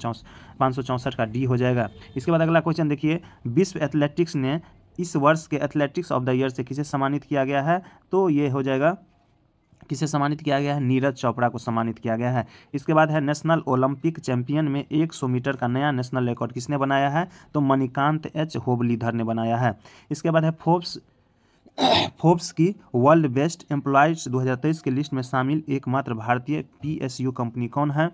का डी हो जाएगा इसके बाद अगला क्वेश्चन देखिए विश्व एथलेटिक्स ने इस वर्ष के एथलेटिक्स ऑफ द ईयर से किसे सम्मानित किया गया है तो ये हो जाएगा किसे सम्मानित किया गया है नीरज चोपड़ा को सम्मानित किया गया है इसके बाद है नेशनल ओलंपिक चैंपियन में 100 मीटर का नया नेशनल रिकॉर्ड किसने बनाया है तो मणिकांत एच होबलीधर ने बनाया है इसके बाद है फोर्ब्स फोर्ब्स की वर्ल्ड बेस्ट एम्प्लॉयज़ 2023 के लिस्ट में शामिल एकमात्र भारतीय पीएसयू कंपनी कौन है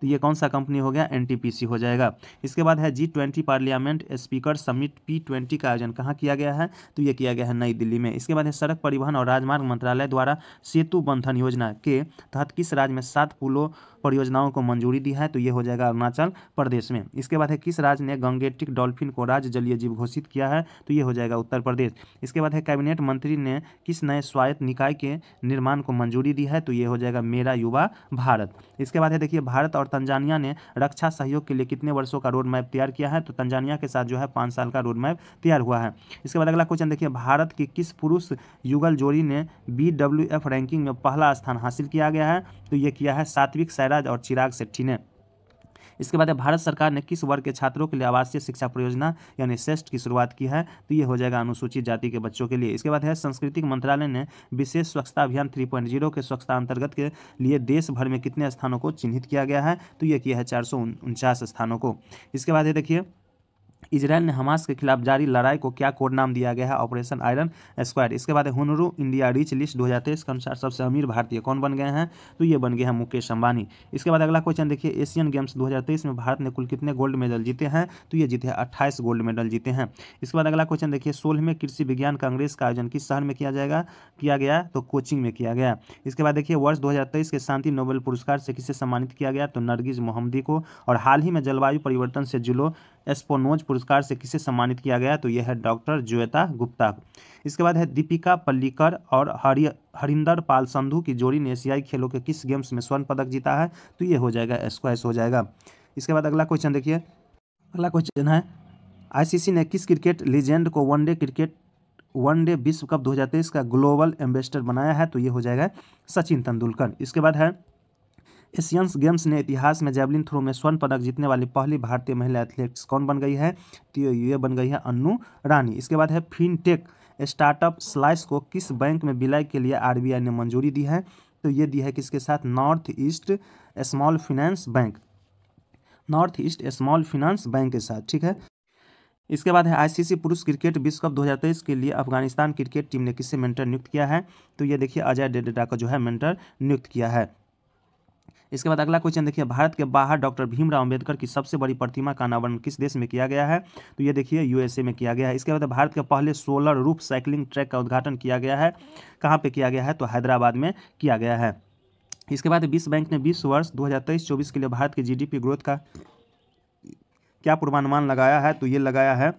तो ये कौन सा कंपनी हो गया एन हो जाएगा इसके बाद है G twenty parliament speaker summit P twenty का आयोजन कहाँ किया गया है तो ये किया गया है नई दिल्ली में इसके बाद है सड़क परिवहन और राजमार्ग मंत्रालय द्वारा सेतु बंधन योजना के तहत किस राज्य में सात पुलों परियोजनाओं को मंजूरी दी है तो ये हो जाएगा अरुणाचल प्रदेश में इसके बाद है किस राज्य ने गंगेटिक डॉल्फिन को राज्य जलीय जीव घोषित किया है तो ये हो जाएगा उत्तर प्रदेश इसके बाद है कैबिनेट मंत्री ने किस नए स्वायत्त निकाय के निर्माण को मंजूरी दी है तो ये हो जाएगा मेरा युवा भारत इसके बाद है देखिए भारत और तंजानिया ने रक्षा सहयोग के लिए कितने वर्षों का रोड मैप तैयार किया है तो तंजानिया के साथ जो है पाँच साल का रोड मैप तैयार हुआ है इसके बाद अगला क्वेश्चन देखिए भारत की किस पुरुष युगल जोड़ी ने बी रैंकिंग में पहला स्थान हासिल किया गया है तो ये किया है सात्विक सैरा खैरा और चिराग सेट्ठी ने इसके बाद भारत सरकार ने किस वर्ग के छात्रों के लिए आवासीय शिक्षा परियोजना यानी सेस्ट की शुरुआत की है तो ये हो जाएगा अनुसूचित जाति के बच्चों के लिए इसके बाद है सांस्कृतिक मंत्रालय ने विशेष स्वच्छता अभियान 3.0 के स्वच्छता अंतर्गत के लिए देश भर में कितने स्थानों को चिन्हित किया गया है तो ये किया है चार स्थानों को इसके बाद ये देखिए इसराइल ने हमास के खिलाफ जारी लड़ाई को क्या कोड नाम दिया गया है ऑपरेशन आयरन स्क्वायर इसके बाद हुनरू इंडिया रिच लिस्ट दो हज़ार के अनुसार सबसे अमीर भारतीय कौन बन गए हैं तो ये बन गए हैं मुकेश अंबानी इसके बाद अगला क्वेश्चन देखिए एशियन गेम्स 2023 में भारत ने कुल कितने गोल्ड मेडल जीते हैं तो ये जीते हैं अट्ठाईस गोल्ड मेडल जीते हैं इसके बाद अगला क्वेश्चन देखिए सोलहवें कृषि विज्ञान कांग्रेस का आयोजन किस शहर में किया जाएगा किया गया तो कोचिंग में किया गया इसके बाद देखिए वर्ष दो के शांति नोबेल पुरस्कार से किसे सम्मानित किया गया तो नरगिज मोहम्मदी को और हाल ही में जलवायु परिवर्तन से जुड़ो एस्पोनोज पुरस्कार से किसे सम्मानित किया गया तो यह है डॉक्टर ज्वेता गुप्ता इसके बाद है दीपिका पल्लिकर और हरि हरिंदर पाल संधु की जोड़ी ने एशियाई खेलों के किस गेम्स में स्वर्ण पदक जीता है तो ये हो जाएगा स्क्वाश हो जाएगा इसके बाद अगला क्वेश्चन देखिए अगला क्वेश्चन है आईसीसी ने किस क्रिकेट लीजेंड को वनडे क्रिकेट वनडे विश्व कप 2023 का ग्लोबल एम्बेसडर बनाया है तो ये हो जाएगा सचिन तेंदुलकर इसके बाद है एशियंस गेम्स ने इतिहास में जैवलिन थ्रो में स्वर्ण पदक जीतने वाली पहली भारतीय महिला एथलीट्स कौन बन गई है तो ये बन गई है अन्नू रानी इसके बाद है फिनटेक स्टार्टअप स्लाइस को किस बैंक में विलय के लिए आरबीआई ने मंजूरी दी है तो ये दी है किसके साथ North East small finance bank North East small finance bank के साथ ठीक है इसके बाद है आईसीसी पुरुष क्रिकेट विश्व कप 2023 के लिए अफगानिस्तान क्रिकेट टीम ने किससे मेंटर नियुक्त किया है तो ये देखिए अजय डेडेडा का जो है मेंटर नियुक्त किया है इसके बाद अगला क्वेश्चन देखिए भारत के बाहर डॉक्टर भीमराव अंबेडकर की सबसे बड़ी प्रतिमा का अनावरण किस देश में किया गया है तो ये देखिए यूएसए में किया गया है इसके बाद भारत के पहले सोलर रूप साइकिलिंग ट्रैक का उद्घाटन किया गया है कहाँ पर किया गया है तो हैदराबाद में किया गया है इसके बाद विश्व बैंक ने बीस वर्ष दो हज़ार के लिए भारत के जी ग्रोथ का क्या पूर्वानुमान लगाया है तो ये लगाया है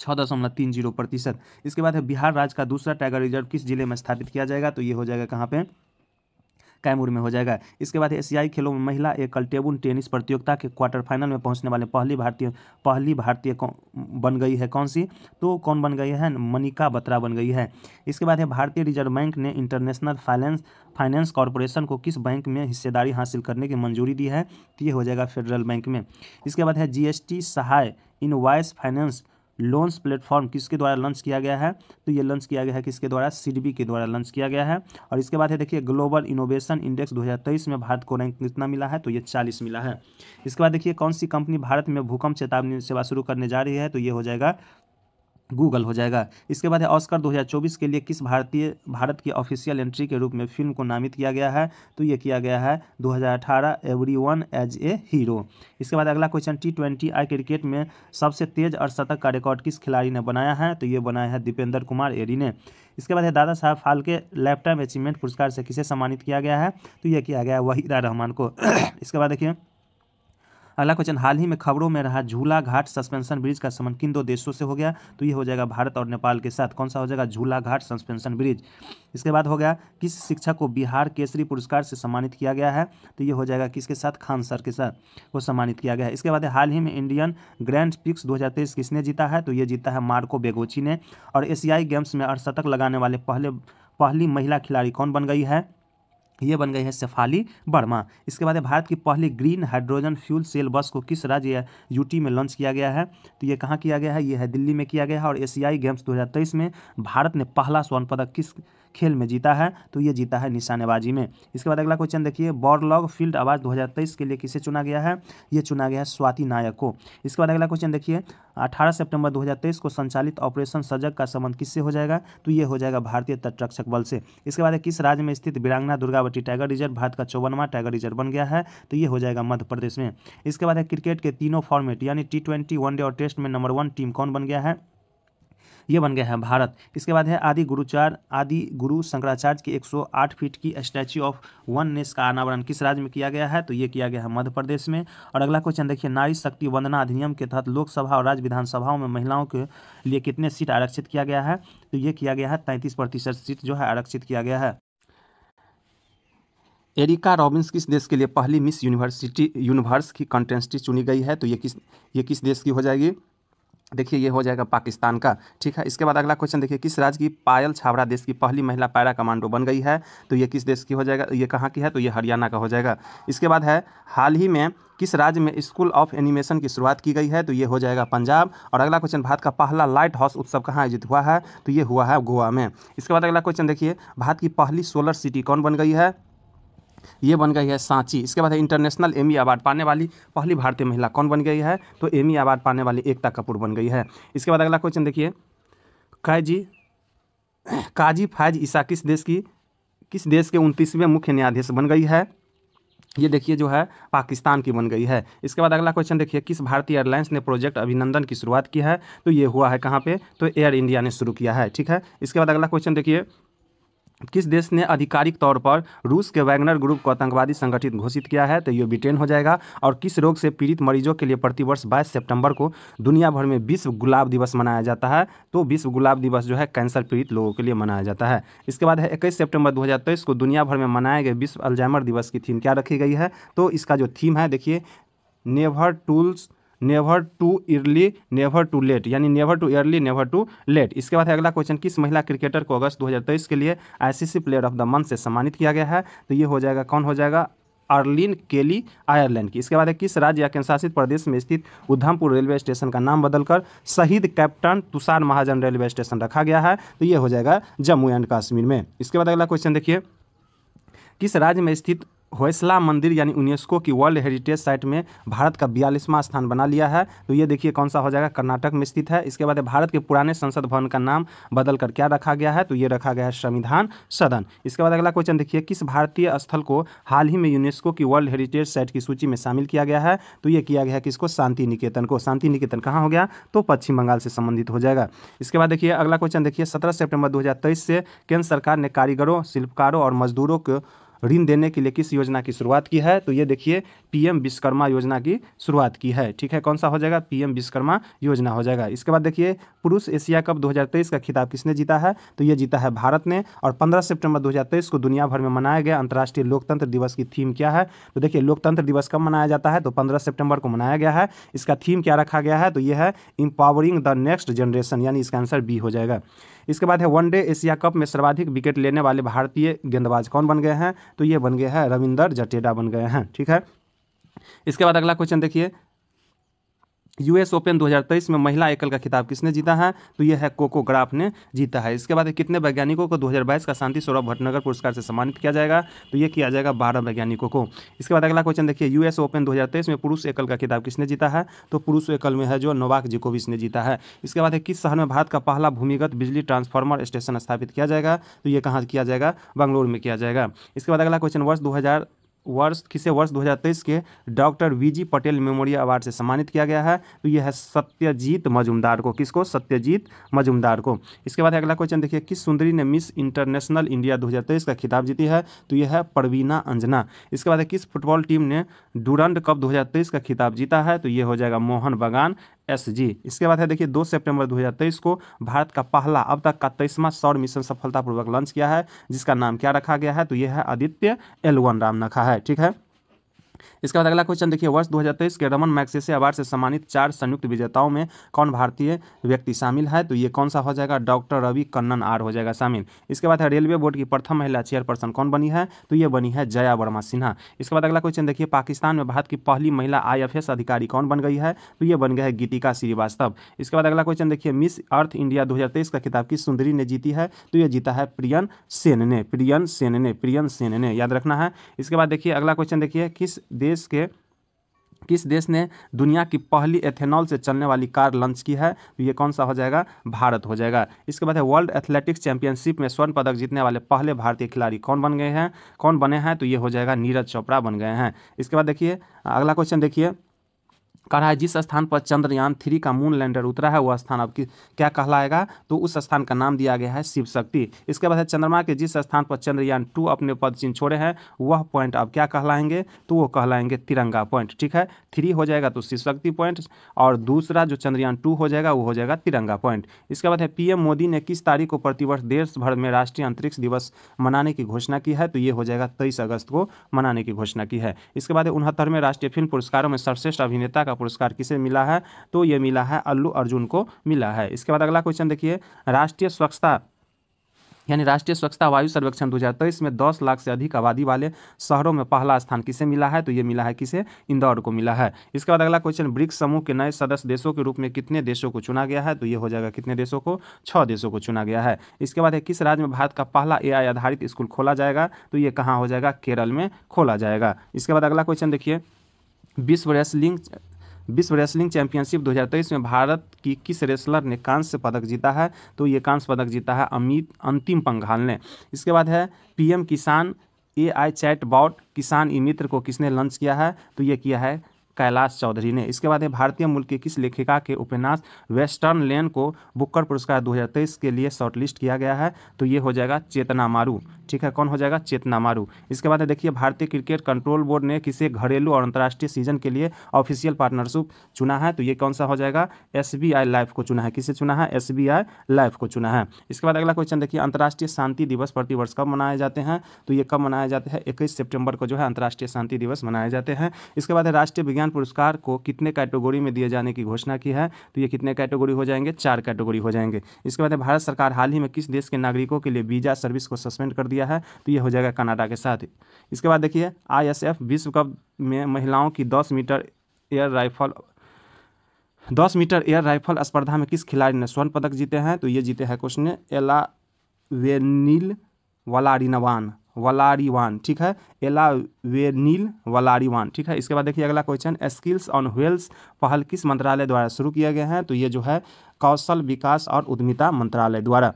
छः दशमलव तीन जीरो प्रतिशत इसके बाद है बिहार राज्य का दूसरा टाइगर रिजर्व किस जिले में स्थापित किया जाएगा तो ये हो जाएगा कहाँ पे कैमूर में हो जाएगा इसके बाद एशियाई खेलों में महिला एकल टेबुल टेनिस प्रतियोगिता के क्वार्टर फाइनल में पहुंचने वाले पहली भारतीय पहली भारतीय बन गई है कौन सी तो कौन बन गई है मनिका बत्रा बन गई है इसके बाद है भारतीय रिजर्व बैंक ने इंटरनेशनल फाइनेंस फाइनेंस कॉरपोरेशन को किस बैंक में हिस्सेदारी हासिल करने की मंजूरी दी है तो ये हो जाएगा फेडरल बैंक में इसके बाद है GST Sahay invoice finance launch platform किसके द्वारा लॉन्च किया गया है तो ये लॉन्च किया गया है किसके द्वारा सीडबी के द्वारा लॉन्च किया गया है और इसके बाद है देखिए ग्लोबल इनोवेशन इंडेक्स 2023 में भारत को रैंक कितना मिला है तो ये 40 मिला है इसके बाद देखिए कौन सी कंपनी भारत में भूकंप चेतावनी सेवा शुरू करने जा रही है तो ये हो जाएगा गूगल हो जाएगा इसके बाद है ऑस्कर 2024 के लिए किस भारतीय भारत की ऑफिशियल एंट्री के रूप में फिल्म को नामित किया गया है तो ये किया गया है 2018 एवरीवन एज ए हीरो इसके बाद अगला question T twenty I cricket में सबसे तेज और शतक का रिकॉर्ड किस खिलाड़ी ने बनाया है तो ये बनाया है दीपेंद्र कुमार एरी ने इसके बाद है दादा साहब फालके लाइफ टाइम अचीवमेंट पुरस्कार से किसे सम्मानित किया गया है तो यह किया गया है वहीदा रहमान को इसके बाद देखिए अगला क्वेश्चन हाल ही में खबरों में रहा झूला घाट सस्पेंशन ब्रिज का समन किन दो देशों से हो गया तो ये हो जाएगा भारत और नेपाल के साथ कौन सा हो जाएगा झूला घाट सस्पेंशन ब्रिज इसके बाद हो गया किस शिक्षक को बिहार केसरी पुरस्कार से सम्मानित किया गया है तो ये हो जाएगा किसके साथ खान सर के साथ को सम्मानित किया गया है इसके बाद हाल ही में इंडियन ग्रैंड पिक्स दो किसने जीता है तो ये जीता है मार्को बेगोची ने और एशियाई गेम्स में अर्धशतक लगाने वाले पहले पहली महिला खिलाड़ी कौन बन गई है ये बन गई है शेफाली वर्मा इसके बाद भारत की पहली ग्रीन हाइड्रोजन फ्यूल सेल बस को किस राज्य यूटी में लॉन्च किया गया है तो ये कहाँ किया गया है ये है दिल्ली में किया गया है और एशियाई गेम्स 2023 में भारत ने पहला स्वर्ण पदक किस खेल में जीता है तो ये जीता है निशानेबाजी में इसके बाद अगला क्वेश्चन देखिए बॉरलॉग फील्ड आवाज 2023 के लिए किसे चुना गया है ये चुना गया है स्वाति नायक को इसके बाद अगला क्वेश्चन देखिए 18 सितंबर 2023 को संचालित ऑपरेशन सजग का संबंध किससे हो जाएगा तो ये हो जाएगा भारतीय तटरक्षक बल से इसके बाद किस राज्य में स्थित बिरांगना दुर्गावती टाइगर रिजर्व भारत का चौवनवा टाइगर रिजर्व बन गया है तो ये हो जाएगा मध्य प्रदेश में इसके बाद क्रिकेट के तीनों फॉर्मेट यानी टी ट्वेंटी वनडे और टेस्ट में नंबर वन टीम कौन बन गया है ये बन गया है भारत इसके बाद है आदि गुरुचार आदि गुरु शंकराचार्य की 108 फीट की स्टैच्यू ऑफ वन नेस का अनावरण किस राज्य में किया गया है तो ये किया गया है मध्य प्रदेश में और अगला क्वेश्चन देखिए नारी शक्ति वंदना अधिनियम के तहत लोकसभा और राज्य विधानसभाओं में महिलाओं के लिए कितने सीट आरक्षित किया गया है तो ये किया गया है तैंतीस प्रतिशत सीट जो है आरक्षित किया गया है एरिका रॉबिन्स किस देश के लिए पहली मिस यूनिवर्सिटी यूनिवर्स की कंटेस्टी चुनी गई है तो ये किस ये किस देश की हो जाएगी देखिए ये हो जाएगा पाकिस्तान का ठीक है इसके बाद अगला क्वेश्चन देखिए किस राज्य की पायल छाबड़ा देश की पहली महिला पायरा कमांडो बन गई है तो ये किस देश की हो जाएगा ये कहाँ की है तो ये हरियाणा का हो जाएगा इसके बाद है हाल ही में किस राज्य में स्कूल ऑफ एनिमेशन की शुरुआत की गई है तो ये हो जाएगा पंजाब और अगला क्वेश्चन भारत का पहला लाइट हाउस उत्सव कहाँ आयोजित हुआ है तो ये हुआ है गोवा में इसके बाद अगला क्वेश्चन देखिए भारत की पहली सोलर सिटी कौन बन गई है ये बन गई है सांची इसके बाद है इंटरनेशनल एमी अवार्ड पाने वाली पहली भारतीय महिला कौन बन गई है तो एमी अवार्ड पाने वाली एकता कपूर बन गई है इसके बाद अगला क्वेश्चन देखिए काजी काजी फैज ईसा किस देश की किस देश के उनतीसवें मुख्य न्यायाधीश बन गई है ये देखिए जो है पाकिस्तान की बन गई है इसके बाद अगला क्वेश्चन देखिए किस भारतीय एयरलाइंस ने प्रोजेक्ट अभिनंदन की शुरुआत की है तो ये हुआ है कहाँ पे तो एयर इंडिया ने शुरू किया है ठीक है इसके बाद अगला क्वेश्चन देखिए किस देश ने आधिकारिक तौर पर रूस के वैगनर ग्रुप को आतंकवादी संगठित घोषित किया है तो ये ब्रिटेन हो जाएगा और किस रोग से पीड़ित मरीजों के लिए प्रतिवर्ष 22 सितंबर को दुनिया भर में विश्व गुलाब दिवस मनाया जाता है तो विश्व गुलाब दिवस जो है कैंसर पीड़ित लोगों के लिए मनाया जाता है इसके बाद है इक्कीस सेप्टेम्बर दो को दुनिया भर में मनाए गए विश्व अल्जाइमर दिवस की थीम क्या रखी गई है तो इसका जो थीम है देखिए never tools never too early never too late यानी never too early never too late इसके बाद अगला क्वेश्चन किस महिला क्रिकेटर को अगस्त 2023 के लिए ICC player of the month से सम्मानित किया गया है तो ये हो जाएगा कौन हो जाएगा अर्लिन केली आयरलैंड की इसके बाद है किस राज्य या केंद्रशासित प्रदेश में स्थित उधमपुर रेलवे स्टेशन का नाम बदलकर शहीद captain Tushar Mahajan railway station रखा गया है तो ये हो जाएगा जम्मू एंड कश्मीर में इसके बाद अगला क्वेश्चन देखिए किस राज्य में स्थित होयसला मंदिर यानी यूनेस्को की वर्ल्ड हेरिटेज साइट में भारत का बयालीसवां स्थान बना लिया है तो ये देखिए कौन सा हो जाएगा कर्नाटक में स्थित है इसके बाद भारत के पुराने संसद भवन का नाम बदल कर क्या रखा गया है तो ये रखा गया है संविधान सदन इसके बाद अगला क्वेश्चन देखिए किस भारतीय स्थल को हाल ही में यूनेस्को की वर्ल्ड हेरिटेज साइट की सूची में शामिल किया गया है तो ये किया गया है किसको शांति निकेतन को शांति निकेतन कहाँ हो गया तो पश्चिम बंगाल से संबंधित हो जाएगा इसके बाद देखिए अगला क्वेश्चन देखिए सत्रह सेप्टेम्बर दो से केंद्र सरकार ने कारीगरों शिल्पकारों और मजदूरों को ऋण देने के लिए किस योजना की शुरुआत की है तो ये देखिए पीएम विश्वकर्मा योजना की शुरुआत की है ठीक है कौन सा हो जाएगा पीएम विश्वकर्मा योजना हो जाएगा इसके बाद देखिए पुरुष एशिया कप 2023 का खिताब किसने जीता है तो ये जीता है भारत ने और 15 सितंबर 2023 को दुनिया भर में मनाया गया अंतर्राष्ट्रीय लोकतंत्र दिवस की थीम क्या है तो देखिए लोकतंत्र दिवस कब मनाया जाता है तो पंद्रह सेप्टेम्बर को मनाया गया है इसका थीम क्या रखा गया है तो यह है इम्पावरिंग द नेक्स्ट जनरेशन यानी इसका आंसर बी हो जाएगा इसके बाद है वनडे एशिया कप में सर्वाधिक विकेट लेने वाले भारतीय गेंदबाज कौन बन गए हैं तो ये बन गए हैं रविंदर जटेडा बन गए हैं ठीक है इसके बाद अगला क्वेश्चन देखिए यूएस ओपन 2023 में महिला एकल का खिताब किसने जीता है तो यह है कोको ग्राफ ने जीता है इसके बाद कितने वैज्ञानिकों को 2022 का शांति सौरभ भटनगर पुरस्कार से सम्मानित किया जाएगा तो यह किया जाएगा बारह वैज्ञानिकों को इसके बाद अगला क्वेश्चन देखिए यूएस ओपन 2023 में पुरुष एकल का खिताब किसने जीता है तो पुरुष एकल में है जो नोवाक जिकोविच ने जीता है इसके बाद किस शहर में भारत का पहला भूमिगत बिजली ट्रांसफार्मर स्टेशन स्थापित किया जाएगा तो यह कहाँ किया जाएगा बंगलोर में किया जाएगा इसके बाद अगला क्वेश्चन वर्ष दो वर्ष किसे वर्ष 2023 के doctor V G Patel memorial award से सम्मानित किया गया है तो यह है सत्यजीत मजुमदार को किसको सत्यजीत मजुमदार को इसके बाद अगला क्वेश्चन देखिए किस सुंदरी ने मिस इंटरनेशनल इंडिया 2023 का खिताब जीती है तो यह है परवीना अंजना इसके बाद किस फुटबॉल टीम ने डूरंड कप दो का खिताब जीता है तो ये हो जाएगा मोहन बगान एस जी इसके बाद है देखिए दो सितंबर 2023 को भारत का पहला अब तक का तेईसवा सौर मिशन सफलतापूर्वक लॉन्च किया है जिसका नाम क्या रखा गया है तो यह है आदित्य एल वन राम रखा है ठीक है इसके बाद अगला क्वेश्चन देखिए वर्ष दो के रमन मैक्सेसे अवार्ड से सम्मानित चार संयुक्त विजेताओं में कौन भारतीय व्यक्ति शामिल है तो ये कौन सा हो जाएगा डॉक्टर रवि कन्नन आर हो जाएगा शामिल इसके बाद रेलवे बोर्ड की प्रथम महिला चेयरपर्सन कौन बनी है तो ये बनी है जया वर्मा सिन्हा इसके बाद अगला क्वेश्चन देखिए पाकिस्तान में भारत की पहली महिला आई अधिकारी कौन बन गई है तो ये बन गया है गीतिका श्रीवास्तव इसके बाद अगला क्वेश्चन देखिए मिस अर्थ इंडिया 2023 का खिताब किस सुंदरी ने जीती है तो ये जीता है प्रियन सेन ने प्रियन सेन ने प्रियन सेन ने याद रखना है इसके बाद देखिए अगला क्वेश्चन देखिए किस देश देश के किस देश ने दुनिया की पहली एथेनॉल से चलने वाली कार लॉन्च की है तो ये कौन सा हो जाएगा भारत हो जाएगा इसके बाद है वर्ल्ड एथलेटिक्स चैंपियनशिप में स्वर्ण पदक जीतने वाले पहले भारतीय खिलाड़ी कौन बन गए हैं कौन बने हैं तो ये हो जाएगा नीरज चोपड़ा बन गए हैं इसके बाद देखिए अगला क्वेश्चन देखिए रहा है जिस स्थान पर चंद्रयान थ्री का मून लैंडर उतरा है वह स्थान अब क्या कहलाएगा तो उस स्थान का नाम दिया गया है शिव शक्ति इसके बाद है चंद्रमा के जिस स्थान पर चंद्रयान टू अपने पद चिन्ह छोड़े हैं वह पॉइंट अब क्या कहलाएंगे तो वो कहलाएंगे तिरंगा पॉइंट ठीक है थ्री हो जाएगा तो शिव शक्ति पॉइंट और दूसरा जो चंद्रयान टू हो जाएगा वो हो जाएगा तिरंगा पॉइंट इसके बाद है पीएम मोदी ने किस तारीख को प्रतिवर्ष देश भर में राष्ट्रीय अंतरिक्ष दिवस मनाने की घोषणा की है तो ये हो जाएगा तेईस अगस्त को मनाने की घोषणा की है इसके बाद उनहत्तरवें राष्ट्रीय फिल्म पुरस्कारों में सर्वश्रेष्ठ अभिनेता का का पुरस्कार किसे मिला है तो यह मिला है अल्लू अर्जुन को मिला है इसके बाद अगला क्वेश्चन देखिए राष्ट्रीय स्वच्छता यानी राष्ट्रीय स्वच्छता वायु सर्वेक्षण 2023 में 10 लाख से अधिक आबादी वाले शहरों में पहला स्थान किसे मिला है तो ये मिला है किसे इंदौर को मिला है इसके बाद अगला क्वेश्चन ब्रिक्स समूह के नए सदस्य देशों के रूप में कितने देशों को चुना गया है तो ये हो जाएगा कितने देशों को छः देशों को चुना गया है इसके बाद है किस राज्य में भारत का पहला ए आधारित स्कूल खोला जाएगा तो ये कहाँ हो जाएगा केरल में खोला जाएगा इसके बाद अगला क्वेश्चन देखिए विश्व रेसलिंग विश्व रेसलिंग चैंपियनशिप 2023 में भारत की किस रेसलर ने कांस्य पदक जीता है तो ये कांस्य पदक जीता है अमित अंतिम पंघाल ने इसके बाद है पीएम किसान ए आई चैट बॉट किसान ई मित्र को किसने लॉन्च किया है तो ये किया है कैलाश चौधरी ने इसके बाद भारतीय मूल की किस लेखिका के उपन्यास वेस्टर्न लेन को बुक्कर पुरस्कार 2023 के लिए शॉर्टलिस्ट किया गया है तो ये हो जाएगा चेतना मारू ठीक है कौन हो जाएगा चेतना मारू इसके बाद देखिए भारतीय क्रिकेट कंट्रोल बोर्ड ने किसे घरेलू और अंतर्राष्ट्रीय सीजन के लिए ऑफिशियल पार्टनरशिप चुना है तो ये कौन सा हो जाएगा एस बी लाइफ को चुना है किसे चुना है एस बी लाइफ को चुना है इसके बाद अगला क्वेश्चन देखिए अंतर्राष्ट्रीय शांति दिवस प्रतिवर्ष कब मनाए जाते हैं तो ये कब मनाए जाते हैं इक्कीस सेप्टेम्बर को जो है अंतर्राष्ट्रीय शांति दिवस मनाए जाते हैं इसके बाद राष्ट्रीय विज्ञान विज्ञान पुरस्कार को कितने कैटेगोरी में दिए जाने की घोषणा की है तो ये कितने कैटेगोरी हो जाएंगे चार कैटेगोरी हो जाएंगे इसके बाद भारत सरकार हाल ही में किस देश के नागरिकों के लिए वीजा सर्विस को सस्पेंड कर दिया है तो ये हो जाएगा कनाडा के साथ इसके बाद देखिए आईएसएफ विश्व कप में महिलाओं की दस मीटर एयर राइफल दस मीटर एयर राइफल स्पर्धा में किस खिलाड़ी ने स्वर्ण पदक जीते हैं तो ये जीते हैं क्वेश्चन एला वेनिल वाला वलारीवान ठीक है एला वेनील वलारीवान ठीक है इसके बाद देखिए अगला क्वेश्चन स्किल्स ऑन व्हील्स पहल किस मंत्रालय द्वारा शुरू किया गया है तो ये जो है कौशल विकास और उद्यमिता मंत्रालय द्वारा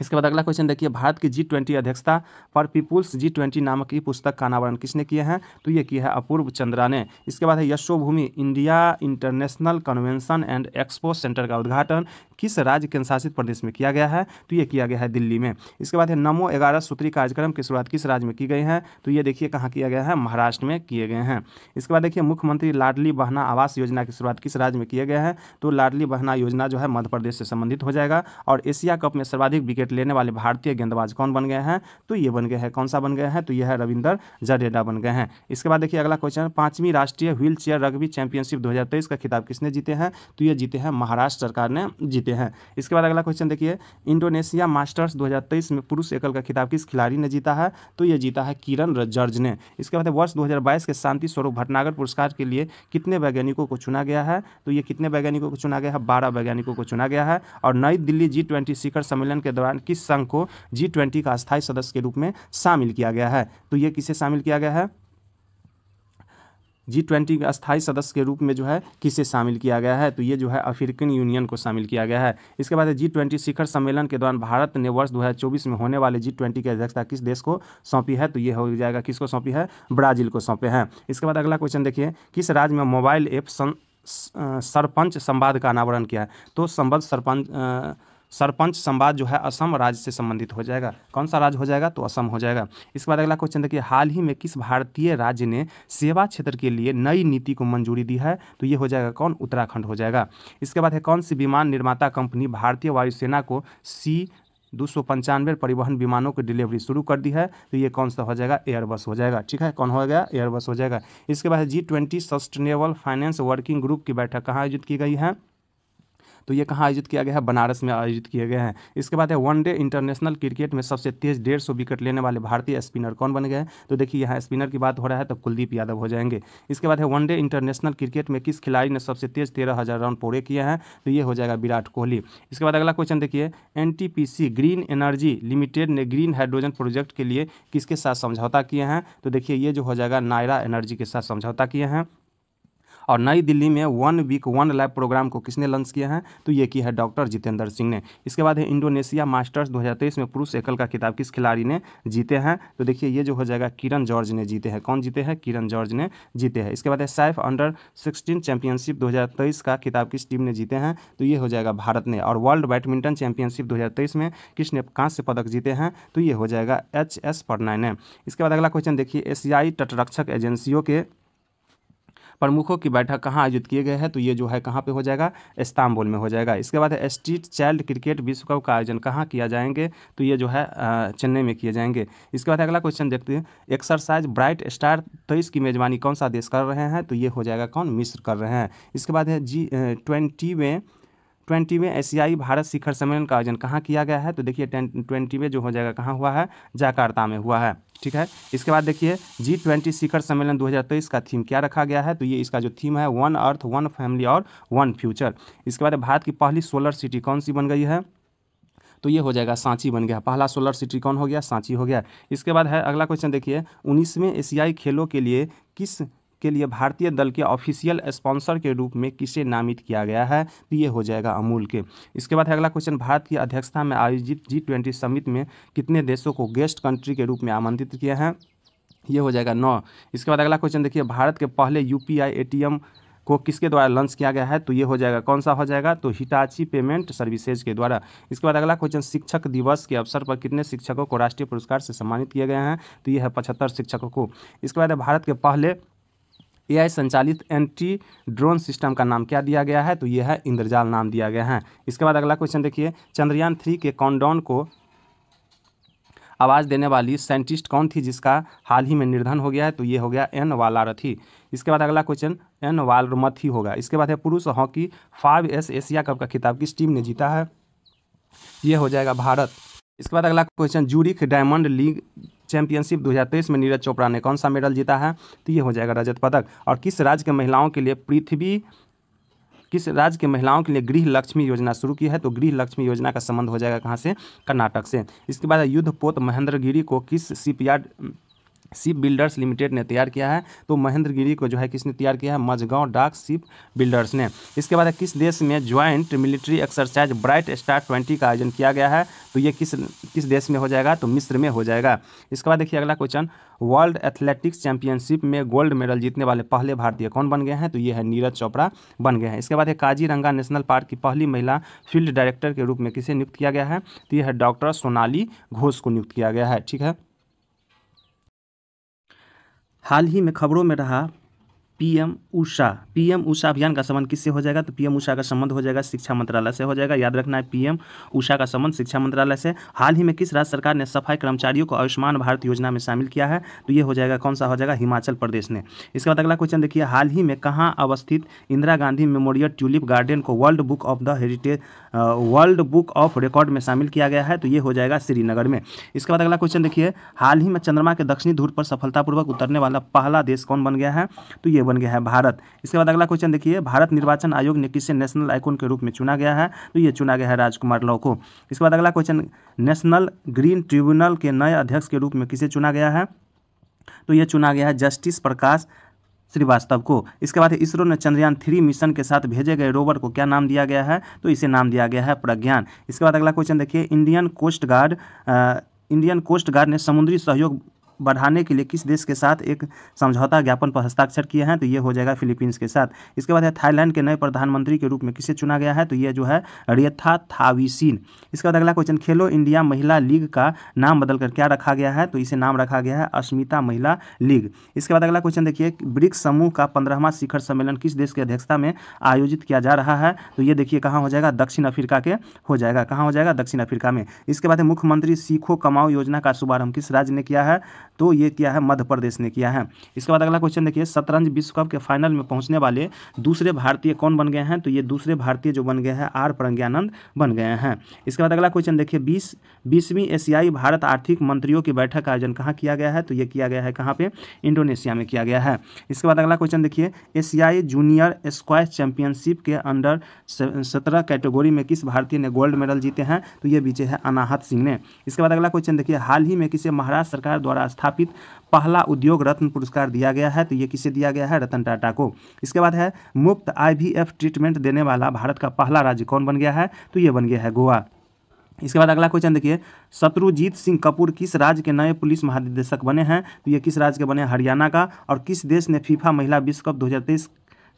इसके बाद अगला क्वेश्चन देखिए भारत की जी ट्वेंटी अध्यक्षता पर पीपुल्स जी ट्वेंटी नामक ई पुस्तक का अनावरण किसने किया है तो ये किया है अपूर्व चंद्रा ने इसके बाद है Yashobhoomi India international convention and expo centre का उद्घाटन किस राज्य केंद्रशासित प्रदेश में किया गया है तो ये किया गया है दिल्ली में इसके बाद है नमो ग्यारह सूत्री कार्यक्रम की शुरुआत किस राज्य में की गई है तो ये देखिए कहाँ किया गया है महाराष्ट्र में किए गए हैं इसके बाद देखिए मुख्यमंत्री लाडली बहना आवास योजना की शुरुआत किस राज्य में किए गए हैं तो लाडली बहना योजना जो है मध्य प्रदेश से संबंधित हो जाएगा और एशिया कप में सर्वाधिक विकेट विकेट लेने वाले भारतीय गेंदबाज कौन बन गए हैं तो ये बन गए हैं कौन सा बन गए हैं तो यह है रविंदर जडेजा बन गए हैं इसके बाद देखिए अगला क्वेश्चन पांचवीं राष्ट्रीय व्हील चेयर रग्बी चैंपियनशिप दो का खिताब किसने जीते हैं तो ये जीते हैं महाराष्ट्र सरकार ने जीते हैं इसके बाद अगला क्वेश्चन देखिए इंडोनेशिया मास्टर्स दो में पुरुष एकल का खिताब किस खिलाड़ी ने जीता है तो यह जीता है किरण जर्ज ने इसके बाद वर्ष दो के शांति स्वरूप भटनागर पुरस्कार के लिए कितने वैज्ञानिकों को चुना गया है तो ये कितने वैज्ञानिकों को चुना गया है बारह वैज्ञानिकों को चुना गया है और नई दिल्ली जी ट्वेंटी शिखर सम्मेलन के दौरान किस संघ को जी ट्वेंटी का स्थायी सदस्य के रूप में शामिल किया गया है तो ये किसे शामिल किया गया है जी ट्वेंटी के अस्थायी सदस्य के रूप में जो है किसे शामिल किया गया है तो ये जो है अफ्रीकन यूनियन को शामिल किया गया है इसके बाद जी ट्वेंटी शिखर सम्मेलन के दौरान भारत ने वर्ष 2024 में होने वाले जी ट्वेंटी की अध्यक्षता किस देश को सौंपी है तो ये हो जाएगा किसको सौंपी है ब्राज़ील को सौंपे हैं इसके बाद अगला क्वेश्चन देखिए किस राज्य में मोबाइल ऐप सरपंच संवाद का अनावरण किया है तो संबद्ध सरपंच सरपंच संवाद जो है असम राज्य से संबंधित हो जाएगा कौन सा राज्य हो जाएगा तो असम हो जाएगा इसके बाद अगला क्वेश्चन देखिए हाल ही में किस भारतीय राज्य ने सेवा क्षेत्र के लिए नई नीति को मंजूरी दी है तो ये हो जाएगा कौन उत्तराखंड हो जाएगा इसके बाद है कौन सी विमान निर्माता कंपनी भारतीय वायुसेना को सी दो सौ पंचानवे परिवहन विमानों की डिलीवरी शुरू कर दी है तो ये कौन सा हो जाएगा एयरबस हो जाएगा ठीक है कौन हो गया एयरबस हो जाएगा इसके बाद G twenty sustainable finance working group की बैठक कहाँ आयोजित की गई है तो ये कहाँ आयोजित किया गया है बनारस में आयोजित किया गया है इसके बाद है वनडे इंटरनेशनल क्रिकेट में सबसे तेज डेढ़ सौ विकेट लेने वाले भारतीय स्पिनर कौन बन गए तो देखिए यहाँ स्पिनर की बात हो रहा है तो कुलदीप यादव हो जाएंगे इसके बाद है वनडे इंटरनेशनल क्रिकेट में किस खिलाड़ी ने सबसे तेज तेरह हज़ार रन पूरे किए हैं तो ये हो जाएगा विराट कोहली इसके बाद अगला क्वेश्चन देखिए एन ग्रीन एनर्जी लिमिटेड ने ग्रीन हाइड्रोजन प्रोजेक्ट के लिए किसके साथ समझौता किए हैं तो देखिए ये जो हो जाएगा नायरा एनर्जी के साथ समझौता किए हैं और नई दिल्ली में one week one lab programme को किसने लॉन्च किया है तो ये किया है डॉक्टर जितेंद्र सिंह ने इसके बाद है इंडोनेशिया मास्टर्स दो में पुरुष एकल का किताब किस खिलाड़ी ने जीते हैं तो देखिए ये जो हो जाएगा किरण जॉर्ज ने जीते हैं कौन जीते हैं किरण जॉर्ज ने जीते हैं इसके बाद है सैफ अंडर सिक्सटीन चैंपियनशिप दो का किताब किस टीम ने जीते हैं तो ये हो जाएगा भारत ने और वर्ल्ड बैडमिंटन चैंपियनशिप दो में किसने से पदक जीते हैं तो ये हो जाएगा एच एस ने इसके बाद अगला क्वेश्चन देखिए एशियाई तटरक्षक एजेंसियों के प्रमुखों की बैठक कहाँ आयोजित किए गए हैं तो ये जो है कहाँ पर हो जाएगा इस्तांबुल में हो जाएगा इसके बाद स्ट्रीट चाइल्ड क्रिकेट विश्व कप का आयोजन कहाँ किया जाएंगे तो ये जो है चेन्नई में किए जाएंगे इसके बाद अगला क्वेश्चन देखते हैं एक्सरसाइज ब्राइट स्टार तेईस की मेजबानी कौन सा देश कर रहे हैं तो ये हो जाएगा कौन मिस्र कर रहे हैं इसके बाद है जी ट्वेंटी में ट्वेंटीवें एशियाई e भारत शिखर सम्मेलन का आयोजन कहाँ किया गया है तो देखिए ट्वेंटीवें जो हो जाएगा कहाँ हुआ है जाकार्ता में हुआ है ठीक है इसके बाद देखिए जी ट्वेंटी शिखर सम्मेलन 2023 का थीम क्या रखा गया है तो ये इसका जो थीम है वन अर्थ वन फैमिली और वन फ्यूचर इसके बाद भारत की पहली सोलर सिटी कौन सी बन गई है तो ये हो जाएगा सांची बन गया पहला सोलर सिटी कौन हो गया सांची हो गया इसके बाद है अगला क्वेश्चन देखिए उन्नीसवें एशियाई e खेलों के लिए किस के लिए भारतीय दल के ऑफिशियल स्पॉन्सर के रूप में किसे नामित किया गया है तो ये हो जाएगा अमूल के इसके बाद अगला क्वेश्चन भारत की अध्यक्षता में आयोजित जी ट्वेंटी समिट में कितने देशों को गेस्ट कंट्री के रूप में आमंत्रित किया है ये हो जाएगा नौ इसके बाद अगला क्वेश्चन देखिए भारत के पहले यू पी को किसके द्वारा लॉन्च किया गया है तो ये हो जाएगा कौन सा हो जाएगा तो हिटाची पेमेंट सर्विसेज के द्वारा इसके बाद अगला क्वेश्चन शिक्षक दिवस के अवसर पर कितने शिक्षकों को राष्ट्रीय पुरस्कार से सम्मानित किया गया है तो ये है पचहत्तर शिक्षकों को इसके बाद भारत के पहले ए संचालित एंटी ड्रोन सिस्टम का नाम क्या दिया गया है तो यह है इंद्रजाल नाम दिया गया है इसके बाद अगला क्वेश्चन देखिए चंद्रयान थ्री के कॉन्डॉन को आवाज़ देने वाली साइंटिस्ट कौन थी जिसका हाल ही में निर्धन हो गया है तो ये हो गया एन वालारथी इसके बाद अगला क्वेश्चन एन वालमथी होगा इसके बाद है पुरुष hockey five S Asia cup का खिताब किस टीम ने जीता है ये हो जाएगा भारत इसके बाद अगला question Zurich diamond league championship 2023 में नीरज चोपड़ा ने कौन सा मेडल जीता है तो ये हो जाएगा रजत पदक और किस राज्य के महिलाओं के लिए पृथ्वी किस राज्य के महिलाओं के लिए गृह लक्ष्मी योजना शुरू की है तो गृह लक्ष्मी योजना का संबंध हो जाएगा कहाँ से कर्नाटक से इसके बाद युद्ध पोत महेंद्रगिरी को किस शिपयार्ड शिप बिल्डर्स लिमिटेड ने तैयार किया है तो महेंद्र गिरी को जो है किसने तैयार किया है मजगांव डाक शिप बिल्डर्स ने इसके बाद किस देश में joint military exercise bright star twenty का आयोजन किया गया है तो ये किस किस देश में हो जाएगा तो मिस्र में हो जाएगा इसके बाद देखिए अगला क्वेश्चन वर्ल्ड एथलेटिक्स चैंपियनशिप में गोल्ड मेडल जीतने वाले पहले भारतीय कौन बन गए हैं तो ये है नीरज चोपड़ा बन गए हैं इसके बाद काजीरंगा नेशनल पार्क की पहली महिला फील्ड डायरेक्टर के रूप में किसे नियुक्त किया गया है तो यह है डॉक्टर सोनाली घोष को नियुक्त किया गया है ठीक है हाल ही में खबरों में रहा पीएम उषा पीएम उषा अभियान का संबंध किससे हो जाएगा तो पीएम उषा का संबंध हो जाएगा शिक्षा मंत्रालय से हो जाएगा याद रखना है पीएम उषा का संबंध शिक्षा मंत्रालय से हाल ही में किस राज्य सरकार ने सफाई कर्मचारियों को आयुष्मान भारत योजना में शामिल किया है तो ये हो जाएगा कौन सा हो जाएगा हिमाचल प्रदेश ने इसके बाद अगला क्वेश्चन देखिए हाल ही में कहाँ अवस्थित Indira Gandhi memorial tulip garden को world book of the heritage world book of record में शामिल किया गया है तो ये हो जाएगा श्रीनगर में इसके बाद अगला क्वेश्चन देखिए हाल ही में चंद्रमा के दक्षिणी ध्रुव पर सफलतापूर्वक उतरने वाला पहला देश कौन बन गया है तो ये बन गया है भारत इसके बाद अगला क्वेश्चन देखिए भारत निर्वाचन आयोग ने किसे नेशनल आइकोन के रूप में चुना गया है तो ये चुना गया है राजकुमार लव को इसके बाद अगला क्वेश्चन नेशनल ग्रीन ट्रिब्यूनल के नए अध्यक्ष के रूप में किसे चुना गया है तो ये चुना गया है जस्टिस प्रकाश श्रीवास्तव को इसके बाद इसरो ने चंद्रयान थ्री मिशन के साथ भेजे गए रोवर को क्या नाम दिया गया है तो इसे नाम दिया गया है प्रज्ञान इसके बाद अगला क्वेश्चन देखिए Indian coast guard Indian coast guard ने समुद्री सहयोग बढ़ाने के लिए किस देश के साथ एक समझौता ज्ञापन पर हस्ताक्षर किए हैं तो ये हो जाएगा फिलीपींस के साथ इसके बाद है थाईलैंड के नए प्रधानमंत्री के रूप में किसे चुना गया है तो ये जो है रियथा थावीसिन इसके बाद अगला क्वेश्चन खेलो इंडिया महिला लीग का नाम बदलकर क्या रखा गया है तो इसे नाम रखा गया है अस्मिता महिला लीग इसके बाद अगला क्वेश्चन देखिए ब्रिक्स समूह का पंद्रहवा शिखर सम्मेलन किस देश की अध्यक्षता में आयोजित किया जा रहा है तो ये देखिए कहाँ हो जाएगा दक्षिण अफ्रीका के हो जाएगा कहाँ हो जाएगा दक्षिण अफ्रीका में इसके बाद मुख्यमंत्री सीखो कमाओ योजना का शुभारंभ किस राज्य ने किया है तो ये किया है मध्य प्रदेश ने किया है इसके बाद अगला क्वेश्चन देखिए शतरंज विश्व कप के फाइनल में पहुंचने वाले दूसरे भारतीय कौन बन गए हैं तो ये दूसरे भारतीय जो बन गए हैं आर प्रज्ञानंद बन गए हैं इसके बाद अगला क्वेश्चन देखिए बीस बीसवीं एशियाई भारत आर्थिक मंत्रियों की बैठक का आयोजन कहाँ किया गया है तो ये किया गया है कहाँ पर इंडोनेशिया में किया गया है इसके बाद अगला क्वेश्चन देखिए एशियाई जूनियर स्क्वाश चैंपियनशिप के अंडर सत्रह कैटेगोरी में किस भारतीय ने गोल्ड मेडल जीते हैं तो ये बीचे है अनाहत सिंह ने इसके बाद अगला क्वेश्चन देखिए हाल ही में किसे महाराष्ट्र सरकार द्वारा स्थापित स्थापित पहला उद्योग रत्न पुरस्कार दिया गया है तो ये किसे दिया गया है रतन टाटा को इसके बाद है मुफ्त आईवीएफ ट्रीटमेंट देने वाला भारत का पहला राज्य कौन बन गया है तो ये बन गया है गोवा इसके बाद अगला क्वेश्चन देखिए शत्रुजीत सिंह कपूर किस राज्य के नए पुलिस महानिदेशक बने हैं तो ये किस राज्य के बने हरियाणा का और किस देश ने फीफा महिला विश्व कप 2023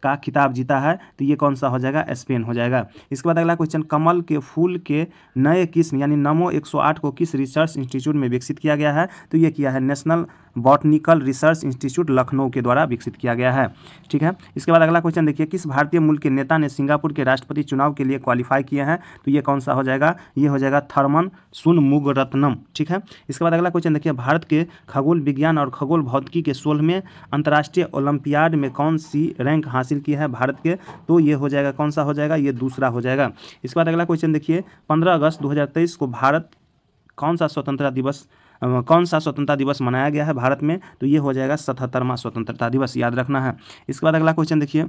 का खिताब जीता है तो ये कौन सा हो जाएगा स्पेन हो जाएगा इसके बाद अगला क्वेश्चन कमल के फूल के नए किस्म यानी नमो 108 को किस रिसर्च इंस्टीट्यूट में विकसित किया गया है तो ये किया है national botanical research institute Lucknow के द्वारा विकसित किया गया है ठीक है इसके बाद अगला क्वेश्चन देखिए किस भारतीय मूल के नेता ने सिंगापुर के राष्ट्रपति चुनाव के लिए क्वालिफाई किए हैं तो ये कौन सा हो जाएगा ये हो जाएगा थर्मन सुनमुग रत्नम ठीक है इसके बाद अगला क्वेश्चन देखिए भारत के खगोल विज्ञान और खगोल भौतिकी के सोलहवें अंतर्राष्ट्रीय ओलंपियाड में कौन सी रैंक हासिल हासिल किए है भारत के तो ये हो जाएगा कौन सा हो जाएगा ये दूसरा हो जाएगा इसके बाद अगला क्वेश्चन देखिए पंद्रह अगस्त दो को भारत कौन सा स्वतंत्रता दिवस कौन सा स्वतंत्रता दिवस मनाया गया है भारत में तो ये हो जाएगा सतहत्तरवा स्वतंत्रता दिवस याद रखना है इसके बाद अगला क्वेश्चन देखिए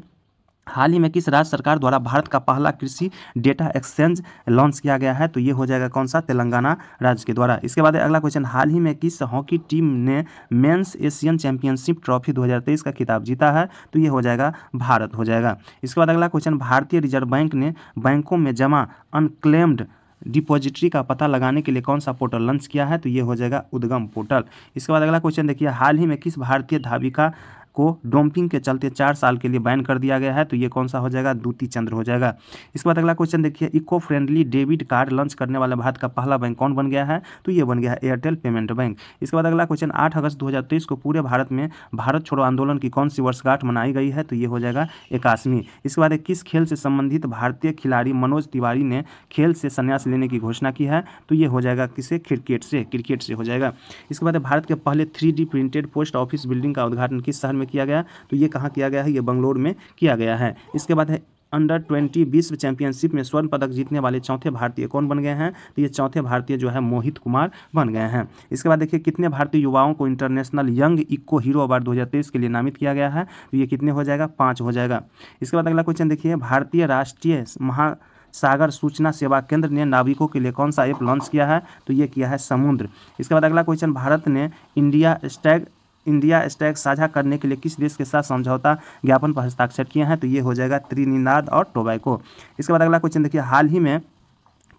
हाल ही में किस राज्य सरकार द्वारा भारत का पहला कृषि डेटा एक्सचेंज लॉन्च किया गया है तो ये हो जाएगा कौन सा तेलंगाना राज्य के द्वारा इसके बाद अगला क्वेश्चन हाल ही में किस हॉकी टीम ने मेंस एशियन चैंपियनशिप ट्रॉफी 2023 का खिताब जीता है तो ये हो जाएगा भारत हो जाएगा इसके बाद अगला क्वेश्चन भारतीय रिजर्व बैंक ने बैंकों में जमा अनक्लेम्ड डिपॉजिटरी का पता लगाने के लिए कौन सा पोर्टल लॉन्च किया है तो ये हो जाएगा उद्गम पोर्टल इसके बाद अगला क्वेश्चन देखिए हाल ही में किस भारतीय धाविका को डोम्पिंग के चलते चार साल के लिए बैन कर दिया गया है तो ये कौन सा हो जाएगा दूती चंद्र हो जाएगा इसके बाद अगला क्वेश्चन देखिए eco friendly debit card launch करने वाला भारत का पहला बैंक कौन बन गया है तो ये बन गया है एयरटेल पेमेंट बैंक इसके बाद अगला क्वेश्चन आठ अगस्त दो को पूरे भारत में भारत छोड़ो आंदोलन की कौन सी वर्षगांठ मनाई गई है तो ये हो जाएगा इक्यासवीं इसके बाद किस खेल से संबंधित भारतीय खिलाड़ी मनोज तिवारी ने खेल से संन्यास लेने की घोषणा की है तो ये हो जाएगा किसे क्रिकेट से क्रिकेट से हो जाएगा इसके बाद भारत के पहले three printed post office building का उद्घाटन किस शहर में में किया गया तो ये कहाँ किया गया है ये बंगलोर में किया गया है इसके बाद है अंडर ट्वेंटी विश्व चैंपियनशिप में स्वर्ण पदक जीतने वाले चौथे भारतीय कौन बन गए हैं तो ये चौथे भारतीय जो है मोहित कुमार बन गए हैं इसके बाद देखिए कितने भारतीय युवाओं को international young eco hero award 2023 के लिए नामित किया गया है तो ये कितने हो जाएगा पाँच हो जाएगा इसके बाद अगला क्वेश्चन देखिए भारतीय राष्ट्रीय महा सागर सूचना सेवा केंद्र ने नाविकों के लिए कौन सा ऐप लॉन्च किया है तो ये किया है समुद्र इसके बाद अगला क्वेश्चन भारत ने इंडिया स्टैग इंडिया स्टैग साझा करने के लिए किस देश के साथ समझौता ज्ञापन पर हस्ताक्षर किए हैं तो ये हो जाएगा त्रिनिनाद और टोबैको इसके बाद अगला क्वेश्चन देखिए हाल ही में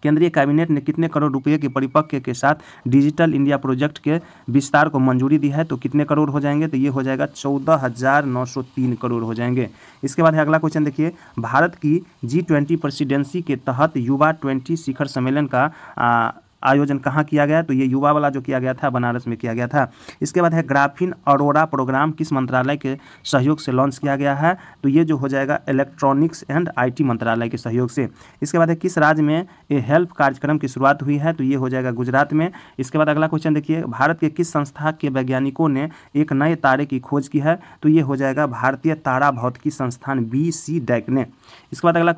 केंद्रीय कैबिनेट ने कितने करोड़ रुपए के परिपक्व के साथ डिजिटल इंडिया प्रोजेक्ट के विस्तार को मंजूरी दी है तो कितने करोड़ हो जाएंगे तो ये हो जाएगा चौदह हजार नौ सौ तीन करोड़ हो जाएंगे इसके बाद है अगला क्वेश्चन देखिए भारत की जी ट्वेंटी प्रेसिडेंसी के तहत युवा ट्वेंटी शिखर सम्मेलन का आ, आयोजन कहाँ किया गया तो ये युवा वाला जो किया गया था बनारस में किया गया था इसके बाद है ग्राफिन अरोरा प्रोग्राम किस मंत्रालय के सहयोग से लॉन्च किया गया है तो ये जो हो जाएगा इलेक्ट्रॉनिक्स एंड आई मंत्रालय के सहयोग से इसके बाद है किस राज्य में ये हेल्प कार्यक्रम की शुरुआत हुई है तो ये हो जाएगा गुजरात में इसके बाद अगला क्वेश्चन देखिए भारत के किस संस्था के वैज्ञानिकों ने एक नए तारे की खोज की है तो ये हो जाएगा भारतीय तारा भौतिकी संस्थान बी सी डैक ने इसके बाद अगला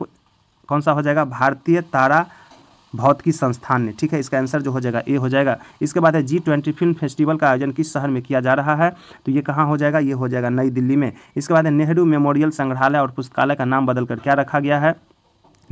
कौन सा हो जाएगा भारतीय तारा भौतिकी संस्थान ने ठीक है इसका आंसर जो हो जाएगा ए हो जाएगा इसके बाद है जी ट्वेंटी फिल्म फेस्टिवल का आयोजन किस शहर में किया जा रहा है तो ये कहाँ हो जाएगा ये हो जाएगा नई दिल्ली में इसके बाद है नेहरू मेमोरियल संग्रहालय और पुस्तकालय का नाम बदलकर क्या रखा गया है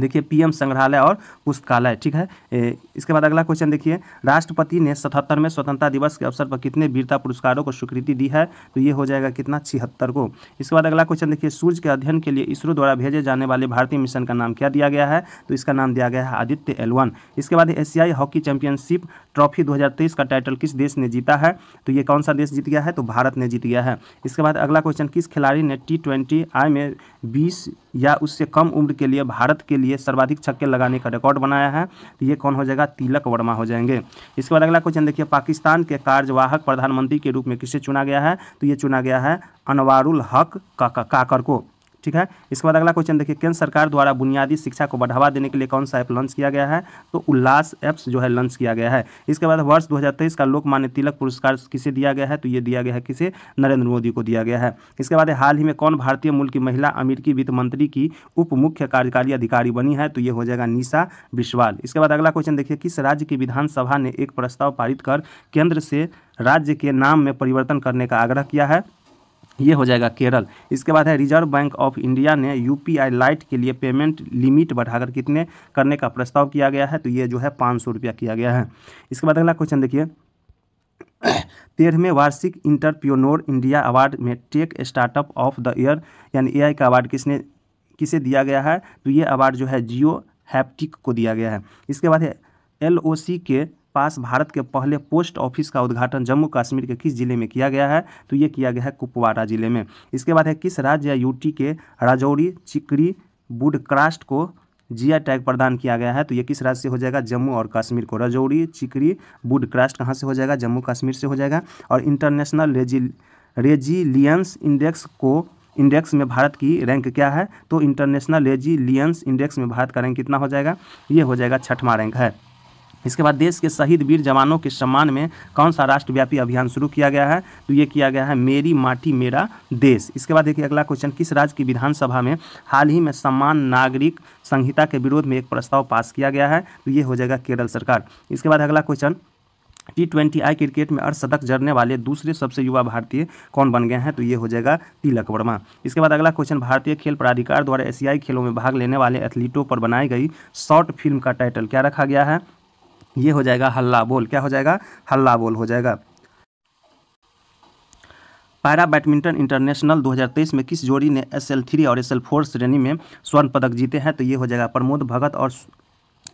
देखिए पीएम संग्रहालय और पुस्तकालय ठीक है ए, इसके बाद अगला क्वेश्चन देखिए राष्ट्रपति ने सतहत्तर में स्वतंत्रता दिवस के अवसर पर कितने वीरता पुरस्कारों को स्वीकृति दी है तो ये हो जाएगा कितना छिहत्तर को इसके बाद अगला क्वेश्चन देखिए सूर्य के अध्ययन के लिए इसरो द्वारा भेजे जाने वाले भारतीय मिशन का नाम क्या दिया गया है तो इसका नाम दिया गया है आदित्य एल इसके बाद एशियाई हॉकी चैंपियनशिप ट्रॉफी दो का टाइटल किस देश ने जीता है तो ये कौन सा देश जीत गया है तो भारत ने जीत गया है इसके बाद अगला क्वेश्चन किस खिलाड़ी ने टी ट्वेंटी आई में बीस या उससे कम उम्र के लिए भारत के लिए सर्वाधिक छक्के लगाने का रिकॉर्ड बनाया है तो ये कौन हो जाएगा तिलक वर्मा हो जाएंगे इसके बाद अगला क्वेश्चन देखिए पाकिस्तान के कार्यवाहक प्रधानमंत्री के रूप में किसे चुना गया है तो ये चुना गया है अनवारुल हक काकर को ठीक है इसके बाद अगला क्वेश्चन देखिए केंद्र सरकार द्वारा बुनियादी शिक्षा को बढ़ावा देने के लिए कौन सा ऐप लॉन्च किया गया है तो उल्लास ऐप्स जो है लॉन्च किया गया है इसके बाद वर्ष दो का लोकमान्य तिलक पुरस्कार किसे दिया गया है तो ये दिया गया है किसे नरेंद्र मोदी को दिया गया है इसके बाद हाल ही में कौन भारतीय मूल की महिला अमेरिकी वित्त मंत्री की उप मुख्य कार्यकारी अधिकारी बनी है तो ये हो जाएगा निशा बिश्वाल इसके बाद अगला क्वेश्चन देखिए किस राज्य की विधानसभा ने एक प्रस्ताव पारित कर केंद्र से राज्य के नाम में परिवर्तन करने का आग्रह किया है ये हो जाएगा केरल इसके बाद है रिजर्व बैंक ऑफ इंडिया ने यूपीआई लाइट के लिए पेमेंट लिमिट बढ़ाकर कितने करने का प्रस्ताव किया गया है तो ये जो है पाँच सौ रुपया किया गया है इसके बाद अगला क्वेश्चन देखिए तेरहवें वार्षिक इंटरप्योनोर इंडिया अवार्ड में tech startup of the year यानी ए का अवार्ड किसने किसे दिया गया है तो ये अवार्ड जो है जियो हैप्टिक को दिया गया है इसके बाद है एल के पास भारत के पहले पोस्ट ऑफिस का उद्घाटन जम्मू कश्मीर के किस जिले में किया गया है तो ये किया गया है कुपवाड़ा जिले में इसके बाद है किस राज्य या यूटी के राजौरी चिकरी बुडक्रास्ट को जिया टैग प्रदान किया गया है तो ये किस राज्य से हो जाएगा जम्मू और कश्मीर को राजौरी चिकरी बुड क्रास्ट कहाँ से हो जाएगा जम्मू कश्मीर से हो जाएगा और इंटरनेशनल रेजि रेजिलियंस इंडेक्स को इंडेक्स में भारत की रैंक क्या है तो इंटरनेशनल रेजिलियंस इंडेक्स में भारत का रैंक कितना हो जाएगा ये हो जाएगा छठवां रैंक है इसके बाद देश के शहीद वीर जवानों के सम्मान में कौन सा राष्ट्रव्यापी अभियान शुरू किया गया है तो ये किया गया है मेरी माटी मेरा देश इसके बाद देखिए अगला क्वेश्चन किस राज्य की विधानसभा में हाल ही में सम्मान नागरिक संहिता के विरोध में एक प्रस्ताव पास किया गया है तो ये हो जाएगा केरल सरकार इसके बाद अगला question T twenty I cricket में अर्धशतक जड़ने वाले दूसरे सबसे युवा भारतीय कौन बन गए हैं तो ये हो जाएगा तिलक वर्मा इसके बाद अगला क्वेश्चन भारतीय खेल प्राधिकार द्वारा एशियाई खेलों में भाग लेने वाले एथलीटों पर बनाई गई शॉर्ट फिल्म का टाइटल क्या रखा गया है ये हो जाएगा हल्ला बोल क्या हो जाएगा हल्ला बोल हो जाएगा पैरा बैडमिंटन इंटरनेशनल 2023 में किस जोड़ी ने एस एल थ्री और एस एल फोर श्रेणी में स्वर्ण पदक जीते हैं तो ये हो जाएगा प्रमोद भगत और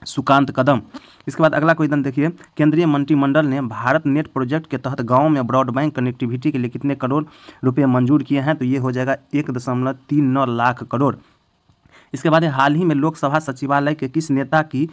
सुकांत कदम इसके बाद अगला क्वेश्चन देखिए केंद्रीय मंत्रिमंडल ने भारत नेट प्रोजेक्ट के तहत गाँव में ब्रॉडबैंड कनेक्टिविटी के लिए कितने करोड़ रुपये मंजूर किए हैं तो ये हो जाएगा एक दशमलव तीन नौ लाख करोड़ इसके बाद हाल ही में लोकसभा सचिवालय के किस नेता की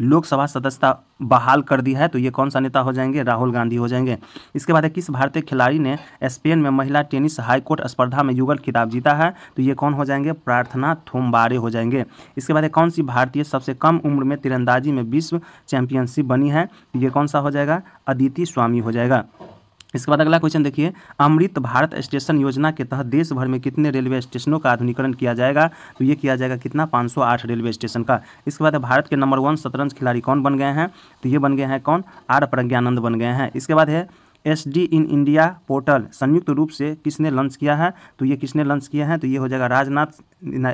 लोकसभा सदस्यता बहाल कर दी है तो ये कौन सा नेता हो जाएंगे राहुल गांधी हो जाएंगे इसके बाद किस भारतीय खिलाड़ी ने स्पेन में महिला टेनिस हाईकोर्ट स्पर्धा में युगल खिताब जीता है तो ये कौन हो जाएंगे प्रार्थना थोम्बारे हो जाएंगे इसके बाद कौन सी भारतीय सबसे कम उम्र में तिरंदाजी में विश्व चैंपियनशिप बनी है तो ये कौन सा हो जाएगा अदिति स्वामी हो जाएगा इसके बाद अगला क्वेश्चन देखिए अमृत भारत स्टेशन योजना के तहत देश भर में कितने रेलवे स्टेशनों का आधुनिकरण किया जाएगा तो ये किया जाएगा कितना 508 रेलवे स्टेशन का इसके बाद भारत के नंबर वन शतरंज खिलाड़ी कौन बन गए हैं तो ये बन गए हैं कौन आर प्रज्ञानंद बन गए हैं इसके बाद है S D in India portal संयुक्त रूप से किसने लॉन्च किया है तो ये किसने लॉन्च किया है तो ये हो जाएगा राजनाथ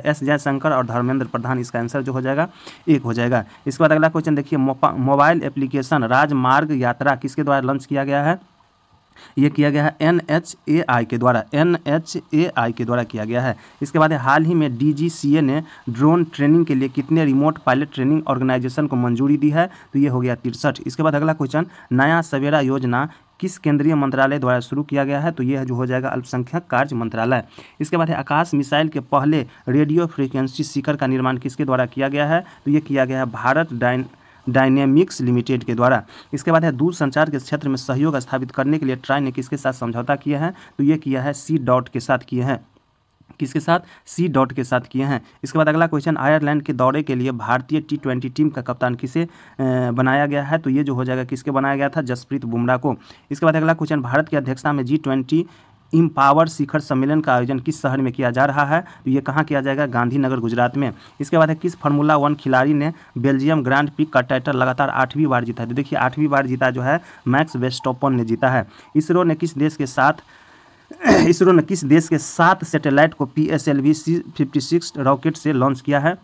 एस जयशंकर और धर्मेंद्र प्रधान इसका आंसर जो हो जाएगा एक हो जाएगा इसके बाद अगला क्वेश्चन देखिए मोबाइल एप्लीकेशन राजमार्ग यात्रा किसके द्वारा लॉन्च किया गया है ये किया गया है एन एच ए आई के द्वारा एन एच ए आई के द्वारा किया गया है इसके बाद हाल ही में डी जी सी ए ने ड्रोन ट्रेनिंग के लिए कितने रिमोट पायलट ट्रेनिंग ऑर्गेनाइजेशन को मंजूरी दी है तो ये हो गया तिरसठ इसके बाद अगला क्वेश्चन नया सवेरा योजना किस केंद्रीय मंत्रालय द्वारा शुरू किया गया है तो यह जो हो जाएगा अल्पसंख्यक कार्य मंत्रालय इसके बाद है आकाश मिसाइल के पहले रेडियो फ्रीक्वेंसी सीकर का निर्माण किसके द्वारा किया गया है तो यह किया गया है भारत डाइन डायनेमिक्स लिमिटेड के द्वारा इसके बाद है दूरसंचार के क्षेत्र में सहयोग स्थापित करने के लिए ट्राई ने किसके साथ समझौता किया है तो ये किया है सी डॉट के साथ किए हैं किसके साथ सी डॉट के साथ किए हैं इसके बाद अगला क्वेश्चन आयरलैंड के दौरे के लिए भारतीय टी ट्वेंटी टीम का कप्तान किसे बनाया गया है तो ये जो हो जाएगा किसके बनाया गया था जसप्रीत बुमराह को इसके बाद अगला क्वेश्चन भारत की अध्यक्षता में जी ट्वेंटी इम्पावर शिखर सम्मेलन का आयोजन किस शहर में किया जा रहा है तो ये कहाँ किया जाएगा गांधीनगर गुजरात में इसके बाद है किस फार्मूला वन खिलाड़ी ने बेल्जियम ग्रैंड पिक का टाइटल लगातार आठवीं बार जीता है तो देखिए आठवीं बार जीता जो है मैक्स वेस्टोपन ने जीता है इसरो ने किस देश के साथ इसरो ने किस देश के सात सैटेलाइट को P S L V C fifty six rocket से लॉन्च किया है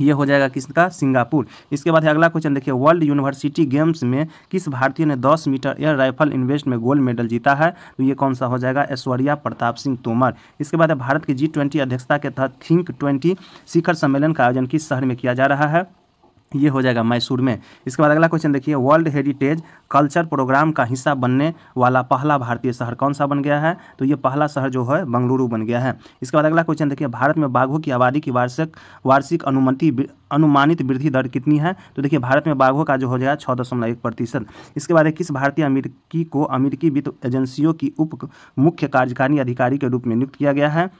ये हो जाएगा किसका सिंगापुर इसके बाद अगला क्वेश्चन देखिए वर्ल्ड यूनिवर्सिटी गेम्स में किस भारतीय ने 10 मीटर एयर राइफल इन्वेस्ट में गोल्ड मेडल जीता है तो ये कौन सा हो जाएगा ऐश्वर्या प्रताप सिंह तोमर इसके बाद भारत की जी ट्वेंटी अध्यक्षता के तहत थिंक ट्वेंटी शिखर सम्मेलन का आयोजन किस शहर में किया जा रहा है ये हो जाएगा मैसूर में इसके बाद अगला क्वेश्चन देखिए वर्ल्ड हेरिटेज कल्चर प्रोग्राम का हिस्सा बनने वाला पहला भारतीय शहर कौन सा बन गया है तो ये पहला शहर जो है बंगलुरु बन गया है इसके बाद अगला क्वेश्चन देखिए भारत में बाघों की आबादी की वार्षिक वार्षिक अनुमति अनुमानित वृद्धि दर कितनी है तो देखिए भारत में बाघों का जो हो जाएगा छः दशमलव एक प्रतिशत इसके बाद किस भारतीय अमेरिकी को अमेरिकी वित्त एजेंसियों की उप मुख्य कार्यकारी अधिकारी के रूप में नियुक्त किया गया है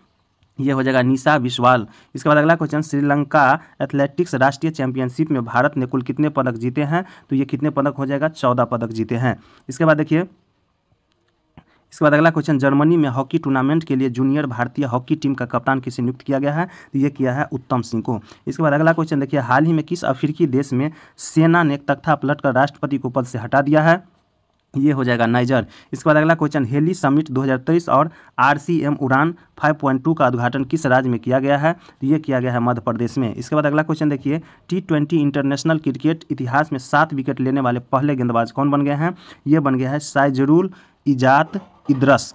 ये हो जाएगा निशा विश्वाल इसके बाद अगला क्वेश्चन श्रीलंका एथलेटिक्स राष्ट्रीय चैंपियनशिप में भारत ने कुल कितने पदक जीते हैं तो ये कितने पदक हो जाएगा चौदह पदक जीते हैं इसके बाद देखिए इसके बाद अगला क्वेश्चन जर्मनी में हॉकी टूर्नामेंट के लिए जूनियर भारतीय हॉकी टीम का कप्तान किसे नियुक्त किया गया है तो ये किया है उत्तम सिंह को इसके बाद अगला क्वेश्चन देखिए हाल ही में किस अफ्रीकी देश में सेना ने तख्ता पलट कर राष्ट्रपति को पद से हटा दिया है ये हो जाएगा नाइजर इसके बाद अगला क्वेश्चन हेली समिट 2023 और आरसीएम उड़ान 5.2 का उद्घाटन किस राज्य में किया गया है तो ये किया गया है मध्य प्रदेश में इसके बाद अगला क्वेश्चन देखिए टी ट्वेंटी इंटरनेशनल क्रिकेट इतिहास में सात विकेट लेने वाले पहले गेंदबाज कौन बन गए हैं ये बन गया है साइजरुल इजात इद्रस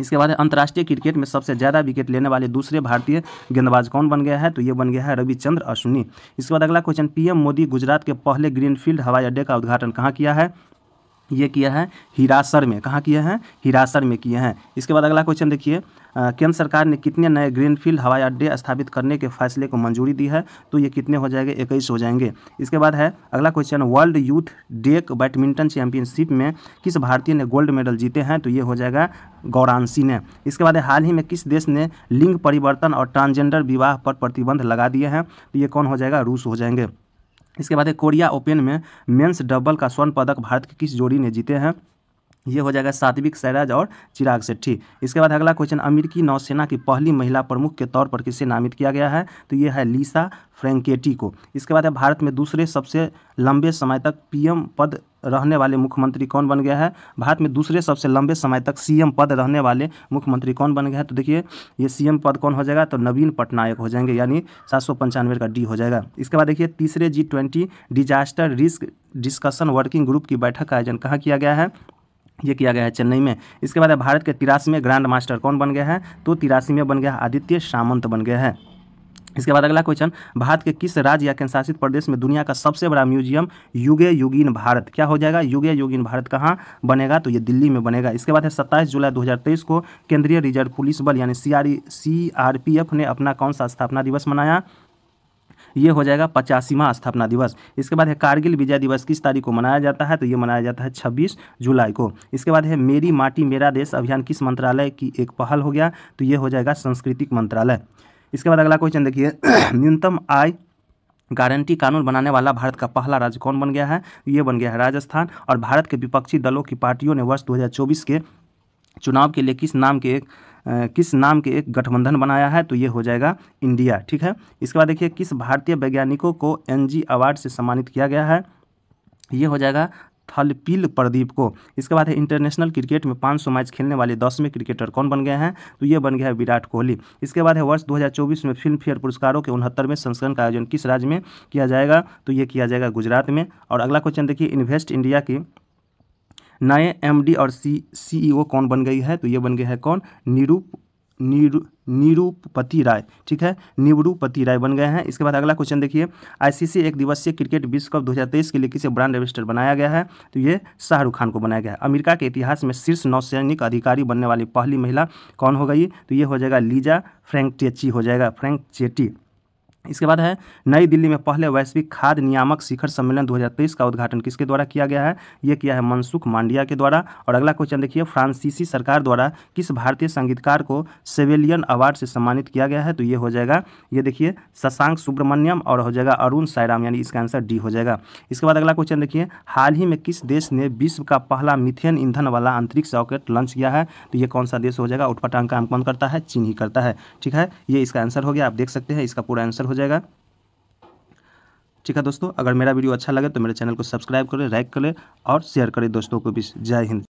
इसके बाद अंतर्राष्ट्रीय क्रिकेट में सबसे ज़्यादा विकेट लेने वाले दूसरे भारतीय गेंदबाज कौन बन गया है तो ये बन गया है रविचंद्र अश्विनी इसके बाद अगला क्वेश्चन पीएम मोदी गुजरात के पहले ग्रीनफील्ड हवाई अड्डे का उद्घाटन कहाँ किया है ये किया है हिरासर में कहाँ किया है हिरासर में किए हैं इसके बाद अगला क्वेश्चन देखिए केंद्र सरकार ने कितने नए ग्रीनफील्ड हवाई अड्डे स्थापित करने के फैसले को मंजूरी दी है तो ये कितने हो जाएंगे इक्कीस हो जाएंगे इसके बाद है अगला क्वेश्चन वर्ल्ड यूथ डेक बैडमिंटन चैंपियनशिप में किस भारतीय ने गोल्ड मेडल जीते हैं तो ये हो जाएगा गौरानसी ने इसके बाद हाल ही में किस देश ने लिंग परिवर्तन और ट्रांसजेंडर विवाह पर प्रतिबंध लगा दिए हैं तो ये कौन हो जाएगा रूस हो जाएंगे इसके बाद कोरिया ओपन में मेंस डबल का स्वर्ण पदक भारत की किस जोड़ी ने जीते हैं ये हो जाएगा सात्विक सैराज और चिराग सेट्ठी इसके बाद अगला क्वेश्चन अमेरिकी नौसेना की पहली महिला प्रमुख के तौर पर किसे नामित किया गया है तो ये है लीसा फ्रेंकेटी को इसके बाद है भारत में दूसरे सबसे लंबे समय तक पीएम पद रहने वाले मुख्यमंत्री कौन बन गया है भारत में दूसरे सबसे लंबे समय तक सीएम पद रहने वाले मुख्यमंत्री कौन बन गया है तो देखिए ये सीएम पद कौन हो जाएगा तो नवीन पटनायक हो जाएंगे यानी सात का डी हो जाएगा इसके बाद देखिए तीसरे G twenty disaster risk discussion working group की बैठक का आयोजन कहाँ किया गया है ये किया गया है चेन्नई में इसके बाद भारत के तिरासीवें ग्रैंड मास्टर कौन बन गया है तो तिरासीवें बन गया आदित्य सामंत बन गया है इसके बाद अगला क्वेश्चन भारत के किस राज्य या केंद्रशासित प्रदेश में दुनिया का सबसे बड़ा म्यूजियम युगे युगीन भारत क्या हो जाएगा युगे युगीन भारत कहाँ बनेगा तो ये दिल्ली में बनेगा इसके बाद है सत्ताईस जुलाई 2023 को केंद्रीय रिजर्व पुलिस बल यानी सी आर पी एफ ने अपना कौन सा स्थापना दिवस मनाया ये हो जाएगा पचासीवा स्थापना दिवस इसके बाद है कारगिल विजय दिवस किस तारीख को मनाया जाता है तो ये मनाया जाता है 26 जुलाई को इसके बाद है मेरी माटी मेरा देश अभियान किस मंत्रालय की एक पहल हो गया तो ये हो जाएगा सांस्कृतिक मंत्रालय इसके बाद अगला क्वेश्चन देखिए न्यूनतम आय गारंटी कानून बनाने वाला भारत का पहला राज्य कौन बन गया है ये बन गया है राजस्थान और भारत के विपक्षी दलों की पार्टियों ने वर्ष 2024 के चुनाव के लिए किस नाम के एक किस नाम के एक गठबंधन बनाया है तो ये हो जाएगा इंडिया ठीक है इसके बाद देखिए किस भारतीय वैज्ञानिकों को एनजी अवार्ड से सम्मानित किया गया है ये हो जाएगा थलपील प्रदीप को इसके बाद है इंटरनेशनल क्रिकेट में 500 मैच खेलने वाले दसवें क्रिकेटर कौन बन गए हैं तो ये बन गया है विराट कोहली इसके बाद है वर्ष 2024 में फिल्म फेयर पुरस्कारों के उनहत्तरवें संस्करण का आयोजन किस राज्य में किया जाएगा तो ये किया जाएगा गुजरात में और अगला क्वेश्चन देखिए इन्वेस्ट इंडिया की नए एमडी और सी सीईओ कौन बन गई है तो ये बन गया है कौन निरूप नीरू निरूपति राय ठीक है निवरूपति राय बन गए हैं इसके बाद अगला क्वेश्चन देखिए आईसीसी एक दिवसीय क्रिकेट विश्व कप 2023 के लिए किसे ब्रांड एम्बेस्टर बनाया गया है तो ये शाहरुख खान को बनाया गया है अमेरिका के इतिहास में शीर्ष नौसैनिक अधिकारी बनने वाली पहली महिला कौन हो गई तो ये हो जाएगा लीजा फ्रेंक चेची हो जाएगा फ्रेंक चेटी इसके बाद है नई दिल्ली में पहले वैश्विक खाद्य नियामक शिखर सम्मेलन 2023 का उद्घाटन किसके द्वारा किया गया है ये किया है मनसुख मांडिया के द्वारा और अगला क्वेश्चन देखिए फ्रांसीसी सरकार द्वारा किस भारतीय संगीतकार को सेवेलियन अवार्ड से सम्मानित किया गया है तो ये हो जाएगा ये देखिए शशांक सुब्रमण्यम और हो जाएगा अरुण सायराम यानी इसका आंसर डी हो जाएगा इसके बाद अगला क्वेश्चन देखिए हाल ही में किस देश ने विश्व का पहला मिथेन ईंधन वाला अंतरिक्ष रॉकेट लॉन्च किया है तो ये कौन सा देश हो जाएगा उठपटांग का कौन करता है चीन ही करता है ठीक है ये इसका आंसर हो गया आप देख सकते हैं इसका पूरा आंसर हो जाएगा ठीक है दोस्तों अगर मेरा वीडियो अच्छा लगे तो मेरे चैनल को सब्सक्राइब करें लाइक करें और शेयर करें दोस्तों को भी जय हिंद